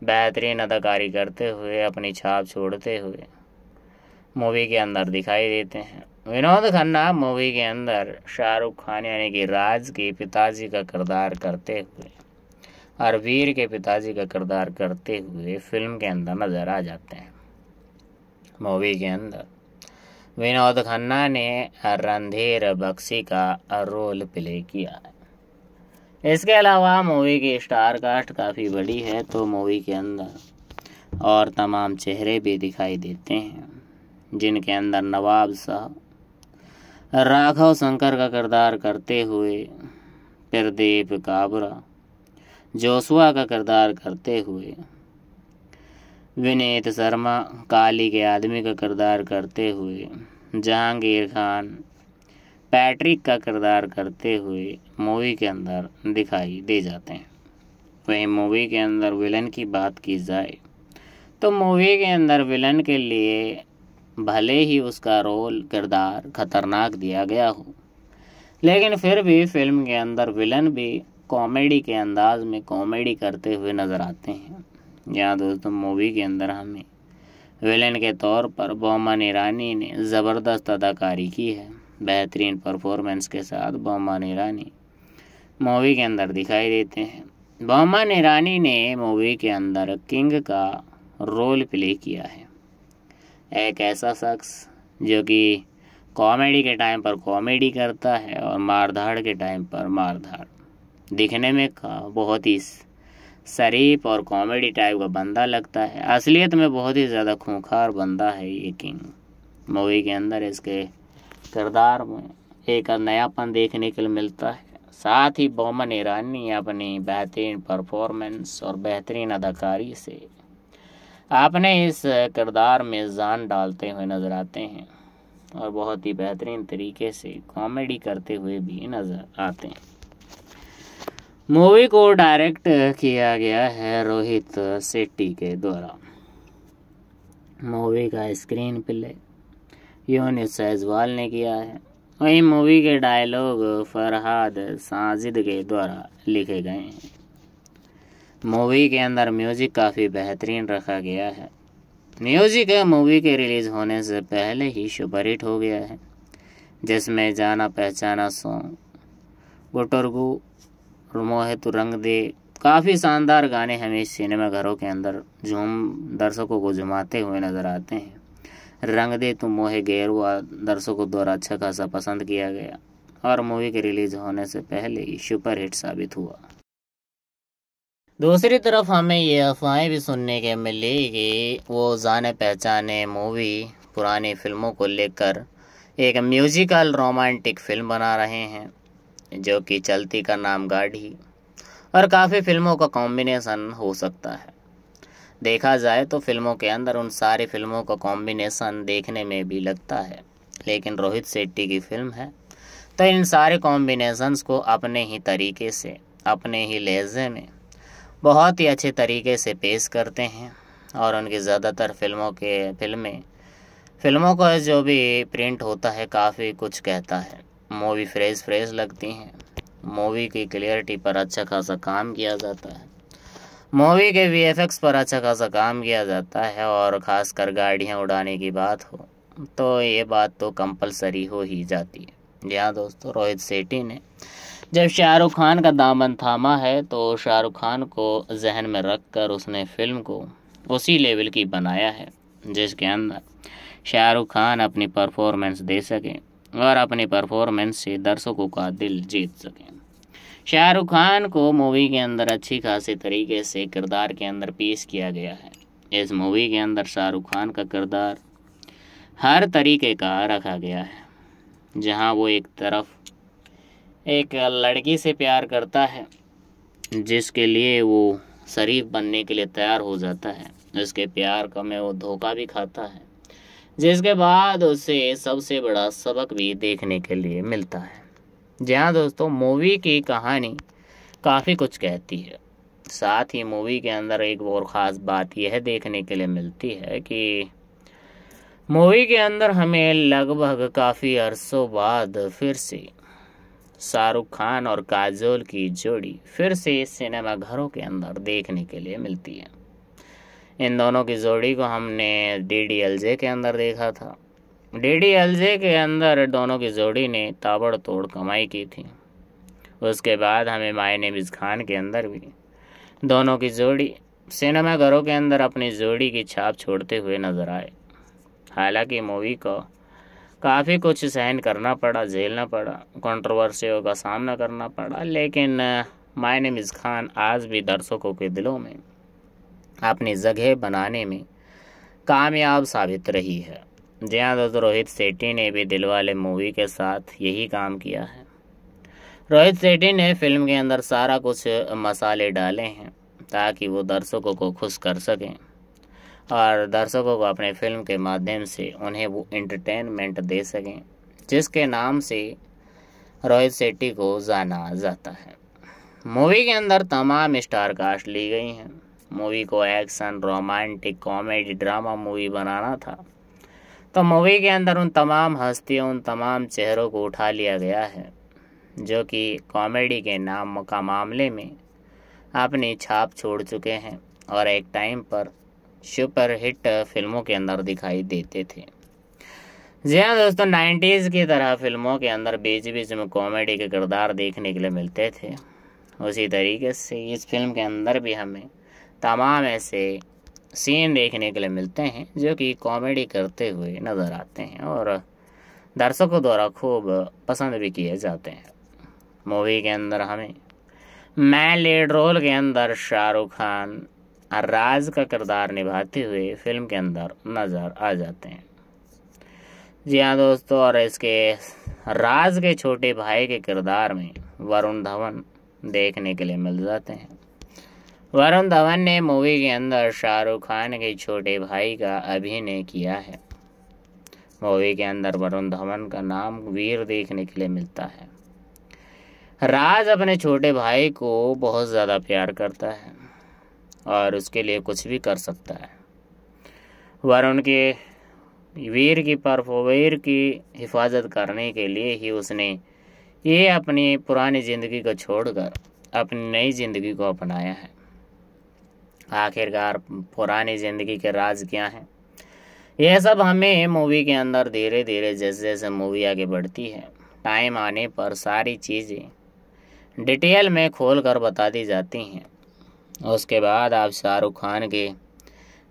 बेहतरीन अदाकारी करते हुए अपनी छाप छोड़ते हुए मूवी के अंदर दिखाई देते हैं विनोद खन्ना मूवी के अंदर शाहरुख खान यानी कि राज के पिताजी का किरदार करते हुए और वीर के पिताजी का किरदार करते हुए फिल्म के अंदर नज़र आ जाते हैं मूवी के अंदर विनोद खन्ना ने रणधीर बख्शी का रोल प्ले किया है इसके अलावा मूवी की स्टार कास्ट काफ़ी बड़ी है तो मूवी के अंदर और तमाम चेहरे भी दिखाई देते हैं जिनके अंदर नवाब साहब राघव शंकर का किरदार करते हुए प्रदीप काबरा जोसुआ का किरदार करते हुए विनीत शर्मा काली के आदमी का किरदार करते हुए जहांगीर खान पैट्रिक का किरदार करते हुए मूवी के अंदर दिखाई दे जाते हैं वहीं मूवी के अंदर विलन की बात की जाए तो मूवी के अंदर विलन के लिए भले ही उसका रोल किरदार खतरनाक दिया गया हो लेकिन फिर भी फिल्म के अंदर विलन भी कॉमेडी के अंदाज में कॉमेडी करते हुए नज़र आते हैं यहाँ दोस्तों मूवी के अंदर हमें विलेन के तौर पर बोमन ईरानी ने ज़बरदस्त अदाकारी की है बेहतरीन परफॉर्मेंस के साथ बोमन ईरानी मूवी के अंदर दिखाई देते हैं बहमन ईरानी ने मूवी के अंदर किंग का रोल प्ले किया है एक ऐसा शख्स जो कि कॉमेडी के टाइम पर कॉमेडी करता है और मारधाड़ के टाइम पर मारधाड़ दिखने में का बहुत ही शरीफ और कॉमेडी टाइप का बंदा लगता है असलियत में बहुत ही ज़्यादा खूंखार बंदा है ये किंग मूवी के अंदर इसके किरदार में एक नयापन देखने के लिए मिलता है साथ ही बोमन ईरानी अपनी बेहतरीन परफॉर्मेंस और बेहतरीन अदाकारी से आपने इस किरदार में जान डालते हुए नज़र आते हैं और बहुत ही बेहतरीन तरीके से कॉमेडी करते हुए भी नज़र आते हैं मूवी को डायरेक्ट किया गया है रोहित सेट्टी के द्वारा मूवी का स्क्रीन प्ले यूनिस सैजवाल ने किया है वहीं मूवी के डायलॉग फरहाद साजिद के द्वारा लिखे गए हैं मूवी के अंदर म्यूज़िक काफ़ी बेहतरीन रखा गया है म्यूज़िक मूवी के रिलीज़ होने से पहले ही हिट हो गया है जिसमें जाना पहचाना सॉन्ग गुटरगु मोहित रंग दे काफ़ी शानदार गाने हमें सिनेमा घरों के अंदर झूम दर्शकों को झुमाते हुए नज़र आते हैं रंग दे तुम तो मोहे गैर हुआ दर्शकों द्वारा अच्छा खासा पसंद किया गया और मूवी के रिलीज होने से पहले ही सुपरहिट साबित हुआ दूसरी तरफ हमें ये अफवाहें भी सुनने के मिली कि वो जाने पहचाने मूवी पुरानी फिल्मों को लेकर एक म्यूजिकल रोमांटिक फिल्म बना रहे हैं जो कि चलती का नाम गाढ़ी और काफ़ी फिल्मों का कॉम्बिनेशन हो सकता है देखा जाए तो फिल्मों के अंदर उन सारी फिल्मों का कॉम्बिनेसन देखने में भी लगता है लेकिन रोहित शेट्टी की फिल्म है तो इन सारे कॉम्बिनेसन्स को अपने ही तरीके से अपने ही लहजे में बहुत ही अच्छे तरीके से पेश करते हैं और उनकी ज़्यादातर फिल्मों के फिल्में फिल्मों का जो भी प्रिंट होता है काफ़ी कुछ कहता है मूवी फ्रेश फ्रेश लगती हैं मूवी की क्लियरिटी पर अच्छा खासा काम किया जाता है मूवी के वी पर अच्छा खासा काम किया जाता है और ख़ासकर गाड़ियाँ उड़ाने की बात हो तो ये बात तो कंपलसरी हो ही जाती है जी हाँ दोस्तों रोहित सेठी ने जब शाहरुख खान का दामन थामा है तो शाहरुख खान को जहन में रख कर उसने फिल्म को उसी लेवल की बनाया है जिसके अंदर शाहरुख खान अपनी परफॉर्मेंस दे सकें और अपनी परफॉर्मेंस से दर्शकों का दिल जीत सकें शाहरुख खान को मूवी के अंदर अच्छी खासी तरीके से किरदार के अंदर पेश किया गया है इस मूवी के अंदर शाहरुख खान का किरदार हर तरीके का रखा गया है जहां वो एक तरफ एक लड़की से प्यार करता है जिसके लिए वो शरीफ बनने के लिए तैयार हो जाता है उसके प्यार का में वो धोखा भी खाता है जिसके बाद उसे सबसे बड़ा सबक भी देखने के लिए मिलता है जी हाँ दोस्तों मूवी की कहानी काफ़ी कुछ कहती है साथ ही मूवी के अंदर एक और ख़ास बात यह देखने के लिए मिलती है कि मूवी के अंदर हमें लगभग काफ़ी अरसों बाद फिर से शाहरुख खान और काजोल की जोड़ी फिर से सिनेमाघरों के अंदर देखने के लिए मिलती है इन दोनों की जोड़ी को हमने डी डी एल जे के अंदर देखा था डी एलजे के अंदर दोनों की जोड़ी ने ताबड़तोड़ कमाई की थी उसके बाद हमें माय मिज खान के अंदर भी दोनों की जोड़ी सिनेमा घरों के अंदर अपनी जोड़ी की छाप छोड़ते हुए नजर आए हालांकि मूवी को काफ़ी कुछ सहन करना पड़ा झेलना पड़ा कंट्रोवर्सियों का सामना करना पड़ा लेकिन माय मिज खान आज भी दर्शकों के दिलों में अपनी जगह बनाने में कामयाब साबित रही है जी हाँ दोस्तों रोहित सेट्टी ने भी दिलवाले मूवी के साथ यही काम किया है रोहित सेट्टी ने फिल्म के अंदर सारा कुछ मसाले डाले हैं ताकि वो दर्शकों को खुश कर सकें और दर्शकों को अपने फिल्म के माध्यम से उन्हें वो एंटरटेनमेंट दे सकें जिसके नाम से रोहित सेट्टी को जाना जाता है मूवी के अंदर तमाम स्टार कास्ट ली गई हैं मूवी को action romantic comedy drama movie बनाना था तो मूवी के अंदर उन तमाम हस्तियों उन तमाम चेहरों को उठा लिया गया है जो कि कॉमेडी के नाम का मामले में अपनी छाप छोड़ चुके हैं और एक टाइम पर सुपर हिट फिल्मों के अंदर दिखाई देते थे जी हाँ दोस्तों नाइन्टीज़ की तरह फिल्मों के अंदर बीच बीच में कॉमेडी के किरदार देखने के लिए मिलते थे उसी तरीके से इस फिल्म के अंदर भी हमें तमाम ऐसे सीन देखने के लिए मिलते हैं जो कि कॉमेडी करते हुए नज़र आते हैं और दर्शकों द्वारा खूब पसंद भी किए जाते हैं मूवी के अंदर हमें मैं लीड रोल के अंदर शाहरुख खान राज का किरदार निभाते हुए फिल्म के अंदर नज़र आ जाते हैं जी हाँ दोस्तों और इसके राज के छोटे भाई के किरदार में वरुण धवन देखने के लिए मिल जाते हैं वरुण धवन ने मूवी के अंदर शाहरुख खान के छोटे भाई का अभिनय किया है मूवी के अंदर वरुण धवन का नाम वीर देखने के लिए मिलता है राज अपने छोटे भाई को बहुत ज़्यादा प्यार करता है और उसके लिए कुछ भी कर सकता है वरुण के वीर की परफोवीर की हिफाजत करने के लिए ही उसने ये अपनी पुरानी ज़िंदगी को छोड़कर अपनी नई ज़िंदगी को अपनाया है आखिरकार पुरानी ज़िंदगी के राज क्या हैं यह सब हमें मूवी के अंदर धीरे धीरे जैसे जैसे मूवी आगे बढ़ती है टाइम आने पर सारी चीज़ें डिटेल में खोल कर बता दी जाती हैं उसके बाद आप शाहरुख खान के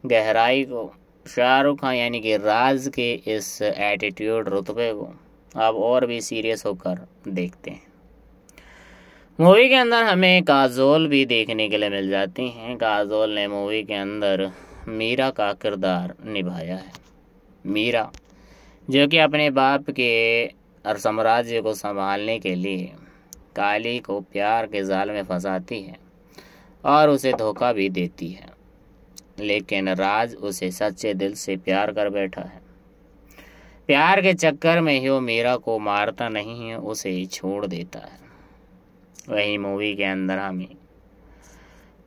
गहराई को शाहरुख खान यानी कि राज के इस एटीट्यूड रुतबे को आप और भी सीरियस होकर देखते हैं मूवी के अंदर हमें काजोल भी देखने के लिए मिल जाती हैं काजोल ने मूवी के अंदर मीरा का किरदार निभाया है मीरा जो कि अपने बाप के और साम्राज्य को संभालने के लिए काली को प्यार के जाल में फंसाती है और उसे धोखा भी देती है लेकिन राज उसे सच्चे दिल से प्यार कर बैठा है प्यार के चक्कर में ही वो मीरा को मारता नहीं है उसे छोड़ देता है वही मूवी के अंदर हमें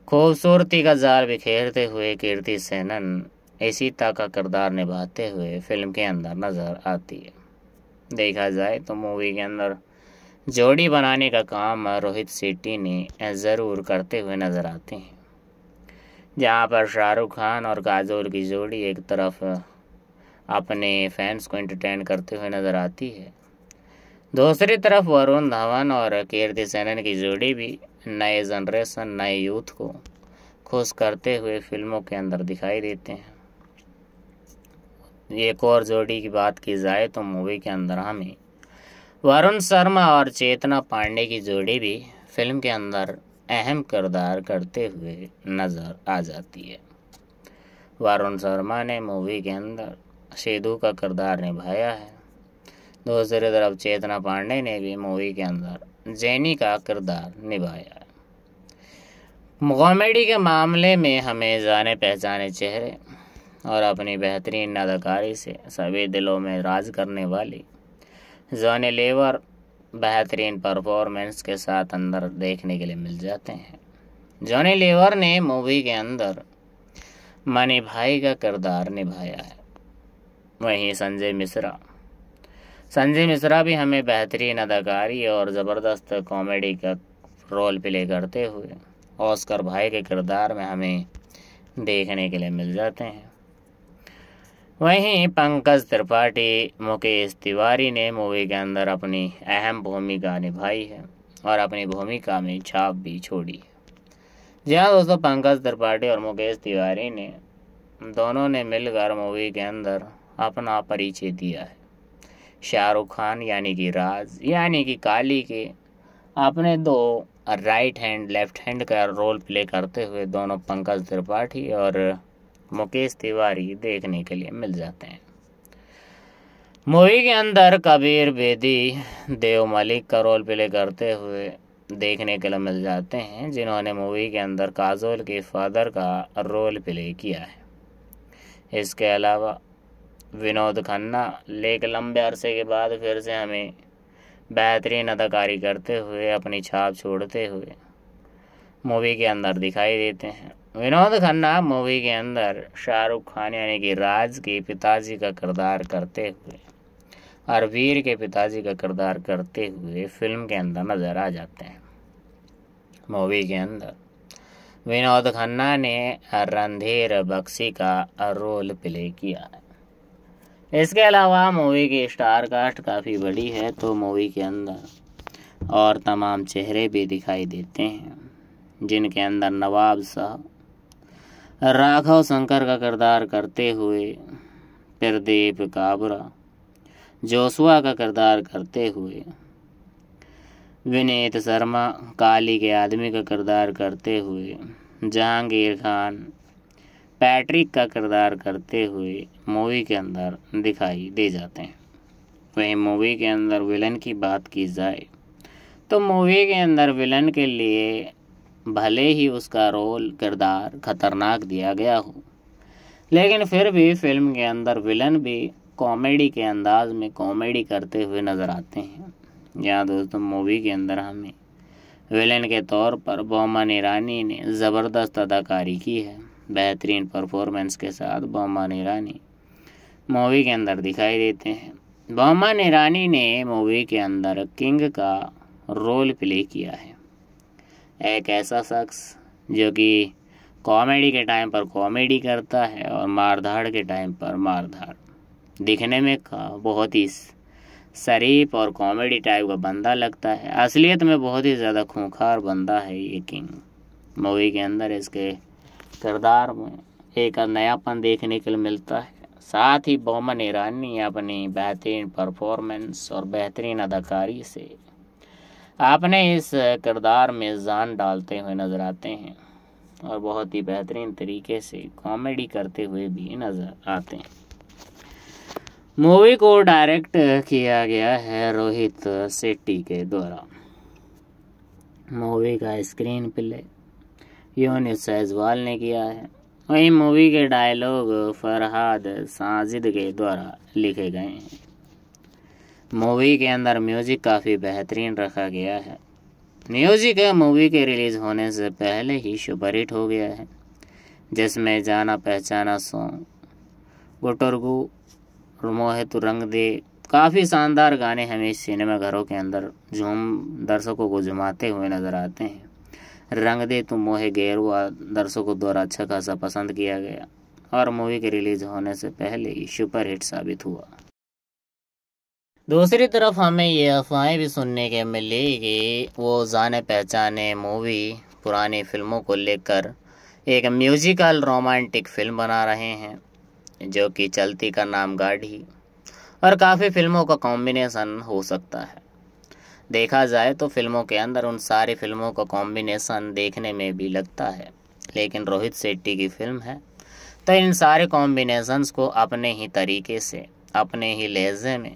खूबसूरती का जार बिखेरते हुए कीर्ति सेनन ऐसीता का किरदार निभाते हुए फिल्म के अंदर नज़र आती है देखा जाए तो मूवी के अंदर जोड़ी बनाने का काम रोहित सेट्टी ने ज़रूर करते हुए नज़र आते हैं जहाँ पर शाहरुख खान और काजोल की जोड़ी एक तरफ अपने फैंस को एंटरटेन करते हुए नज़र आती है दूसरी तरफ वरुण धवन और कीर्ति सेनन की जोड़ी भी नए जनरेशन नए यूथ को खुश करते हुए फिल्मों के अंदर दिखाई देते हैं एक और जोड़ी की बात की जाए तो मूवी के अंदर हमें वरुण शर्मा और चेतना पांडे की जोड़ी भी फिल्म के अंदर अहम किरदार करते हुए नज़र आ जाती है वरुण शर्मा ने मूवी के अंदर सेदू का किरदार निभाया है दूसरी तरफ चेतना पांडे ने भी मूवी के अंदर जैनी का किरदार निभाया कॉमेडी के मामले में हमें जाने पहचाने चेहरे और अपनी बेहतरीन अदाकारी से सभी दिलों में राज करने वाली जॉनी लेवर बेहतरीन परफॉर्मेंस के साथ अंदर देखने के लिए मिल जाते हैं जॉनी लेवर ने मूवी के अंदर मनी भाई का किरदार निभाया है वहीं संजय मिश्रा संजय मिश्रा भी हमें बेहतरीन अदाकारी और ज़बरदस्त कॉमेडी का रोल प्ले करते हुए ऑस्कर भाई के किरदार में हमें देखने के लिए मिल जाते हैं वहीं पंकज त्रिपाठी मुकेश तिवारी ने मूवी के अंदर अपनी अहम भूमिका निभाई है और अपनी भूमिका में छाप भी छोड़ी है जी हाँ दोस्तों पंकज त्रिपाठी और मुकेश तिवारी ने दोनों ने मिलकर मूवी के अंदर अपना परिचय दिया है शाहरुख खान यानी कि राज यानी कि काली के अपने दो राइट हैंड लेफ्ट हैंड का रोल प्ले करते हुए दोनों पंकज त्रिपाठी और मुकेश तिवारी देखने के लिए मिल जाते हैं मूवी के अंदर कबीर बेदी देव मलिक का रोल प्ले करते हुए देखने के लिए मिल जाते हैं जिन्होंने मूवी के अंदर काजोल के फादर का रोल प्ले किया है इसके अलावा विनोद खन्ना लेकिन लंबे अरसे के बाद फिर से हमें बेहतरीन अदाकारी करते हुए अपनी छाप छोड़ते हुए मूवी के अंदर दिखाई देते हैं विनोद खन्ना मूवी के अंदर शाहरुख खान यानी कि राज के पिताजी का किरदार करते हुए और वीर के पिताजी का किरदार करते हुए फिल्म के अंदर नज़र आ जाते हैं मूवी के अंदर विनोद खन्ना ने रणधीर बख्शी का रोल प्ले किया है इसके अलावा मूवी की स्टार कास्ट काफ़ी बड़ी है तो मूवी के अंदर और तमाम चेहरे भी दिखाई देते हैं जिनके अंदर नवाब शाह राघव शंकर का किरदार करते हुए प्रदीप काबरा जोसुआ का किरदार करते हुए विनीत शर्मा काली के आदमी का किरदार करते हुए जहांगीर खान पैट्रिक का किरदार करते हुए मूवी के अंदर दिखाई दे जाते हैं वहीं मूवी के अंदर विलन की बात की जाए तो मूवी के अंदर विलन के लिए भले ही उसका रोल किरदार खतरनाक दिया गया हो लेकिन फिर भी फिल्म के अंदर विलन भी कॉमेडी के अंदाज में कॉमेडी करते हुए नज़र आते हैं यहाँ दोस्तों मूवी के अंदर हमें विलेन के तौर पर बोमन ईरानी ने ज़बरदस्त अदाकारी की है बेहतरीन परफॉर्मेंस के साथ बोमन ईरानी मूवी के अंदर दिखाई देते हैं बहमन ईरानी ने मूवी के अंदर किंग का रोल प्ले किया है एक ऐसा शख्स जो कि कॉमेडी के टाइम पर कॉमेडी करता है और मारधाड़ के टाइम पर मारधाड़ दिखने में का बहुत ही शरीफ और कॉमेडी टाइप का बंदा लगता है असलियत में बहुत ही ज़्यादा खूंखार बंदा है ये किंग मूवी के अंदर इसके किरदार में एक नयापन देखने के लिए मिलता है साथ ही बोमन ईरानी अपनी बेहतरीन परफॉर्मेंस और बेहतरीन अदाकारी से आपने इस किरदार में जान डालते हुए नज़र आते हैं और बहुत ही बेहतरीन तरीके से कॉमेडी करते हुए भी नज़र आते हैं मूवी को डायरेक्ट किया गया है रोहित सेट्टी के द्वारा मूवी का स्क्रीन प्ले यूनिस सैजवाल ने किया है वहीं मूवी के डायलॉग फरहाद साजिद के द्वारा लिखे गए हैं मूवी के अंदर म्यूज़िक काफ़ी बेहतरीन रखा गया है म्यूज़िक मूवी के रिलीज़ होने से पहले ही सुपर हिट हो गया है जिसमें जाना पहचाना सॉन्ग गुटरगु मोहित रंग दे काफ़ी शानदार गाने हमें सिनेमाघरों के अंदर झूम दर्शकों को झुमाते हुए नज़र आते हैं रंग दे तुम तो मोहे गैर हुआ दर्शकों द्वारा अच्छा खासा पसंद किया गया और मूवी के रिलीज होने से पहले ही सुपरहिट साबित हुआ दूसरी तरफ हमें ये अफवाहें भी सुनने के मिली कि वो जाने पहचाने मूवी पुरानी फिल्मों को लेकर एक म्यूजिकल रोमांटिक फिल्म बना रहे हैं जो कि चलती का नाम गाढ़ी और काफ़ी फिल्मों का कॉम्बिनेशन हो सकता है देखा जाए तो फिल्मों के अंदर उन सारी फिल्मों का कॉम्बिनेशन देखने में भी लगता है लेकिन रोहित शेट्टी की फिल्म है तो इन सारे कॉम्बिनेशंस को अपने ही तरीके से अपने ही लहजे में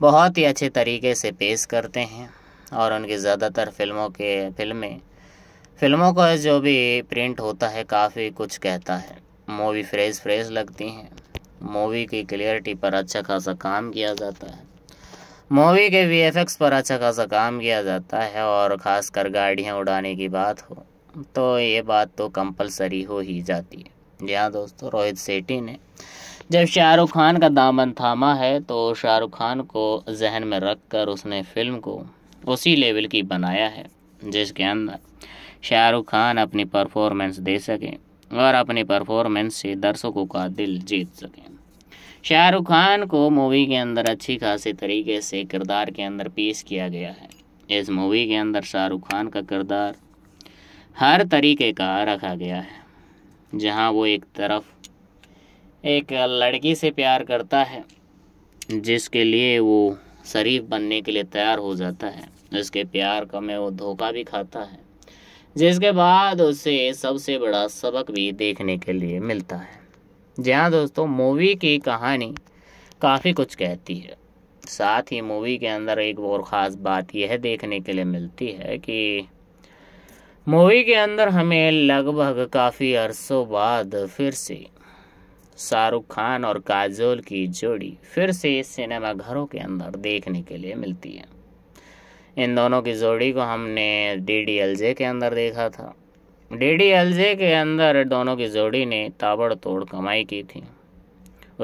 बहुत ही अच्छे तरीके से पेश करते हैं और उनकी ज़्यादातर फिल्मों के फिल्में फिल्मों का जो भी प्रिंट होता है काफ़ी कुछ कहता है मूवी फ्रेश फ्रेश लगती हैं मूवी की क्लियरिटी पर अच्छा खासा काम किया जाता है मूवी के वी पर अच्छा खासा काम किया जाता है और ख़ासकर गाड़ियाँ उड़ाने की बात हो तो ये बात तो कंपलसरी हो ही जाती है जी हाँ दोस्तों रोहित सेट्टी ने जब शाहरुख खान का दामन थामा है तो शाहरुख खान को जहन में रख कर उसने फिल्म को उसी लेवल की बनाया है जिसके अंदर शाहरुख खान अपनी परफॉर्मेंस दे सकें और अपनी परफॉर्मेंस से दर्शकों का दिल जीत सकें शाहरुख खान को मूवी के अंदर अच्छी खासी तरीके से किरदार के अंदर पेश किया गया है इस मूवी के अंदर शाहरुख खान का किरदार हर तरीके का रखा गया है जहां वो एक तरफ एक लड़की से प्यार करता है जिसके लिए वो शरीफ बनने के लिए तैयार हो जाता है उसके प्यार का में वो धोखा भी खाता है जिसके बाद उसे सबसे बड़ा सबक भी देखने के लिए मिलता है जी हाँ दोस्तों मूवी की कहानी काफ़ी कुछ कहती है साथ ही मूवी के अंदर एक और ख़ास बात यह देखने के लिए मिलती है कि मूवी के अंदर हमें लगभग काफ़ी अरसों बाद फिर से शाहरुख खान और काजोल की जोड़ी फिर से सिनेमाघरों के अंदर देखने के लिए मिलती है इन दोनों की जोड़ी को हमने डी डी एल जे के अंदर देखा था डीडीएलजे के अंदर दोनों की जोड़ी ने ताबड़तोड़ कमाई की थी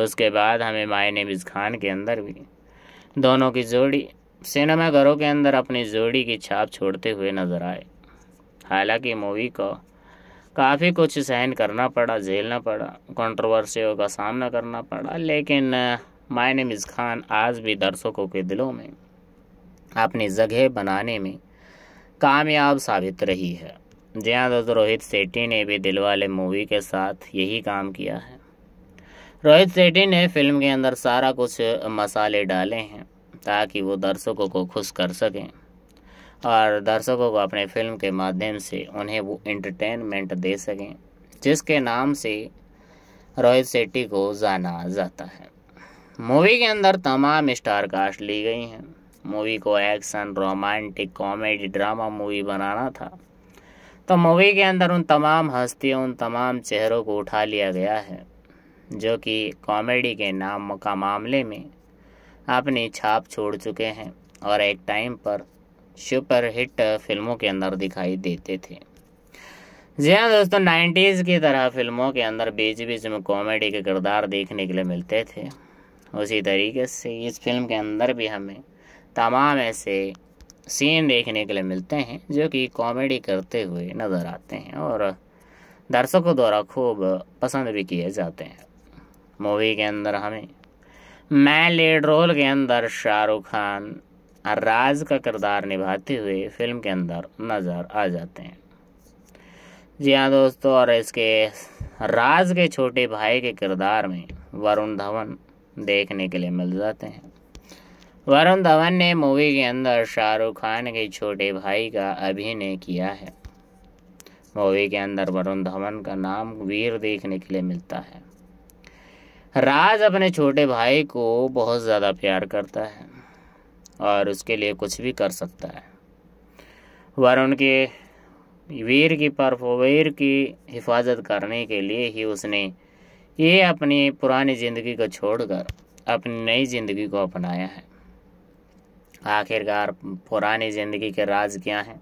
उसके बाद हमें मायने मिज खान के अंदर भी दोनों की जोड़ी सिनेमाघरों के अंदर अपनी जोड़ी की छाप छोड़ते हुए नजर आए हालांकि मूवी को काफ़ी कुछ सहन करना पड़ा झेलना पड़ा कंट्रोवर्सियों का सामना करना पड़ा लेकिन माय मिज खान आज भी दर्शकों के दिलों में अपनी जगह बनाने में कामयाब साबित रही है जी हाँ दोस्तों रोहित सेट्टी ने भी दिलवाले मूवी के साथ यही काम किया है रोहित सेट्टी ने फिल्म के अंदर सारा कुछ मसाले डाले हैं ताकि वो दर्शकों को खुश कर सकें और दर्शकों को अपने फिल्म के माध्यम से उन्हें वो एंटरटेनमेंट दे सकें जिसके नाम से रोहित सेट्टी को जाना जाता है मूवी के अंदर तमाम स्टार कास्ट ली गई हैं मूवी को action romantic comedy drama movie बनाना था तो मूवी के अंदर उन तमाम हस्तियों उन तमाम चेहरों को उठा लिया गया है जो कि कॉमेडी के नाम का मामले में अपनी छाप छोड़ चुके हैं और एक टाइम पर सुपरहिट फिल्मों के अंदर दिखाई देते थे जी हाँ दोस्तों नाइन्टीज़ की तरह फिल्मों के अंदर बीच बीच में कॉमेडी के किरदार देखने के लिए मिलते थे उसी तरीके से इस फिल्म के अंदर भी हमें तमाम ऐसे सीन देखने के लिए मिलते हैं जो कि कॉमेडी करते हुए नज़र आते हैं और दर्शकों द्वारा खूब पसंद भी किए जाते हैं मूवी के अंदर हमें मैं लीड रोल के अंदर शाहरुख खान राज का किरदार निभाते हुए फिल्म के अंदर नज़र आ जाते हैं जी हाँ दोस्तों और इसके राज के छोटे भाई के किरदार में वरुण धवन देखने के लिए मिल जाते हैं वरुण धवन ने मूवी के अंदर शाहरुख खान के छोटे भाई का अभिनय किया है मूवी के अंदर वरुण धवन का नाम वीर देखने के लिए मिलता है राज अपने छोटे भाई को बहुत ज़्यादा प्यार करता है और उसके लिए कुछ भी कर सकता है वरुण के वीर की परफोवीर की हिफाजत करने के लिए ही उसने ये अपनी पुरानी ज़िंदगी को छोड़कर अपनी नई ज़िंदगी को अपनाया है आखिरकार पुरानी ज़िंदगी के राज क्या हैं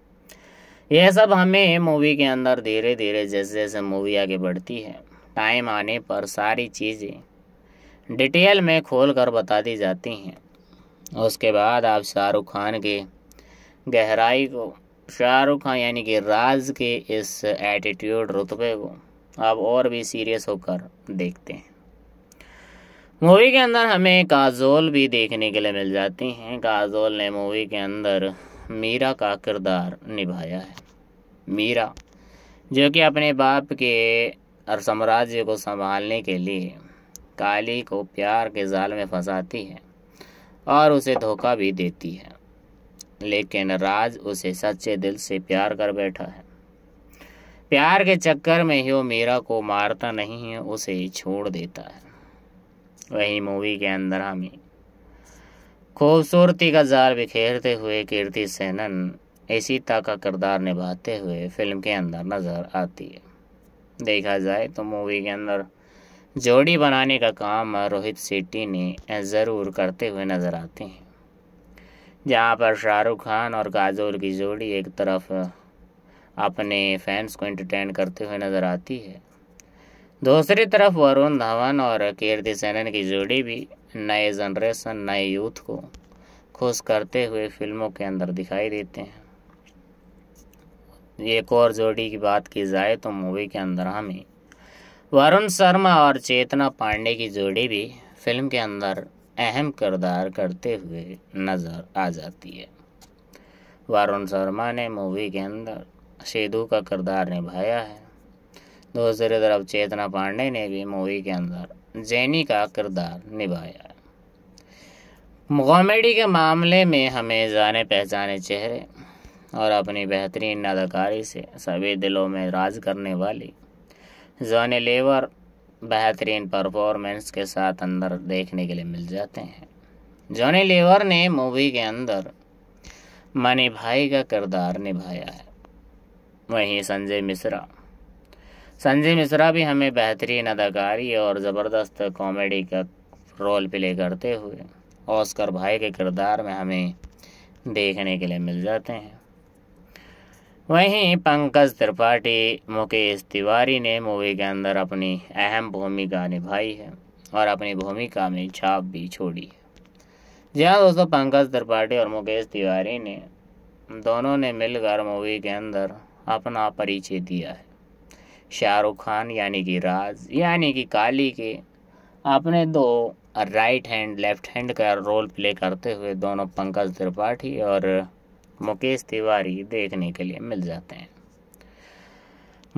यह सब हमें मूवी के अंदर धीरे धीरे जैसे जैसे मूवी आगे बढ़ती है टाइम आने पर सारी चीज़ें डिटेल में खोल कर बता दी जाती हैं उसके बाद आप शाहरुख खान के गहराई को शाहरुख खान यानी कि राज के इस एटीट्यूड रुतबे को आप और भी सीरियस होकर देखते हैं मूवी के अंदर हमें काजोल भी देखने के लिए मिल जाती हैं काजोल ने मूवी के अंदर मीरा का किरदार निभाया है मीरा जो कि अपने बाप के और साम्राज्य को संभालने के लिए काली को प्यार के जाल में फंसाती है और उसे धोखा भी देती है लेकिन राज उसे सच्चे दिल से प्यार कर बैठा है प्यार के चक्कर में ही वो मीरा को मारता नहीं है उसे छोड़ देता है वही मूवी के अंदर हमें खूबसूरती का जार बिखेरते हुए कीर्ति सेनन ऐसीता का किरदार निभाते हुए फिल्म के अंदर नज़र आती है देखा जाए तो मूवी के अंदर जोड़ी बनाने का काम रोहित सेट्टी ने ज़रूर करते हुए नज़र आते हैं जहाँ पर शाहरुख खान और काजोल की जोड़ी एक तरफ अपने फैंस को एंटरटेन करते हुए नज़र आती है दूसरी तरफ वरुण धवन और कीर्ति सेनन की जोड़ी भी नए जनरेशन नए यूथ को खुश करते हुए फिल्मों के अंदर दिखाई देते हैं एक और जोड़ी की बात की जाए तो मूवी के अंदर हमें वरुण शर्मा और चेतना पांडे की जोड़ी भी फिल्म के अंदर अहम किरदार करते हुए नज़र आ जाती है वरुण शर्मा ने मूवी के अंदर सेदू का किरदार निभाया है दूसरी तरफ चेतना पांडे ने भी मूवी के अंदर जैनी का किरदार निभाया कॉमेडी के मामले में हमें जाने पहचाने चेहरे और अपनी बेहतरीन अदाकारी से सभी दिलों में राज करने वाली जॉनी लेवर बेहतरीन परफॉर्मेंस के साथ अंदर देखने के लिए मिल जाते हैं जॉनी लेवर ने मूवी के अंदर मनी भाई का किरदार निभाया है वहीं संजय मिश्रा संजय मिश्रा भी हमें बेहतरीन अदाकारी और ज़बरदस्त कॉमेडी का रोल प्ले करते हुए ऑस्कर भाई के किरदार में हमें देखने के लिए मिल जाते हैं वहीं पंकज त्रिपाठी मुकेश तिवारी ने मूवी के अंदर अपनी अहम भूमिका निभाई है और अपनी भूमिका में छाप भी छोड़ी है जी हाँ दोस्तों पंकज त्रिपाठी और मुकेश तिवारी ने दोनों ने मिलकर मूवी के अंदर अपना परिचय दिया है शाहरुख खान यानी कि राज यानी कि काली के अपने दो राइट हैंड लेफ्ट हैंड का रोल प्ले करते हुए दोनों पंकज त्रिपाठी और मुकेश तिवारी देखने के लिए मिल जाते हैं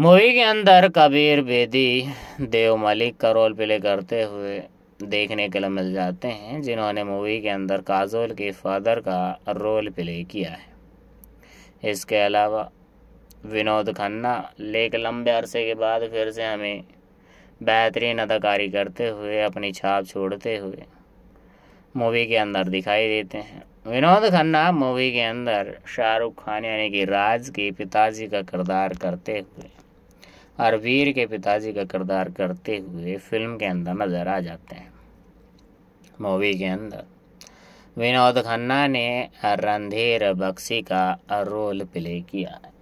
मूवी के अंदर कबीर बेदी देव मलिक का रोल प्ले करते हुए देखने के लिए मिल जाते हैं जिन्होंने मूवी के अंदर काजोल के फादर का रोल प्ले किया है इसके अलावा विनोद खन्ना लेकिन लंबे अरसे के बाद फिर से हमें बेहतरीन अदाकारी करते हुए अपनी छाप छोड़ते हुए मूवी के अंदर दिखाई देते हैं विनोद खन्ना मूवी के अंदर शाहरुख खान यानी कि राज के पिताजी का किरदार करते हुए और वीर के पिताजी का किरदार करते हुए फिल्म के अंदर नज़र आ जाते हैं मूवी के अंदर विनोद खन्ना ने रणधीर बख्शी का रोल प्ले किया है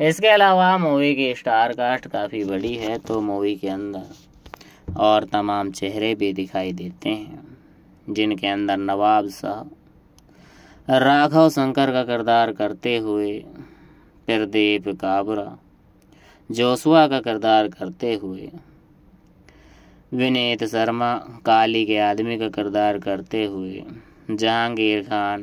इसके अलावा मूवी की स्टार कास्ट काफ़ी बड़ी है तो मूवी के अंदर और तमाम चेहरे भी दिखाई देते हैं जिनके अंदर नवाब साहब राघव शंकर का किरदार करते हुए प्रदीप काबरा जोसुआ का किरदार करते हुए विनीत शर्मा काली के आदमी का किरदार करते हुए जहांगीर खान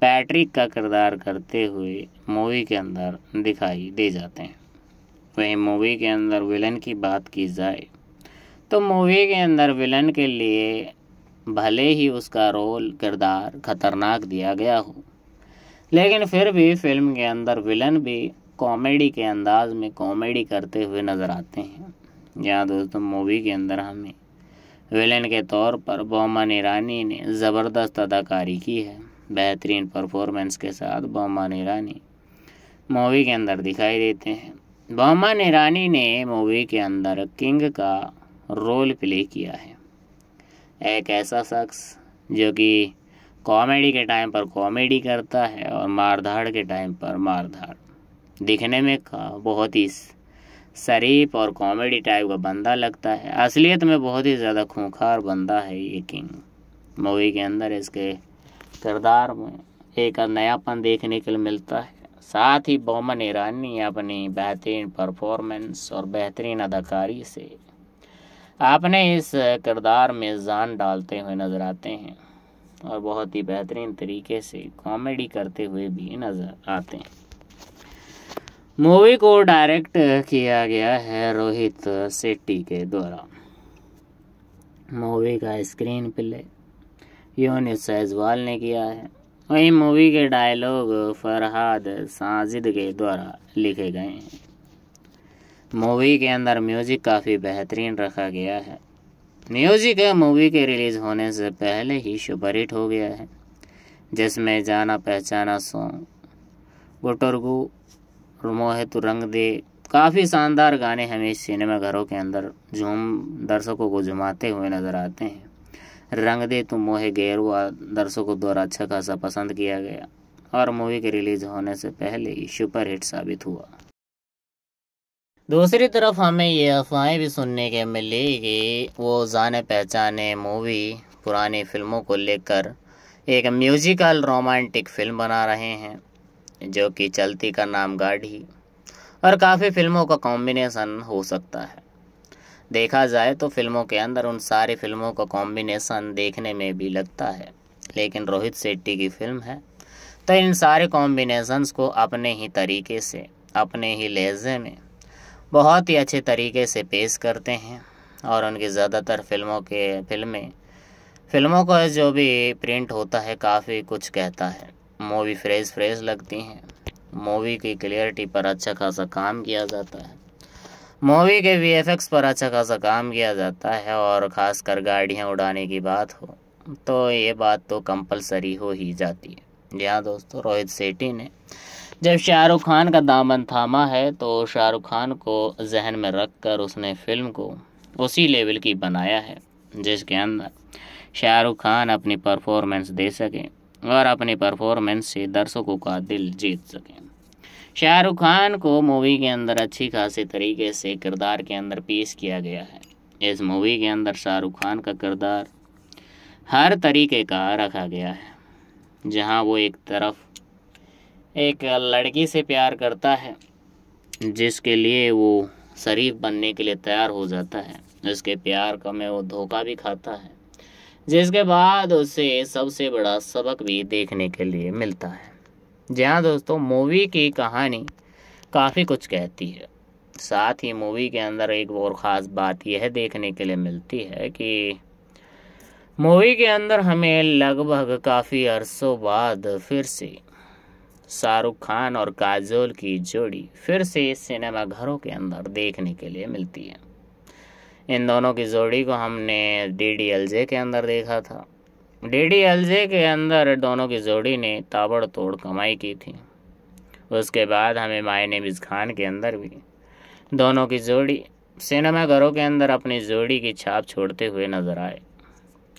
पैट्रिक का किरदार करते हुए मूवी के अंदर दिखाई दे जाते हैं वहीं मूवी के अंदर विलन की बात की जाए तो मूवी के अंदर विलन के लिए भले ही उसका रोल किरदार खतरनाक दिया गया हो लेकिन फिर भी फिल्म के अंदर विलन भी कॉमेडी के अंदाज में कॉमेडी करते हुए नज़र आते हैं यहाँ दोस्तों मूवी के अंदर हमें विलेन के तौर पर बोमन ईरानी ने ज़बरदस्त अदाकारी की है बेहतरीन परफॉर्मेंस के साथ बोमन ईरानी मूवी के अंदर दिखाई देते हैं बहमन ईरानी ने मूवी के अंदर किंग का रोल प्ले किया है एक ऐसा शख्स जो कि कॉमेडी के टाइम पर कॉमेडी करता है और मारधाड़ के टाइम पर मारधाड़ दिखने में का बहुत ही शरीफ और कॉमेडी टाइप का बंदा लगता है असलियत में बहुत ही ज़्यादा खूंखार बंदा है ये किंग मूवी के अंदर इसके किरदार में एक नयापन देखने के लिए मिलता है साथ ही बोमन ईरानी अपनी बेहतरीन परफॉर्मेंस और बेहतरीन अदाकारी से आपने इस किरदार में जान डालते हुए नज़र आते हैं और बहुत ही बेहतरीन तरीके से कॉमेडी करते हुए भी नज़र आते हैं मूवी को डायरेक्ट किया गया है रोहित सेट्टी के द्वारा मूवी का स्क्रीन प्ले यूनिस सैजवाल ने किया है वहीं मूवी के डायलॉग फरहाद साजिद के द्वारा लिखे गए हैं मूवी के अंदर म्यूज़िक काफ़ी बेहतरीन रखा गया है म्यूज़िक मूवी के रिलीज़ होने से पहले ही हिट हो गया है जिसमें जाना पहचाना सॉन्ग गुटरगु मोहित रंग दे काफ़ी शानदार गाने हमें सिनेमा घरों के अंदर झूम दर्शकों को झुमाते हुए नज़र आते हैं रंग दे तू तो मोहे गैर हुआ दर्शकों द्वारा अच्छा खासा पसंद किया गया और मूवी के रिलीज होने से पहले ही सुपर हिट साबित हुआ दूसरी तरफ हमें ये अफवाहें भी सुनने के मिली कि वो जाने पहचाने मूवी पुरानी फिल्मों को लेकर एक म्यूजिकल रोमांटिक फिल्म बना रहे हैं जो कि चलती का नाम गाढ़ी और काफ़ी फिल्मों का कॉम्बिनेशन हो सकता है देखा जाए तो फिल्मों के अंदर उन सारी फिल्मों का कॉम्बिनेशन देखने में भी लगता है लेकिन रोहित शेट्टी की फिल्म है तो इन सारे कॉम्बिनेशंस को अपने ही तरीके से अपने ही लहजे में बहुत ही अच्छे तरीके से पेश करते हैं और उनकी ज़्यादातर फिल्मों के फिल्में फिल्मों का जो भी प्रिंट होता है काफ़ी कुछ कहता है मूवी फ्रेश फ्रेश लगती हैं मूवी की क्लियरिटी पर अच्छा खासा काम किया जाता है मूवी के वी पर अच्छा खासा काम किया जाता है और ख़ासकर गाड़ियाँ उड़ाने की बात हो तो ये बात तो कंपलसरी हो ही जाती है जी हाँ दोस्तों रोहित सेठी ने जब शाहरुख खान का दामन थामा है तो शाहरुख खान को जहन में रख कर उसने फिल्म को उसी लेवल की बनाया है जिसके अंदर शाहरुख खान अपनी परफॉर्मेंस दे सकें और अपनी परफॉर्मेंस से दर्शकों का दिल जीत सकें शाहरुख खान को मूवी के अंदर अच्छी खासी तरीके से किरदार के अंदर पेश किया गया है इस मूवी के अंदर शाहरुख खान का किरदार हर तरीके का रखा गया है जहां वो एक तरफ एक लड़की से प्यार करता है जिसके लिए वो शरीफ बनने के लिए तैयार हो जाता है उसके प्यार का में वो धोखा भी खाता है जिसके बाद उसे सबसे बड़ा सबक भी देखने के लिए मिलता है जी हाँ दोस्तों मूवी की कहानी काफ़ी कुछ कहती है साथ ही मूवी के अंदर एक और ख़ास बात यह देखने के लिए मिलती है कि मूवी के अंदर हमें लगभग काफ़ी अरसों बाद फिर से शाहरुख खान और काजोल की जोड़ी फिर से सिनेमाघरों के अंदर देखने के लिए मिलती है इन दोनों की जोड़ी को हमने डी डी एल जे के अंदर देखा था एलजे के अंदर दोनों की जोड़ी ने ताबड़तोड़ कमाई की थी उसके बाद हमें माए ने खान के अंदर भी दोनों की जोड़ी सिनेमाघरों के अंदर अपनी जोड़ी की छाप छोड़ते हुए नजर आए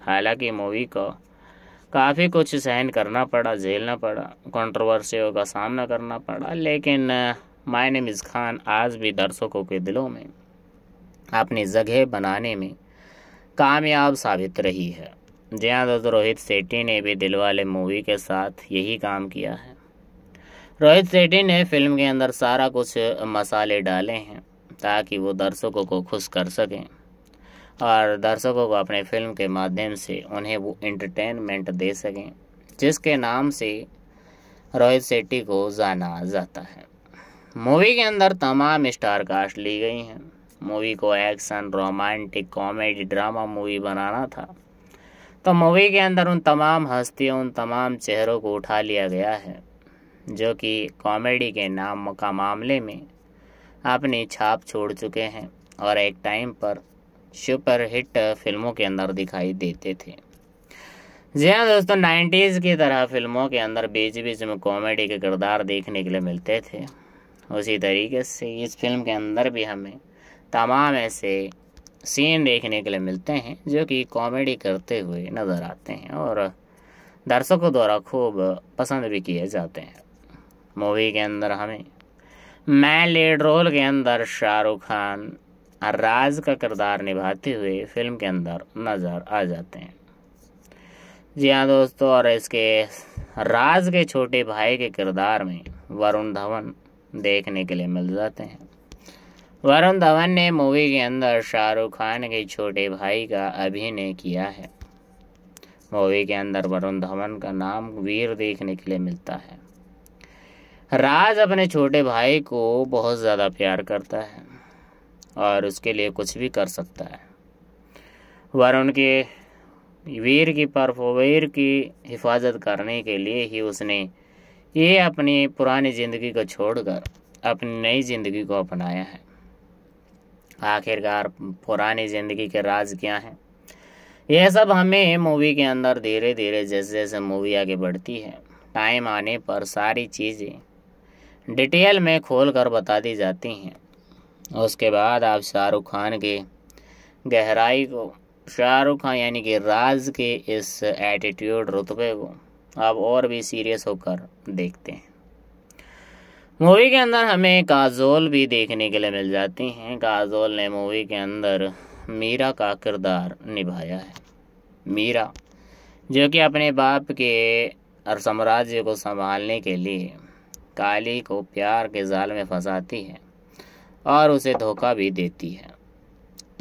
हालांकि मूवी को काफ़ी कुछ सहन करना पड़ा झेलना पड़ा कंट्रोवर्सियों का सामना करना पड़ा लेकिन मायने मिज खान आज भी दर्शकों के दिलों में अपनी जगह बनाने में कामयाब साबित रही है जी हाँ दोस्तों रोहित सेट्टी ने भी दिलवाले मूवी के साथ यही काम किया है रोहित सेट्टी ने फिल्म के अंदर सारा कुछ मसाले डाले हैं ताकि वो दर्शकों को खुश कर सकें और दर्शकों को अपने फिल्म के माध्यम से उन्हें वो एंटरटेनमेंट दे सकें जिसके नाम से रोहित सेट्टी को जाना जाता है मूवी के अंदर तमाम स्टार कास्ट ली गई हैं मूवी को action romantic comedy drama movie बनाना था तो मूवी के अंदर उन तमाम हस्तियों उन तमाम चेहरों को उठा लिया गया है जो कि कॉमेडी के नाम का मामले में अपनी छाप छोड़ चुके हैं और एक टाइम पर सुपरहिट फिल्मों के अंदर दिखाई देते थे जी हाँ दोस्तों नाइन्टीज़ की तरह फिल्मों के अंदर बीच बीच में कॉमेडी के किरदार देखने के लिए मिलते थे उसी तरीके से इस फिल्म के अंदर भी हमें तमाम ऐसे सीन देखने के लिए मिलते हैं जो कि कॉमेडी करते हुए नज़र आते हैं और दर्शकों द्वारा खूब पसंद भी किए जाते हैं मूवी के अंदर हमें मैं लीड रोल के अंदर शाहरुख खान राज का किरदार निभाते हुए फिल्म के अंदर नज़र आ जाते हैं जी हाँ दोस्तों और इसके राज के छोटे भाई के किरदार में वरुण धवन देखने के लिए मिल जाते हैं वरुण धवन ने मूवी के अंदर शाहरुख खान के छोटे भाई का अभिनय किया है मूवी के अंदर वरुण धवन का नाम वीर देखने के लिए मिलता है राज अपने छोटे भाई को बहुत ज़्यादा प्यार करता है और उसके लिए कुछ भी कर सकता है वरुण के वीर की परफोवीर की हिफाजत करने के लिए ही उसने ये अपनी पुरानी ज़िंदगी को छोड़कर अपनी नई ज़िंदगी को अपनाया है आखिरकार पुरानी ज़िंदगी के राज क्या हैं यह सब हमें मूवी के अंदर धीरे धीरे जैसे जैसे मूवी आगे बढ़ती है टाइम आने पर सारी चीज़ें डिटेल में खोल कर बता दी जाती हैं उसके बाद आप शाहरुख खान के गहराई को शाहरुख खान यानी कि राज के इस एटीट्यूड रुतबे को आप और भी सीरियस होकर देखते हैं मूवी के अंदर हमें काजोल भी देखने के लिए मिल जाती हैं काजोल ने मूवी के अंदर मीरा का किरदार निभाया है मीरा जो कि अपने बाप के और साम्राज्य को संभालने के लिए काली को प्यार के जाल में फंसाती है और उसे धोखा भी देती है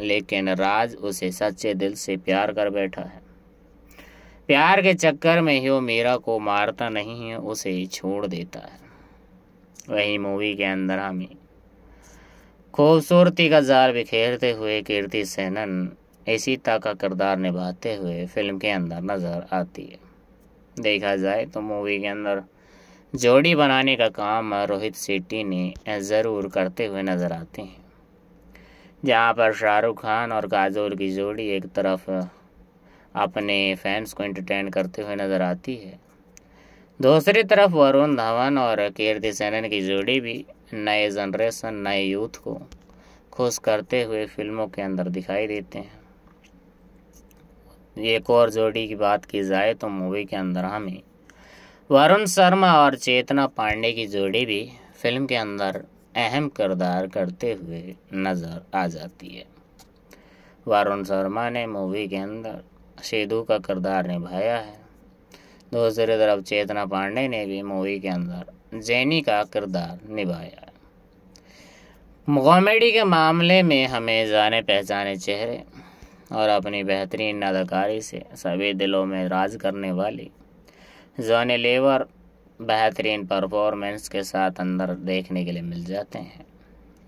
लेकिन राज उसे सच्चे दिल से प्यार कर बैठा है प्यार के चक्कर में ही वो मीरा को मारता नहीं है उसे छोड़ देता है वही मूवी के अंदर हमें खूबसूरती का जार बिखेरते हुए कीर्ति सेनन ऐसीता का किरदार निभाते हुए फिल्म के अंदर नज़र आती है देखा जाए तो मूवी के अंदर जोड़ी बनाने का काम रोहित सेट्टी ने ज़रूर करते हुए नज़र आते हैं जहाँ पर शाहरुख खान और काजोल की जोड़ी एक तरफ अपने फैंस को एंटरटेन करते हुए नज़र आती है दूसरी तरफ वरुण धवन और कीर्ति सेनन की जोड़ी भी नए जनरेशन नए यूथ को खुश करते हुए फिल्मों के अंदर दिखाई देते हैं एक और जोड़ी की बात की जाए तो मूवी के अंदर हमें वरुण शर्मा और चेतना पांडे की जोड़ी भी फिल्म के अंदर अहम किरदार करते हुए नज़र आ जाती है वरुण शर्मा ने मूवी के अंदर सेदू का किरदार निभाया है दूसरी तरफ चेतना पांडे ने भी मूवी के अंदर जैनी का किरदार निभाया कॉमेडी के मामले में हमें जाने पहचाने चेहरे और अपनी बेहतरीन अदाकारी से सभी दिलों में राज करने वाली जॉनी लेवर बेहतरीन परफॉर्मेंस के साथ अंदर देखने के लिए मिल जाते हैं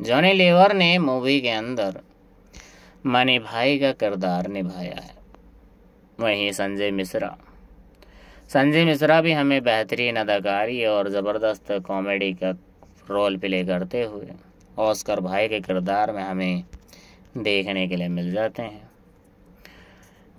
जॉनी लेवर ने मूवी के अंदर मनी भाई का किरदार निभाया है वहीं संजय मिश्रा संजय मिश्रा भी हमें बेहतरीन अदाकारी और ज़बरदस्त कॉमेडी का रोल प्ले करते हुए ऑस्कर भाई के किरदार में हमें देखने के लिए मिल जाते हैं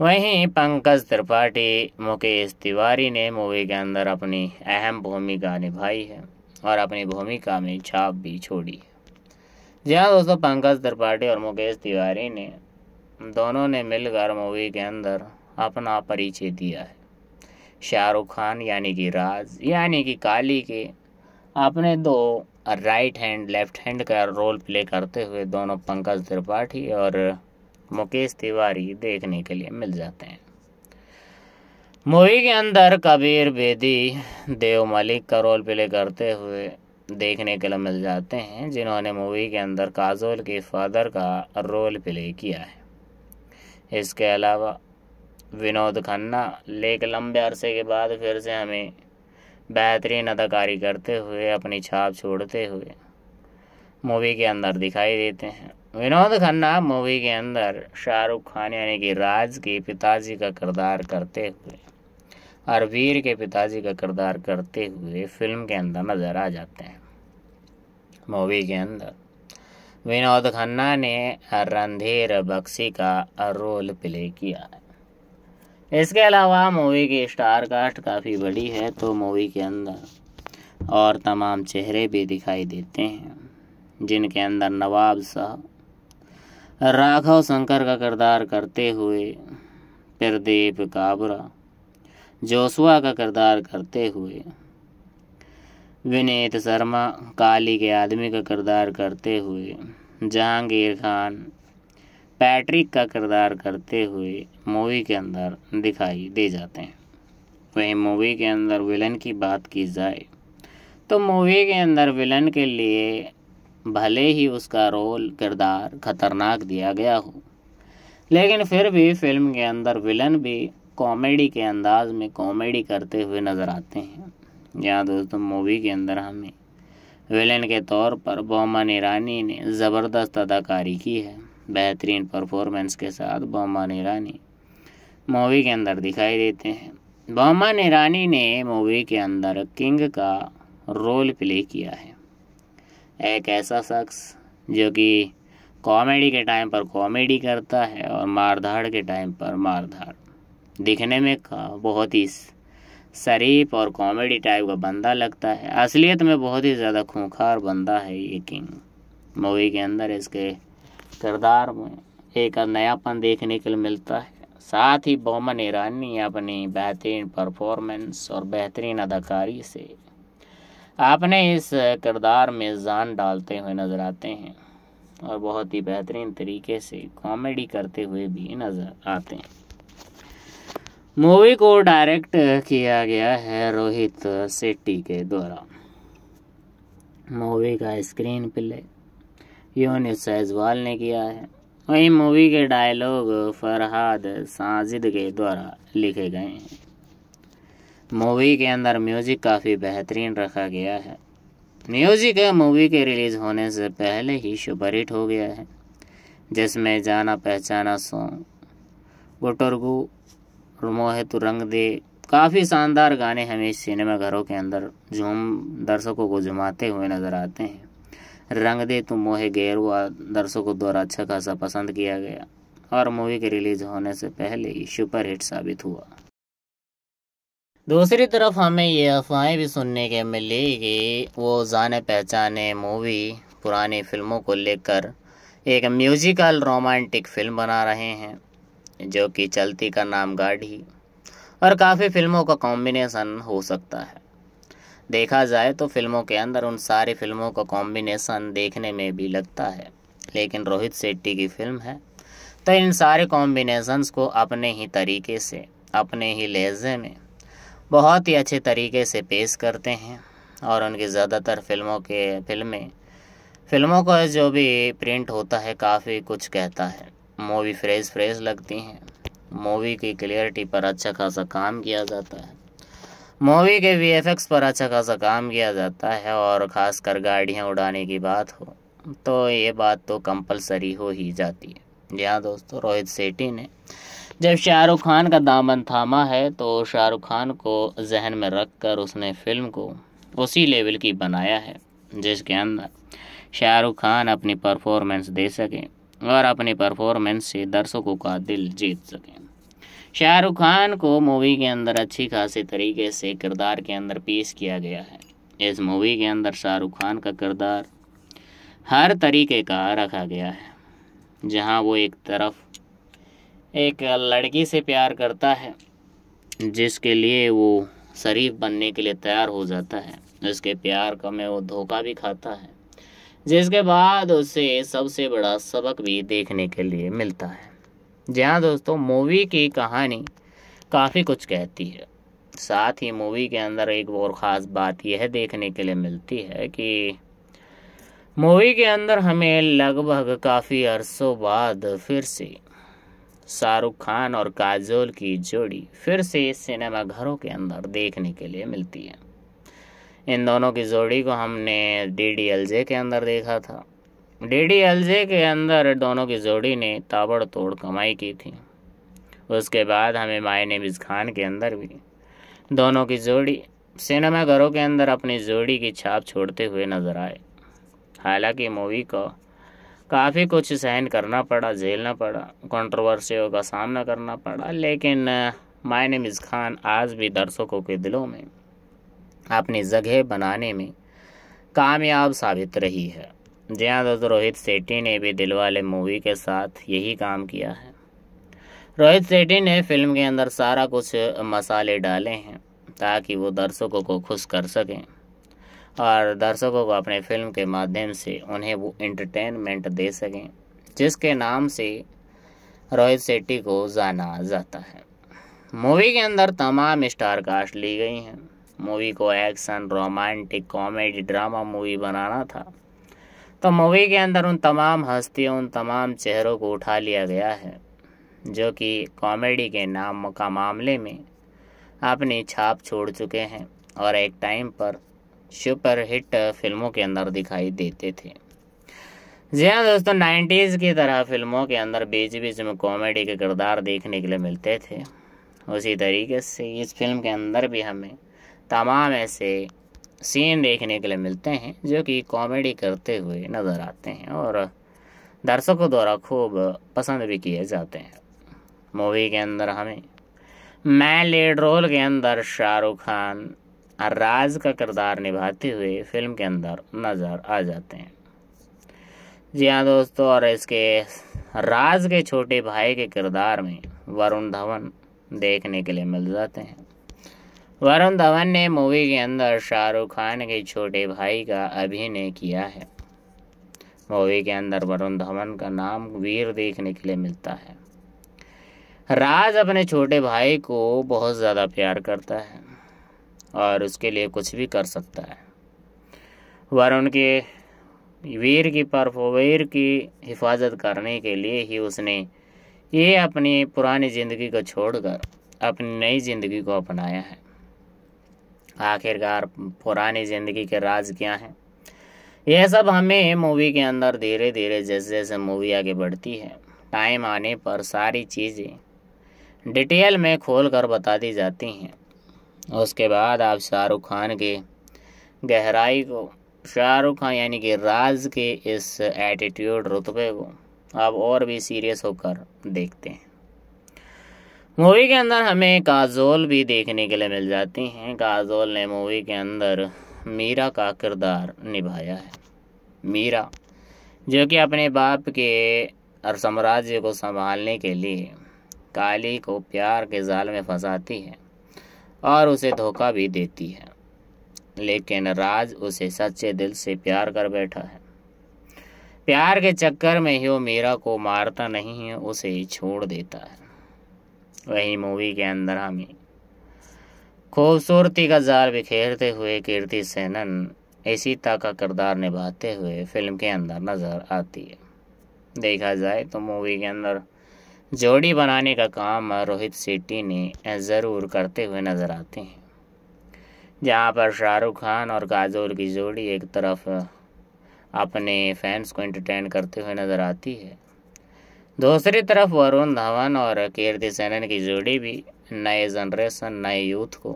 वहीं पंकज त्रिपाठी मुकेश तिवारी ने मूवी के अंदर अपनी अहम भूमिका निभाई है और अपनी भूमिका में छाप भी छोड़ी है जी हाँ दोस्तों पंकज त्रिपाठी और मुकेश तिवारी ने दोनों ने मिलकर मूवी के अंदर अपना परिचय दिया है शाहरुख खान यानी कि राज यानी कि काली के अपने दो राइट हैंड लेफ्ट हैंड का रोल प्ले करते हुए दोनों पंकज त्रिपाठी और मुकेश तिवारी देखने के लिए मिल जाते हैं मूवी के अंदर कबीर बेदी देव मलिक का रोल प्ले करते हुए देखने के लिए मिल जाते हैं जिन्होंने मूवी के अंदर काजोल के फादर का रोल प्ले किया है इसके अलावा विनोद खन्ना लेक लंबे अरसे के बाद फिर से हमें बेहतरीन अदाकारी करते हुए अपनी छाप छोड़ते हुए मूवी के अंदर दिखाई देते हैं विनोद खन्ना मूवी के अंदर शाहरुख खान यानी कि राज के पिताजी का किरदार करते हुए और वीर के पिताजी का किरदार करते हुए फिल्म के अंदर नज़र आ जाते हैं मूवी के अंदर विनोद खन्ना ने रणधीर बख्शी का रोल प्ले किया है इसके अलावा मूवी की स्टार कास्ट काफ़ी बड़ी है तो मूवी के अंदर और तमाम चेहरे भी दिखाई देते हैं जिनके अंदर नवाब साहब राघव शंकर का किरदार करते हुए प्रदीप काबरा जोसुआ का किरदार करते हुए विनीत शर्मा काली के आदमी का किरदार करते हुए जहांगीर खान पैट्रिक का किरदार करते हुए मूवी के अंदर दिखाई दे जाते हैं वहीं मूवी के अंदर विलन की बात की जाए तो मूवी के अंदर विलन के लिए भले ही उसका रोल किरदार खतरनाक दिया गया हो लेकिन फिर भी फिल्म के अंदर विलन भी कॉमेडी के अंदाज में कॉमेडी करते हुए नज़र आते हैं यहाँ दोस्तों मूवी के अंदर हमें विलेन के तौर पर बोमन ईरानी ने ज़बरदस्त अदाकारी की है बेहतरीन परफॉर्मेंस के साथ बोमन ईरानी मूवी के अंदर दिखाई देते हैं बहमन ईरानी ने मूवी के अंदर किंग का रोल प्ले किया है एक ऐसा शख्स जो कि कॉमेडी के टाइम पर कॉमेडी करता है और मारधाड़ के टाइम पर मारधाड़ दिखने में का बहुत ही शरीफ और कॉमेडी टाइप का बंदा लगता है असलियत में बहुत ही ज़्यादा खूंखार बंदा है ये किंग मूवी के अंदर इसके किरदार में एक नयापन देखने के लिए मिलता है साथ ही बोमन ईरानी अपनी बेहतरीन परफॉर्मेंस और बेहतरीन अदाकारी से आपने इस किरदार में जान डालते हुए नज़र आते हैं और बहुत ही बेहतरीन तरीके से कॉमेडी करते हुए भी नज़र आते हैं मूवी को डायरेक्ट किया गया है रोहित सेट्टी के द्वारा मूवी का स्क्रीन प्ले यूनिस सैजवाल ने किया है वहीं मूवी के डायलॉग फरहाद साजिद के द्वारा लिखे गए हैं मूवी के अंदर म्यूज़िक काफ़ी बेहतरीन रखा गया है म्यूज़िक मूवी के रिलीज़ होने से पहले ही हिट हो गया है जिसमें जाना पहचाना सॉन्ग गुटरगु मोहित रंग दे काफ़ी शानदार गाने हमें सिनेमा घरों के अंदर झूम दर्शकों को झुमाते हुए नज़र आते हैं रंग दे तुम तो मोहे गैर हुआ दर्शकों द्वारा अच्छा खासा पसंद किया गया और मूवी के रिलीज होने से पहले ही सुपरहिट साबित हुआ दूसरी तरफ हमें ये अफवाहें भी सुनने के मिली कि वो जाने पहचाने मूवी पुरानी फिल्मों को लेकर एक म्यूजिकल रोमांटिक फिल्म बना रहे हैं जो कि चलती का नाम गाढ़ी और काफ़ी फिल्मों का कॉम्बिनेशन हो सकता है देखा जाए तो फिल्मों के अंदर उन सारी फिल्मों का कॉम्बिनेशन देखने में भी लगता है लेकिन रोहित शेट्टी की फिल्म है तो इन सारे कॉम्बिनेशंस को अपने ही तरीके से अपने ही लहजे में बहुत ही अच्छे तरीके से पेश करते हैं और उनकी ज़्यादातर फिल्मों के फिल्में फिल्मों का जो भी प्रिंट होता है काफ़ी कुछ कहता है मूवी फ्रेश फ्रेश लगती हैं मूवी की क्लियरिटी पर अच्छा खासा काम किया जाता है मूवी के वी पर अच्छा खासा काम किया जाता है और ख़ास कर गाड़ियाँ उड़ाने की बात हो तो ये बात तो कंपलसरी हो ही जाती है जी हाँ दोस्तों रोहित सेट्टी ने जब शाहरुख खान का दामन थामा है तो शाहरुख खान को जहन में रख कर उसने फिल्म को उसी लेवल की बनाया है जिसके अंदर शाहरुख खान अपनी परफॉर्मेंस दे सकें और अपनी परफॉर्मेंस से दर्शकों का दिल जीत सकें शाहरुख खान को मूवी के अंदर अच्छी खासी तरीके से किरदार के अंदर पेश किया गया है इस मूवी के अंदर शाहरुख खान का किरदार हर तरीके का रखा गया है जहां वो एक तरफ एक लड़की से प्यार करता है जिसके लिए वो शरीफ बनने के लिए तैयार हो जाता है उसके प्यार का में वो धोखा भी खाता है जिसके बाद उसे सबसे बड़ा सबक भी देखने के लिए मिलता है जी हाँ दोस्तों मूवी की कहानी काफ़ी कुछ कहती है साथ ही मूवी के अंदर एक और ख़ास बात यह देखने के लिए मिलती है कि मूवी के अंदर हमें लगभग काफ़ी अरसों बाद फिर से शाहरुख खान और काजोल की जोड़ी फिर से सिनेमाघरों के अंदर देखने के लिए मिलती है इन दोनों की जोड़ी को हमने डी डी एल जे के अंदर देखा था एलजे के अंदर दोनों की जोड़ी ने ताबड़तोड़ कमाई की थी उसके बाद हमें मायने ने खान के अंदर भी दोनों की जोड़ी सिनेमाघरों के अंदर अपनी जोड़ी की छाप छोड़ते हुए नजर आए हालांकि मूवी को काफ़ी कुछ सहन करना पड़ा झेलना पड़ा कंट्रोवर्सियों का सामना करना पड़ा लेकिन माय मिज खान आज भी दर्शकों के दिलों में अपनी जगह बनाने में कामयाब साबित रही है जी हाँ दोस्तों रोहित सेट्टी ने भी दिलवाले मूवी के साथ यही काम किया है रोहित सेट्टी ने फिल्म के अंदर सारा कुछ मसाले डाले हैं ताकि वो दर्शकों को खुश कर सकें और दर्शकों को अपने फिल्म के माध्यम से उन्हें वो एंटरटेनमेंट दे सकें जिसके नाम से रोहित शेट्टी को जाना जाता है मूवी के अंदर तमाम स्टार कास्ट ली गई हैं मूवी को action romantic comedy drama movie बनाना था तो मूवी के अंदर उन तमाम हस्तियों उन तमाम चेहरों को उठा लिया गया है जो कि कॉमेडी के नाम का मामले में अपनी छाप छोड़ चुके हैं और एक टाइम पर सुपर हिट फिल्मों के अंदर दिखाई देते थे जी हाँ दोस्तों नाइन्टीज़ की तरह फिल्मों के अंदर बीच बीच में कॉमेडी के किरदार देखने के लिए मिलते थे उसी तरीके से इस फिल्म के अंदर भी हमें तमाम ऐसे सीन देखने के लिए मिलते हैं जो कि कॉमेडी करते हुए नज़र आते हैं और दर्शकों द्वारा खूब पसंद भी किए जाते हैं मूवी के अंदर हमें मैं लीड रोल के अंदर शाहरुख खान राज का किरदार निभाते हुए फिल्म के अंदर नज़र आ जाते हैं जी हाँ दोस्तों और इसके राज के छोटे भाई के किरदार में वरुण धवन देखने के लिए मिल जाते हैं वरुण धवन ने मूवी के अंदर शाहरुख खान के छोटे भाई का अभिनय किया है मूवी के अंदर वरुण धवन का नाम वीर देखने के लिए मिलता है राज अपने छोटे भाई को बहुत ज़्यादा प्यार करता है और उसके लिए कुछ भी कर सकता है वरुण के वीर की परफोवीर की हिफाजत करने के लिए ही उसने ये अपनी पुरानी ज़िंदगी को छोड़कर अपनी नई ज़िंदगी को अपनाया है आखिरकार पुरानी ज़िंदगी के राज क्या हैं यह सब हमें मूवी के अंदर धीरे धीरे जैसे जैसे मूवी आगे बढ़ती है टाइम आने पर सारी चीज़ें डिटेल में खोल कर बता दी जाती हैं उसके बाद आप शाहरुख खान के गहराई को शाहरुख खान यानी कि राज के इस एटीट्यूड रुतबे को आप और भी सीरियस होकर देखते हैं मूवी के अंदर हमें काजोल भी देखने के लिए मिल जाती हैं काजोल ने मूवी के अंदर मीरा का किरदार निभाया है मीरा जो कि अपने बाप के और साम्राज्य को संभालने के लिए काली को प्यार के जाल में फंसाती है और उसे धोखा भी देती है लेकिन राज उसे सच्चे दिल से प्यार कर बैठा है प्यार के चक्कर में ही वो मीरा को मारता नहीं है उसे छोड़ देता है वही मूवी के अंदर हमें खूबसूरती का जार बिखेरते हुए कीर्ति सेनन ऐसीता का किरदार निभाते हुए फिल्म के अंदर नज़र आती है देखा जाए तो मूवी के अंदर जोड़ी बनाने का काम रोहित सेट्टी ने ज़रूर करते हुए नज़र आते हैं जहाँ पर शाहरुख खान और काजोल की जोड़ी एक तरफ अपने फैंस को एंटरटेन करते हुए नज़र आती है दूसरी तरफ वरुण धवन और कीर्ति सेनन की जोड़ी भी नए जनरेशन नए यूथ को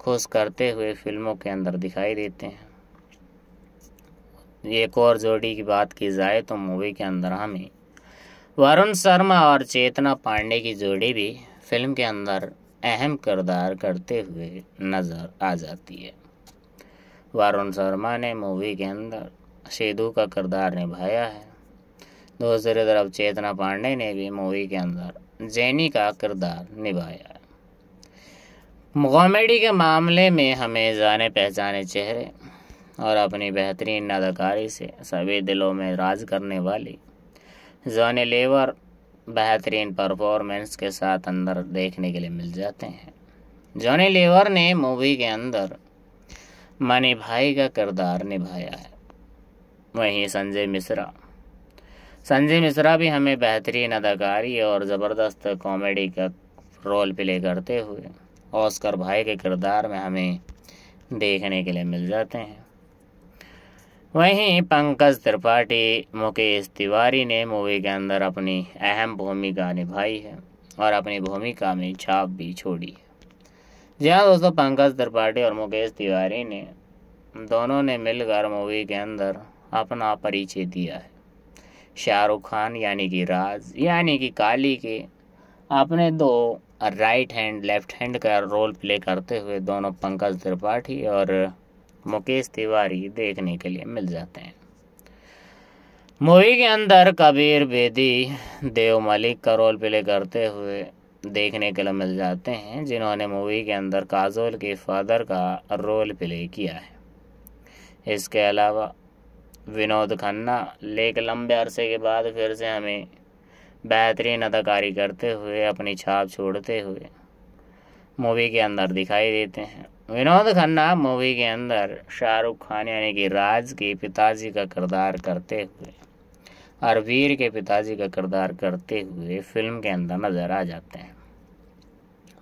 खुश करते हुए फिल्मों के अंदर दिखाई देते हैं एक और जोड़ी की बात की जाए तो मूवी के अंदर हमें वरुण शर्मा और चेतना पांडे की जोड़ी भी फिल्म के अंदर अहम किरदार करते हुए नज़र आ जाती है वरुण शर्मा ने मूवी के अंदर सेदू का किरदार निभाया है दूसरी तरफ चेतना पांडे ने भी मूवी के अंदर जैनी का किरदार निभाया कॉमेडी के मामले में हमें जाने पहचाने चेहरे और अपनी बेहतरीन अदाकारी से सभी दिलों में राज करने वाली जॉनी लेवर बेहतरीन परफॉर्मेंस के साथ अंदर देखने के लिए मिल जाते हैं जॉनी लेवर ने मूवी के अंदर मनी भाई का किरदार निभाया है वहीं संजय मिश्रा संजय मिश्रा भी हमें बेहतरीन अदाकारी और ज़बरदस्त कॉमेडी का रोल प्ले करते हुए ऑस्कर भाई के किरदार में हमें देखने के लिए मिल जाते हैं वहीं पंकज त्रिपाठी मुकेश तिवारी ने मूवी के अंदर अपनी अहम भूमिका निभाई है और अपनी भूमिका में छाप भी छोड़ी है जी हाँ दोस्तों पंकज त्रिपाठी और मुकेश तिवारी ने दोनों ने मिलकर मूवी के अंदर अपना परिचय दिया है शाहरुख खान यानी कि राज यानी कि काली के अपने दो राइट हैंड लेफ्ट हैंड का रोल प्ले करते हुए दोनों पंकज त्रिपाठी और मुकेश तिवारी देखने के लिए मिल जाते हैं मूवी के अंदर कबीर बेदी देव मलिक का रोल प्ले करते हुए देखने के लिए मिल जाते हैं जिन्होंने मूवी के अंदर काजोल के फादर का रोल प्ले किया है इसके अलावा विनोद खन्ना लेकिन लंबे अरसे के बाद फिर से हमें बेहतरीन अदाकारी करते हुए अपनी छाप छोड़ते हुए मूवी के अंदर दिखाई देते हैं विनोद खन्ना मूवी के अंदर शाहरुख खान यानी कि राज के पिताजी का किरदार करते हुए और वीर के पिताजी का किरदार करते हुए फिल्म के अंदर नज़र आ जाते हैं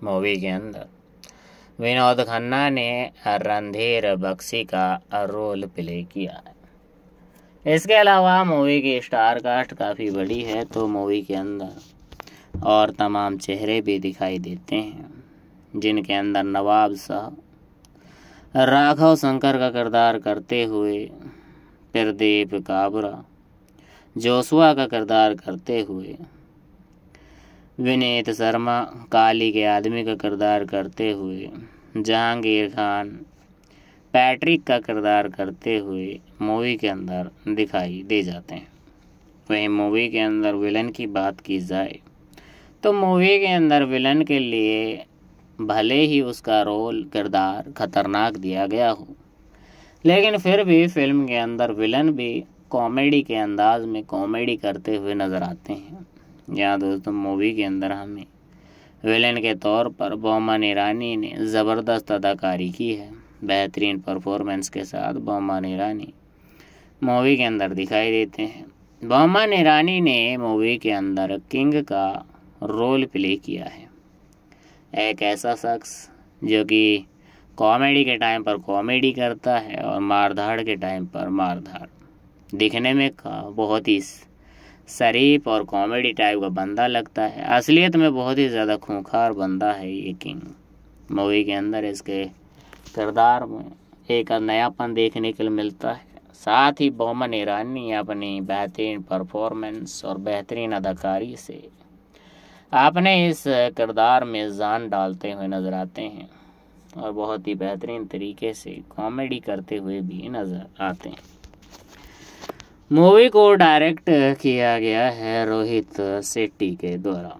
मूवी के अंदर विनोद खन्ना ने रणधीर बख्शी का रोल प्ले किया है इसके अलावा मूवी की स्टार कास्ट काफ़ी बड़ी है तो मूवी के अंदर और तमाम चेहरे भी दिखाई देते हैं जिनके अंदर नवाब शाह राघव शंकर का किरदार करते हुए प्रदीप काबरा जोसुआ का किरदार करते हुए विनीत शर्मा काली के आदमी का किरदार करते हुए जहांगीर खान पैट्रिक का किरदार करते हुए मूवी के अंदर दिखाई दे जाते हैं वहीं मूवी के अंदर विलन की बात की जाए तो मूवी के अंदर विलन के लिए भले ही उसका रोल किरदार खतरनाक दिया गया हो लेकिन फिर भी फिल्म के अंदर विलन भी कॉमेडी के अंदाज में कॉमेडी करते हुए नज़र आते हैं यहाँ दोस्तों मूवी के अंदर हमें विलेन के तौर पर बोमन ईरानी ने ज़बरदस्त अदाकारी की है बेहतरीन परफॉर्मेंस के साथ बोमन ईरानी मूवी के अंदर दिखाई देते हैं बहमन ईरानी ने मूवी के अंदर किंग का रोल प्ले किया है एक ऐसा शख्स जो कि कॉमेडी के टाइम पर कॉमेडी करता है और मारधाड़ के टाइम पर मारधाड़ दिखने में का बहुत ही शरीफ और कॉमेडी टाइप का बंदा लगता है असलियत में बहुत ही ज़्यादा खूंखार बंदा है ये किंग मूवी के अंदर इसके किरदार में एक नयापन देखने के लिए मिलता है साथ ही बोमन ईरानी अपनी बेहतरीन परफॉर्मेंस और बेहतरीन अदाकारी से आपने इस किरदार में जान डालते हुए नज़र आते हैं और बहुत ही बेहतरीन तरीके से कॉमेडी करते हुए भी नज़र आते हैं मूवी को डायरेक्ट किया गया है रोहित सेट्टी के द्वारा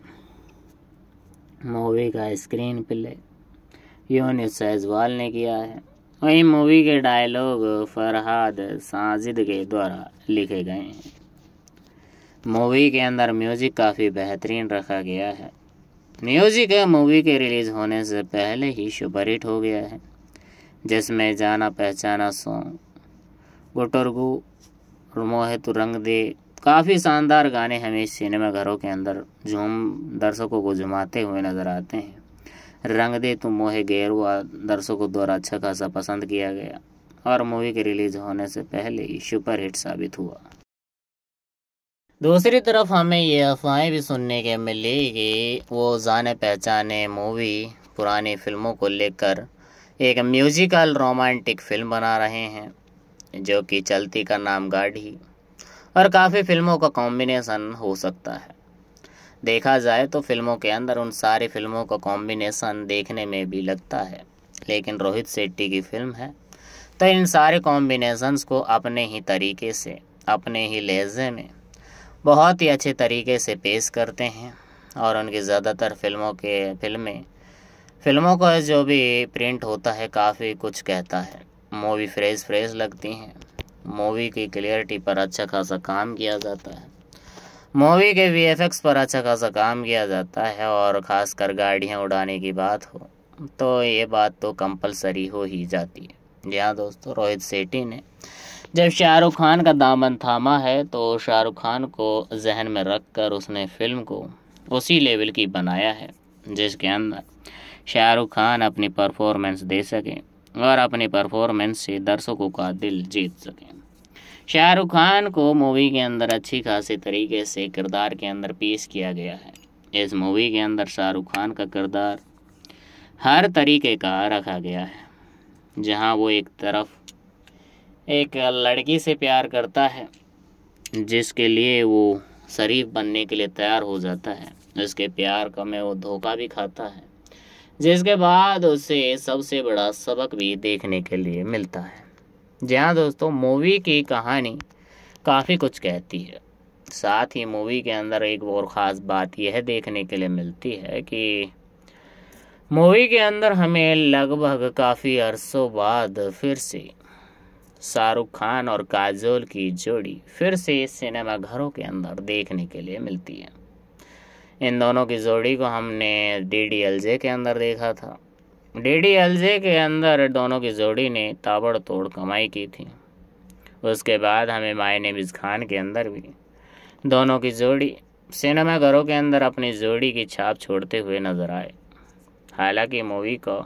मूवी का स्क्रीन प्ले यूनिस सैजवाल ने किया है वहीं मूवी के डायलॉग फरहाद साजिद के द्वारा लिखे गए हैं मूवी के अंदर म्यूज़िक काफ़ी बेहतरीन रखा गया है म्यूज़िक मूवी के रिलीज़ होने से पहले ही हिट हो गया है जिसमें जाना पहचाना सॉन्ग गुटरगु मोहित रंग दे काफ़ी शानदार गाने हमें सिनेमाघरों के अंदर झूम दर्शकों को झुमाते हुए नज़र आते हैं रंग दे तुम तो मोहे गैर हुआ दर्शकों द्वारा अच्छा खासा पसंद किया गया और मूवी के रिलीज होने से पहले ही सुपरहिट साबित हुआ दूसरी तरफ हमें ये अफवाहें भी सुनने के मिली कि वो जाने पहचाने मूवी पुरानी फिल्मों को लेकर एक म्यूजिकल रोमांटिक फिल्म बना रहे हैं जो कि चलती का नाम गाढ़ी और काफ़ी फिल्मों का कॉम्बिनेशन हो सकता है देखा जाए तो फिल्मों के अंदर उन सारी फिल्मों का कॉम्बिनेसन देखने में भी लगता है लेकिन रोहित शेट्टी की फिल्म है तो इन सारे कॉम्बिनेशंस को अपने ही तरीके से अपने ही लहजे में बहुत ही अच्छे तरीके से पेश करते हैं और उनकी ज़्यादातर फिल्मों के फिल्में फिल्मों का जो भी प्रिंट होता है काफ़ी कुछ कहता है मूवी फ्रेश फ्रेश लगती हैं मूवी की क्लियरिटी पर अच्छा खासा काम किया जाता है मूवी के वी पर अच्छा खासा काम किया जाता है और ख़ासकर गाड़ियाँ उड़ाने की बात हो तो ये बात तो कंपलसरी हो ही जाती है जी हाँ दोस्तों रोहित सेठी ने जब शाहरुख खान का दामन थामा है तो शाहरुख खान को जहन में रख कर उसने फिल्म को उसी लेवल की बनाया है जिसके अंदर शाहरुख खान अपनी परफॉर्मेंस दे सकें और अपनी परफॉर्मेंस से दर्शकों का दिल जीत सकें शाहरुख खान को मूवी के अंदर अच्छी खासी तरीके से किरदार के अंदर पेश किया गया है इस मूवी के अंदर शाहरुख खान का किरदार हर तरीके का रखा गया है जहां वो एक तरफ एक लड़की से प्यार करता है जिसके लिए वो शरीफ बनने के लिए तैयार हो जाता है उसके प्यार का में वो धोखा भी खाता है जिसके बाद उसे सबसे बड़ा सबक भी देखने के लिए मिलता है जी हाँ दोस्तों मूवी की कहानी काफ़ी कुछ कहती है साथ ही मूवी के अंदर एक और ख़ास बात यह देखने के लिए मिलती है कि मूवी के अंदर हमें लगभग काफ़ी अरसों बाद फिर से शाहरुख खान और काजोल की जोड़ी फिर से सिनेमा घरों के अंदर देखने के लिए मिलती है इन दोनों की जोड़ी को हमने डी डी एल जे के अंदर देखा था एलजे के अंदर दोनों की जोड़ी ने ताबड़तोड़ कमाई की थी उसके बाद हमें मायने मिज खान के अंदर भी दोनों की जोड़ी सिनेमाघरों के अंदर अपनी जोड़ी की छाप छोड़ते हुए नजर आए हालांकि मूवी को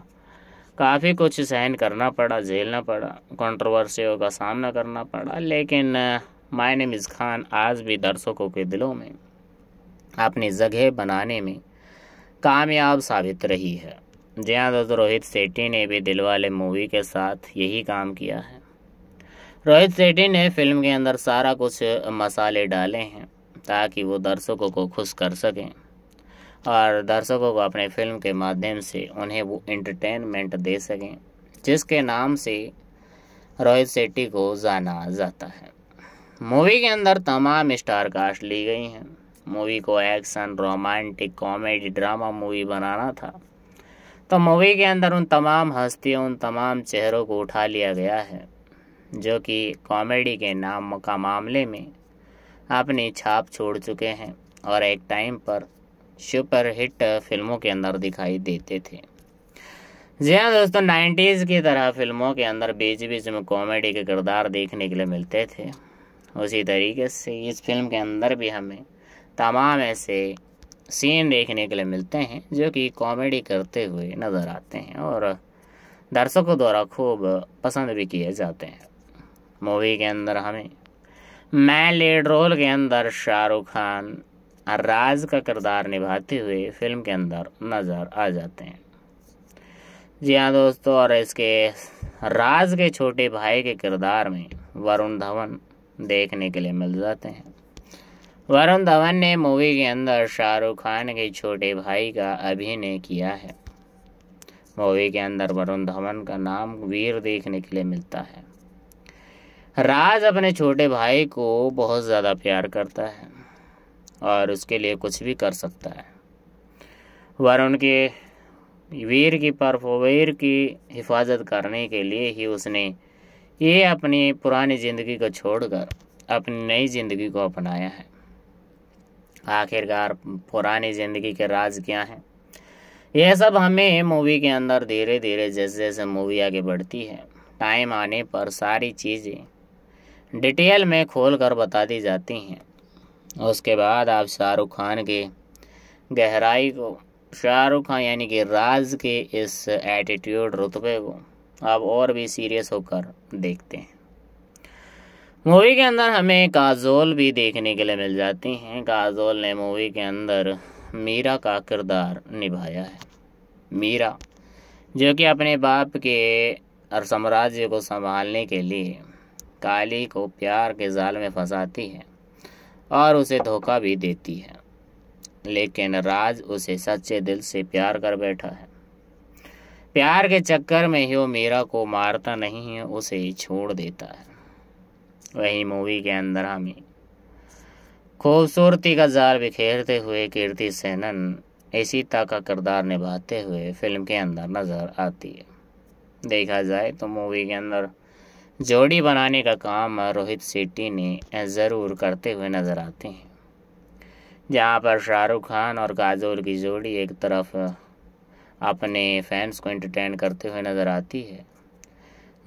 काफ़ी कुछ सहन करना पड़ा झेलना पड़ा कंट्रोवर्सियों का सामना करना पड़ा लेकिन मायने मिज खान आज भी दर्शकों के दिलों में अपनी जगह बनाने में कामयाब साबित रही है जी हाँ दोस्तों रोहित सेट्टी ने भी दिलवाले मूवी के साथ यही काम किया है रोहित सेट्टी ने फिल्म के अंदर सारा कुछ मसाले डाले हैं ताकि वो दर्शकों को खुश कर सकें और दर्शकों को अपने फिल्म के माध्यम से उन्हें वो एंटरटेनमेंट दे सकें जिसके नाम से रोहित सेट्टी को जाना जाता है मूवी के अंदर तमाम स्टार कास्ट ली गई हैं मूवी को action romantic comedy drama movie बनाना था तो मूवी के अंदर उन तमाम हस्तियों उन तमाम चेहरों को उठा लिया गया है जो कि कॉमेडी के नाम का मामले में अपनी छाप छोड़ चुके हैं और एक टाइम पर सुपरहिट फिल्मों के अंदर दिखाई देते थे जी हाँ दोस्तों नाइन्टीज़ की तरह फिल्मों के अंदर बीच बीच में कॉमेडी के किरदार देखने के लिए मिलते थे उसी तरीके से इस फिल्म के अंदर भी हमें तमाम ऐसे सीन देखने के लिए मिलते हैं जो कि कॉमेडी करते हुए नज़र आते हैं और दर्शकों द्वारा खूब पसंद भी किए जाते हैं मूवी के अंदर हमें मैं लीड रोल के अंदर शाहरुख खान राज का किरदार निभाते हुए फिल्म के अंदर नज़र आ जाते हैं जी हाँ दोस्तों और इसके राज के छोटे भाई के किरदार में वरुण धवन देखने के लिए मिल जाते हैं वरुण धवन ने मूवी के अंदर शाहरुख खान के छोटे भाई का अभिनय किया है मूवी के अंदर वरुण धवन का नाम वीर देखने के लिए मिलता है राज अपने छोटे भाई को बहुत ज़्यादा प्यार करता है और उसके लिए कुछ भी कर सकता है वरुण के वीर की वीर की हिफाजत करने के लिए ही उसने ये अपनी पुरानी ज़िंदगी को छोड़कर अपनी नई ज़िंदगी को अपनाया है आखिरकार पुरानी ज़िंदगी के राज क्या हैं यह सब हमें मूवी के अंदर धीरे धीरे जैसे जैसे मूवी आगे बढ़ती है टाइम आने पर सारी चीज़ें डिटेल में खोल कर बता दी जाती हैं उसके बाद आप शाहरुख खान के गहराई को शाहरुख खान यानी कि राज के इस एटीट्यूड रुतबे को आप और भी सीरियस होकर देखते हैं मूवी के अंदर हमें काजोल भी देखने के लिए मिल जाती हैं काजोल ने मूवी के अंदर मीरा का किरदार निभाया है मीरा जो कि अपने बाप के और साम्राज्य को संभालने के लिए काली को प्यार के जाल में फंसाती है और उसे धोखा भी देती है लेकिन राज उसे सच्चे दिल से प्यार कर बैठा है प्यार के चक्कर में ही वो मीरा को मारता नहीं है उसे छोड़ देता है वही मूवी के अंदर हमें खूबसूरती का जार बिखेरते हुए कीर्ति सेनन एसीता का किरदार निभाते हुए फिल्म के अंदर नज़र आती है देखा जाए तो मूवी के अंदर जोड़ी बनाने का काम रोहित शेट्टी ने ज़रूर करते हुए नज़र आते हैं जहाँ पर शाहरुख खान और काजोल की जोड़ी एक तरफ अपने फैंस को एंटरटेन करते हुए नज़र आती है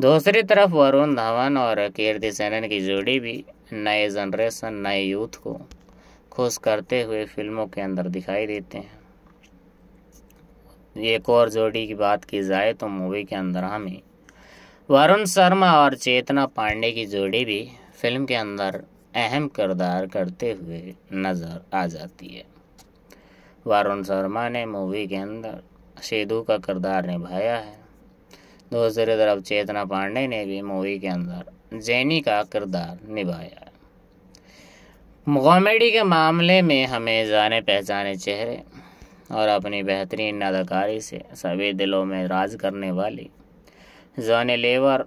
दूसरी तरफ वरुण धवन और कीर्ति सेनन की जोड़ी भी नए जनरेशन नए यूथ को खुश करते हुए फिल्मों के अंदर दिखाई देते हैं एक और जोड़ी की बात की जाए तो मूवी के अंदर हमें वरुण शर्मा और चेतना पांडे की जोड़ी भी फिल्म के अंदर अहम किरदार करते हुए नज़र आ जाती है वरुण शर्मा ने मूवी के अंदर सेदू का किरदार निभाया है दूसरी तरफ चेतना पांडे ने भी मूवी के अंदर जैनी का किरदार निभाया कॉमेडी के मामले में हमें जाने पहचाने चेहरे और अपनी बेहतरीन अदाकारी से सभी दिलों में राज करने वाली जॉनी लेवर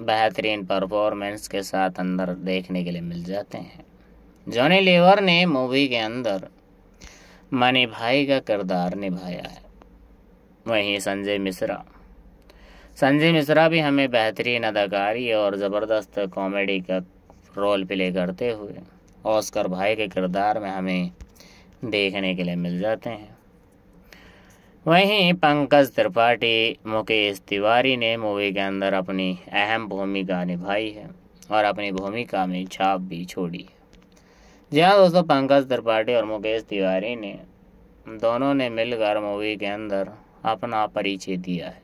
बेहतरीन परफॉर्मेंस के साथ अंदर देखने के लिए मिल जाते हैं जॉनी लेवर ने मूवी के अंदर मनी भाई का किरदार निभाया है वहीं संजय मिश्रा संजय मिश्रा भी हमें बेहतरीन अदाकारी और ज़बरदस्त कॉमेडी का रोल प्ले करते हुए ऑस्कर भाई के किरदार में हमें देखने के लिए मिल जाते हैं वहीं पंकज त्रिपाठी मुकेश तिवारी ने मूवी के अंदर अपनी अहम भूमिका निभाई है और अपनी भूमिका में छाप भी छोड़ी है जी हाँ दोस्तों पंकज त्रिपाठी और मुकेश तिवारी ने दोनों ने मिलकर मूवी के अंदर अपना परिचय दिया है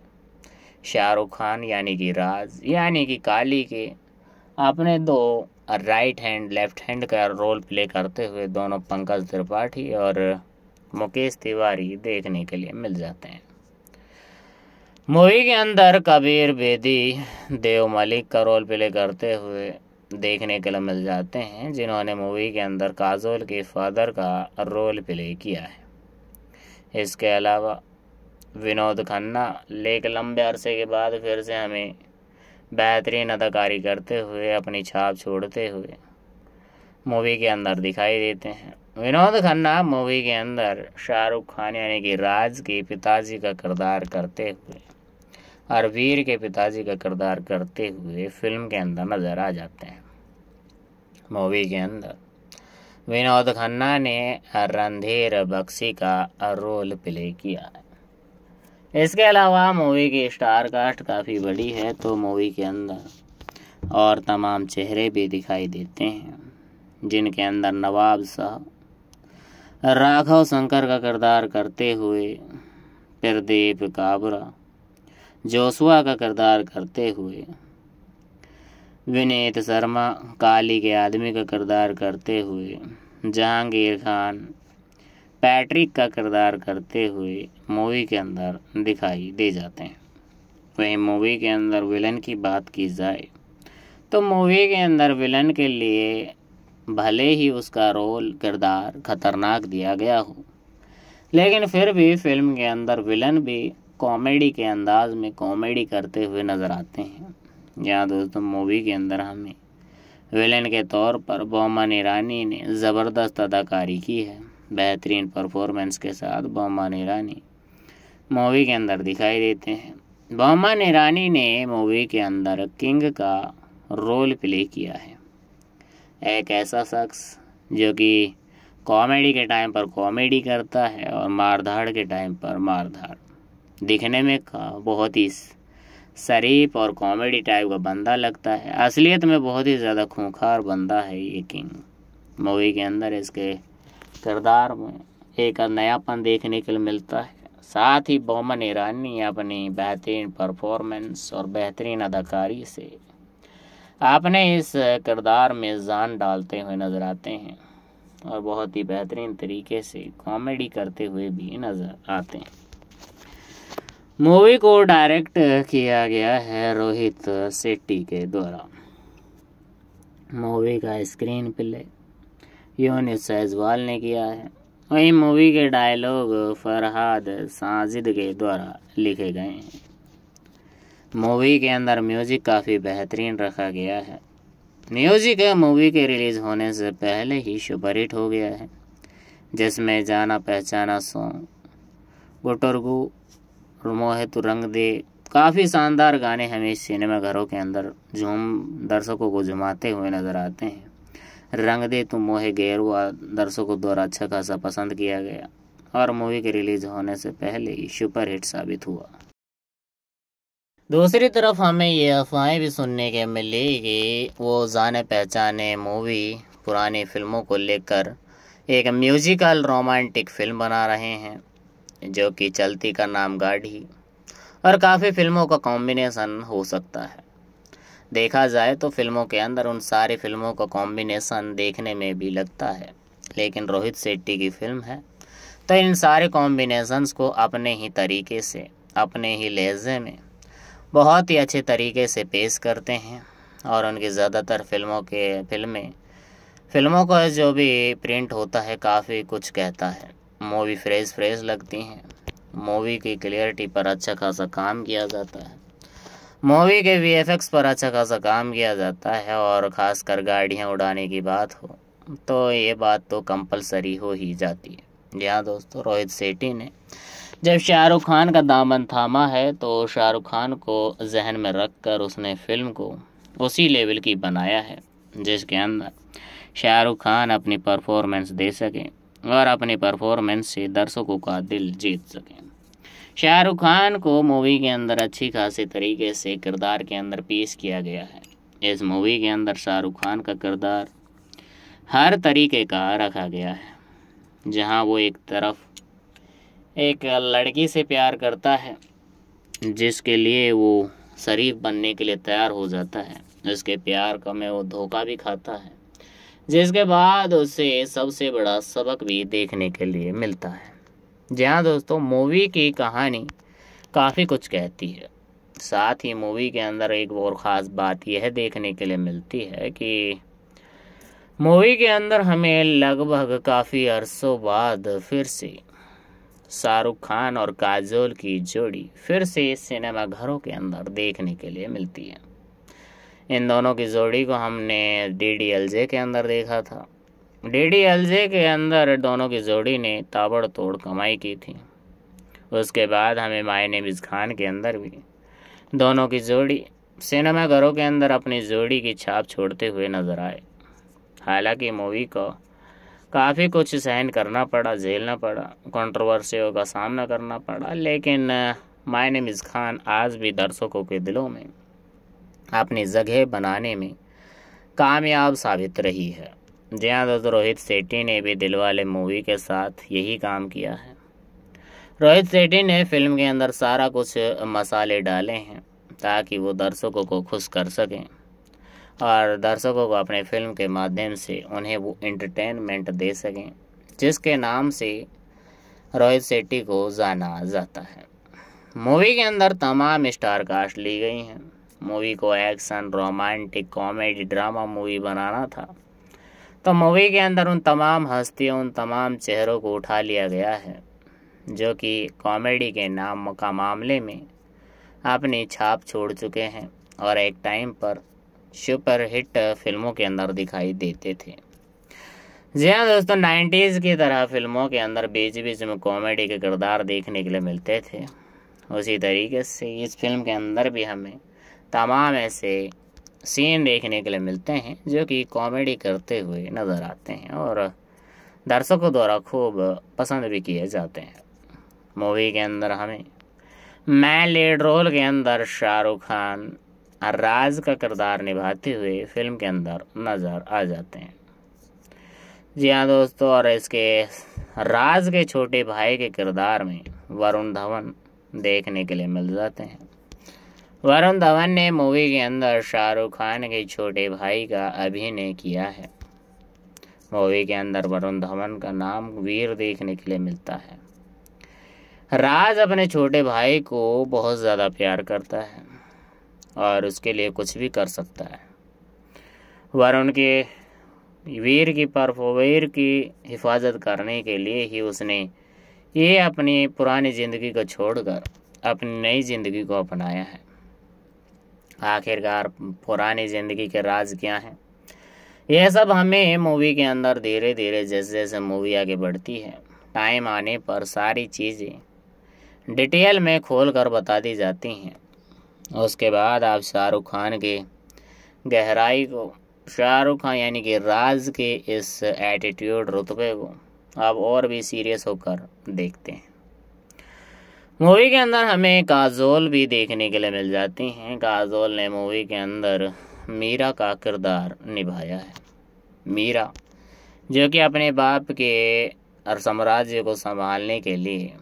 शाहरुख खान यानी कि राज यानी कि काली के अपने दो राइट हैंड लेफ्ट हैंड का रोल प्ले करते हुए दोनों पंकज त्रिपाठी और मुकेश तिवारी देखने के लिए मिल जाते हैं मूवी के अंदर कबीर बेदी देव मलिक का रोल प्ले करते हुए देखने के लिए मिल जाते हैं जिन्होंने मूवी के अंदर काजोल के फादर का रोल प्ले किया है इसके अलावा विनोद खन्ना लेक लंबे अरसे के बाद फिर से हमें बेहतरीन अदाकारी करते हुए अपनी छाप छोड़ते हुए मूवी के अंदर दिखाई देते हैं विनोद खन्ना मूवी के अंदर शाहरुख खान यानी कि राज के पिताजी का किरदार करते हुए और वीर के पिताजी का किरदार करते हुए फिल्म के अंदर नज़र आ जाते हैं मूवी के अंदर विनोद खन्ना ने रणधीर बख्शी का रोल प्ले किया है इसके अलावा मूवी की स्टार कास्ट काफ़ी बड़ी है तो मूवी के अंदर और तमाम चेहरे भी दिखाई देते हैं जिनके अंदर नवाब साहब राघव शंकर का किरदार करते हुए प्रदीप काबरा जोसुआ का किरदार करते हुए विनीत शर्मा काली के आदमी का किरदार करते हुए जहांगीर खान पैट्रिक का किरदार करते हुए मूवी के अंदर दिखाई दे जाते हैं वहीं मूवी के अंदर विलन की बात की जाए तो मूवी के अंदर विलन के लिए भले ही उसका रोल किरदार खतरनाक दिया गया हो लेकिन फिर भी फिल्म के अंदर विलन भी कॉमेडी के अंदाज में कॉमेडी करते हुए नज़र आते हैं यहाँ दोस्तों मूवी के अंदर हमें विलेन के तौर पर बोमन ईरानी ने ज़बरदस्त अदाकारी की है बेहतरीन परफॉर्मेंस के साथ बोमन ईरानी मूवी के अंदर दिखाई देते हैं बहमन ईरानी ने मूवी के अंदर किंग का रोल प्ले किया है एक ऐसा शख्स जो कि कॉमेडी के टाइम पर कॉमेडी करता है और मारधाड़ के टाइम पर मारधाड़ दिखने में बहुत ही शरीफ और कॉमेडी टाइप का बंदा लगता है असलियत में बहुत ही ज़्यादा खूंखार बंदा है ये किंग मूवी के अंदर इसके किरदार में एक नयापन देखने के लिए मिलता है साथ ही बोमन ईरानी अपनी बेहतरीन परफॉर्मेंस और बेहतरीन अदाकारी से आपने इस किरदार में जान डालते हुए नज़र आते हैं और बहुत ही बेहतरीन तरीके से कॉमेडी करते हुए भी नज़र आते हैं मूवी को डायरेक्ट किया गया है रोहित सेट्टी के द्वारा मूवी का स्क्रीन प्ले यूनिस सैजवाल ने किया है वहीं मूवी के डायलॉग फरहाद साजिद के द्वारा लिखे गए हैं मूवी के अंदर म्यूज़िक काफ़ी बेहतरीन रखा गया है म्यूज़िक मूवी के रिलीज़ होने से पहले ही हिट हो गया है जिसमें जाना पहचाना सॉन्ग गुटरगु मोहित रंग दे काफ़ी शानदार गाने हमें सिनेमाघरों के अंदर झूम दर्शकों को झुमाते हुए नज़र आते हैं रंग दे तू तो मोहे गेर हुआ दर्शकों द्वारा अच्छा खासा पसंद किया गया और मूवी के रिलीज होने से पहले ही सुपरहिट साबित हुआ दूसरी तरफ हमें ये अफवाहें भी सुनने के मिली कि वो जाने पहचाने मूवी पुरानी फिल्मों को लेकर एक म्यूजिकल रोमांटिक फिल्म बना रहे हैं जो कि चलती का नाम गाढ़ी और काफ़ी फिल्मों का कॉम्बिनेशन हो सकता है देखा जाए तो फिल्मों के अंदर उन सारी फिल्मों का कॉम्बिनेसन देखने में भी लगता है लेकिन रोहित शेट्टी की फिल्म है तो इन सारे कॉम्बिनेसन्स को अपने ही तरीके से अपने ही लहजे में बहुत ही अच्छे तरीके से पेश करते हैं और उनकी ज़्यादातर फिल्मों के फिल्में फिल्मों का जो भी प्रिंट होता है काफ़ी कुछ कहता है मूवी फ्रेश फ्रेश लगती हैं मूवी की क्लियरिटी पर अच्छा खासा काम किया जाता है मूवी के वी पर अच्छा खासा काम किया जाता है और ख़ास कर गाड़ियाँ उड़ाने की बात हो तो ये बात तो कंपलसरी हो ही जाती है जी हाँ दोस्तों रोहित सेठी ने जब शाहरुख खान का दामन थामा है तो शाहरुख खान को जहन में रख कर उसने फिल्म को उसी लेवल की बनाया है जिसके अंदर शाहरुख खान अपनी परफॉर्मेंस दे सकें और अपनी परफॉर्मेंस से दर्शकों का दिल जीत सकें शाहरुख खान को मूवी के अंदर अच्छी खासी तरीके से किरदार के अंदर पेश किया गया है इस मूवी के अंदर शाहरुख खान का किरदार हर तरीके का रखा गया है जहां वो एक तरफ एक लड़की से प्यार करता है जिसके लिए वो शरीफ बनने के लिए तैयार हो जाता है उसके प्यार का में वो धोखा भी खाता है जिसके बाद उसे सबसे बड़ा सबक भी देखने के लिए मिलता है जी हाँ दोस्तों मूवी की कहानी काफ़ी कुछ कहती है साथ ही मूवी के अंदर एक और ख़ास बात यह देखने के लिए मिलती है कि मूवी के अंदर हमें लगभग काफ़ी अरसों बाद फिर से शाहरुख खान और काजोल की जोड़ी फिर से सिनेमाघरों के अंदर देखने के लिए मिलती है इन दोनों की जोड़ी को हमने डी डी एल जे के अंदर देखा था डीडीएलजे के अंदर दोनों की जोड़ी ने ताबड़तोड़ कमाई की थी उसके बाद हमें मायने मिज खान के अंदर भी दोनों की जोड़ी सिनेमा घरों के अंदर अपनी जोड़ी की छाप छोड़ते हुए नजर आए हालांकि मूवी को काफ़ी कुछ सहन करना पड़ा झेलना पड़ा कंट्रोवर्सियों का सामना करना पड़ा लेकिन मायने मिज खान आज भी दर्शकों के दिलों में अपनी जगह बनाने में कामयाब साबित रही है जी हाँ दोस्तों रोहित सेट्टी ने भी दिलवाले मूवी के साथ यही काम किया है रोहित सेट्टी ने फिल्म के अंदर सारा कुछ मसाले डाले हैं ताकि वो दर्शकों को खुश कर सकें और दर्शकों को अपने फिल्म के माध्यम से उन्हें वो एंटरटेनमेंट दे सकें जिसके नाम से रोहित सेट्टी को जाना जाता है मूवी के अंदर तमाम स्टार कास्ट ली गई हैं मूवी को action romantic comedy drama movie बनाना था तो मूवी के अंदर उन तमाम हस्तियों उन तमाम चेहरों को उठा लिया गया है जो कि कॉमेडी के नाम का मामले में अपनी छाप छोड़ चुके हैं और एक टाइम पर सुपर हिट फिल्मों के अंदर दिखाई देते थे जी हाँ दोस्तों नाइन्टीज़ की तरह फिल्मों के अंदर बीच बीच में कॉमेडी के किरदार देखने के लिए मिलते थे उसी तरीके से इस फिल्म के अंदर भी हमें तमाम ऐसे सीन देखने के लिए मिलते हैं जो कि कॉमेडी करते हुए नज़र आते हैं और दर्शकों द्वारा खूब पसंद भी किए जाते हैं मूवी के अंदर हमें मैं लीड रोल के अंदर शाहरुख खान राज का किरदार निभाते हुए फिल्म के अंदर नज़र आ जाते हैं जी हाँ दोस्तों और इसके राज के छोटे भाई के किरदार में वरुण धवन देखने के लिए मिल जाते हैं वरुण धवन ने मूवी के अंदर शाहरुख खान के छोटे भाई का अभिनय किया है मूवी के अंदर वरुण धवन का नाम वीर देखने के लिए मिलता है राज अपने छोटे भाई को बहुत ज़्यादा प्यार करता है और उसके लिए कुछ भी कर सकता है वरुण के वीर की परफोवीर की हिफाजत करने के लिए ही उसने ये अपनी पुरानी ज़िंदगी को छोड़कर अपनी नई ज़िंदगी को अपनाया है आखिरकार पुरानी ज़िंदगी के राज क्या हैं यह सब हमें मूवी के अंदर धीरे धीरे जैसे जैसे मूवी आगे बढ़ती है टाइम आने पर सारी चीज़ें डिटेल में खोल कर बता दी जाती हैं उसके बाद आप शाहरुख खान के गहराई को शाहरुख खान यानी कि राज के इस एटीट्यूड रुतबे को आप और भी सीरियस होकर देखते हैं मूवी के अंदर हमें काजोल भी देखने के लिए मिल जाती हैं काजोल ने मूवी के अंदर मीरा का किरदार निभाया है मीरा जो कि अपने बाप के और साम्राज्य को संभालने के लिए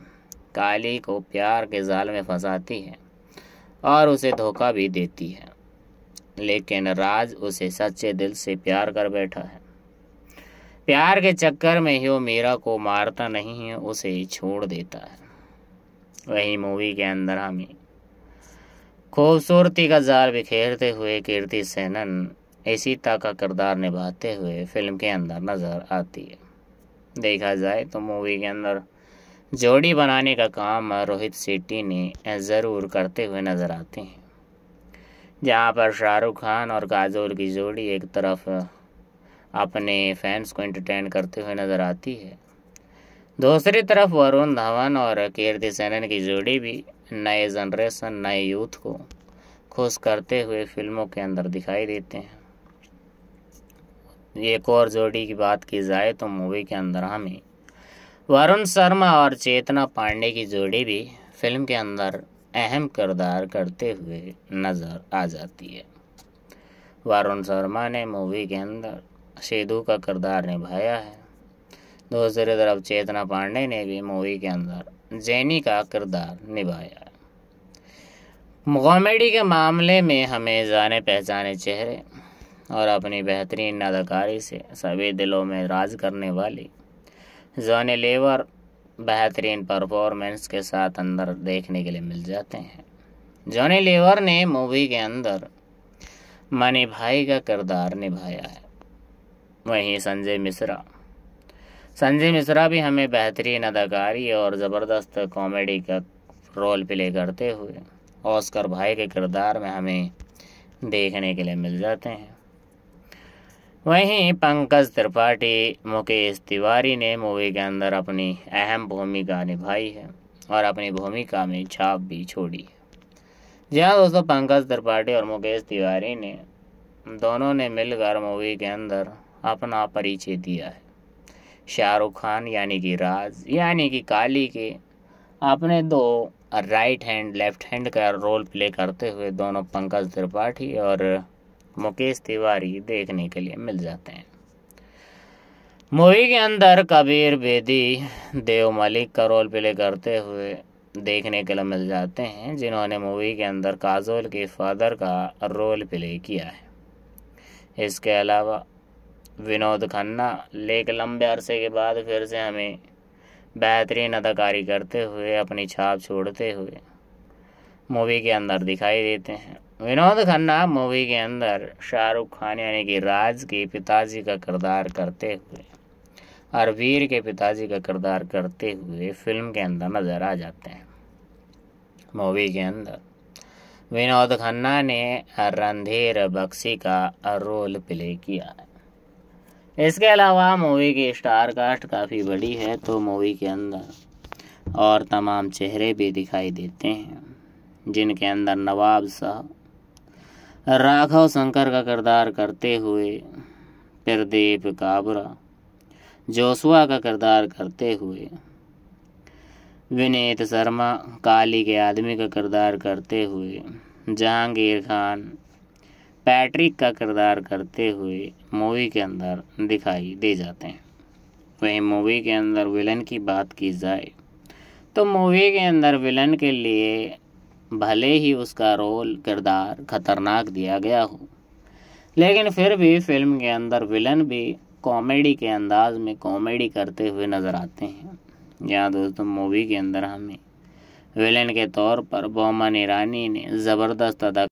काली को प्यार के जाल में फंसाती है और उसे धोखा भी देती है लेकिन राज उसे सच्चे दिल से प्यार कर बैठा है प्यार के चक्कर में ही वो मीरा को मारता नहीं है उसे छोड़ देता है वही मूवी के अंदर हमें खूबसूरती का जाल बिखेरते हुए कीर्ति सेनन ऐसीता का किरदार निभाते हुए फिल्म के अंदर नज़र आती है देखा जाए तो मूवी के अंदर जोड़ी बनाने का काम रोहित सेट्टी ने ज़रूर करते हुए नज़र आते हैं जहाँ पर शाहरुख खान और काजोल की जोड़ी एक तरफ अपने फैंस को एंटरटेन करते हुए नज़र आती है दूसरी तरफ वरुण धवन और कीर्ति सेनन की जोड़ी भी नए जनरेशन नए यूथ को खुश करते हुए फिल्मों के अंदर दिखाई देते हैं एक और जोड़ी की बात की जाए तो मूवी के अंदर हमें वरुण शर्मा और चेतना पांडे की जोड़ी भी फिल्म के अंदर अहम किरदार करते हुए नज़र आ जाती है वरुण शर्मा ने मूवी के अंदर सेदू का किरदार निभाया है दूसरी तरफ चेतना पांडे ने भी मूवी के अंदर जैनी का किरदार निभाया कॉमेडी के मामले में हमें जाने पहचाने चेहरे और अपनी बेहतरीन अदाकारी से सभी दिलों में राज करने वाली जॉनी लेवर बेहतरीन परफॉर्मेंस के साथ अंदर देखने के लिए मिल जाते हैं जॉनी लेवर ने मूवी के अंदर मनी भाई का किरदार निभाया है वहीं संजय मिश्रा संजय मिश्रा भी हमें बेहतरीन अदाकारी और ज़बरदस्त कॉमेडी का रोल प्ले करते हुए ऑस्कर भाई के किरदार में हमें देखने के लिए मिल जाते हैं वहीं पंकज त्रिपाठी मुकेश तिवारी ने मूवी के अंदर अपनी अहम भूमिका निभाई है और अपनी भूमिका में छाप भी छोड़ी है जी हाँ दोस्तों पंकज त्रिपाठी और मुकेश तिवारी ने दोनों ने मिलकर मूवी के अंदर अपना परिचय दिया है शाहरुख खान यानी कि राज यानी कि काली के अपने दो राइट हैंड लेफ्ट हैंड का रोल प्ले करते हुए दोनों पंकज त्रिपाठी और मुकेश तिवारी देखने के लिए मिल जाते हैं मूवी के अंदर कबीर बेदी देव मलिक का रोल प्ले करते हुए देखने के लिए मिल जाते हैं जिन्होंने मूवी के अंदर काजोल के फादर का रोल प्ले किया है इसके अलावा विनोद खन्ना लेकिन लंबे अरसे के बाद फिर से हमें बेहतरीन अदाकारी करते हुए अपनी छाप छोड़ते हुए मूवी के अंदर दिखाई देते हैं विनोद खन्ना मूवी के अंदर शाहरुख खान यानी कि राज के पिताजी का किरदार करते हुए और वीर के पिताजी का किरदार करते हुए फिल्म के अंदर नज़र आ जाते हैं मूवी के अंदर विनोद खन्ना ने रणधीर बख्शी का रोल प्ले किया है इसके अलावा मूवी की स्टार कास्ट काफ़ी बड़ी है तो मूवी के अंदर और तमाम चेहरे भी दिखाई देते हैं जिनके अंदर नवाब शाह राघव शंकर का किरदार करते हुए प्रदीप काबरा जोसुआ का किरदार करते हुए विनीत शर्मा काली के आदमी का किरदार करते हुए जहांगीर खान पैट्रिक का किरदार करते हुए मूवी के अंदर दिखाई दे जाते हैं वहीं मूवी के अंदर विलन की बात की जाए तो मूवी के अंदर विलन के लिए भले ही उसका रोल किरदार खतरनाक दिया गया हो लेकिन फिर भी फिल्म के अंदर विलन भी कॉमेडी के अंदाज में कॉमेडी करते हुए नज़र आते हैं यहाँ दोस्तों मूवी के अंदर हमें विलेन के तौर पर बोमन ईरानी ने ज़बरदस्त अदा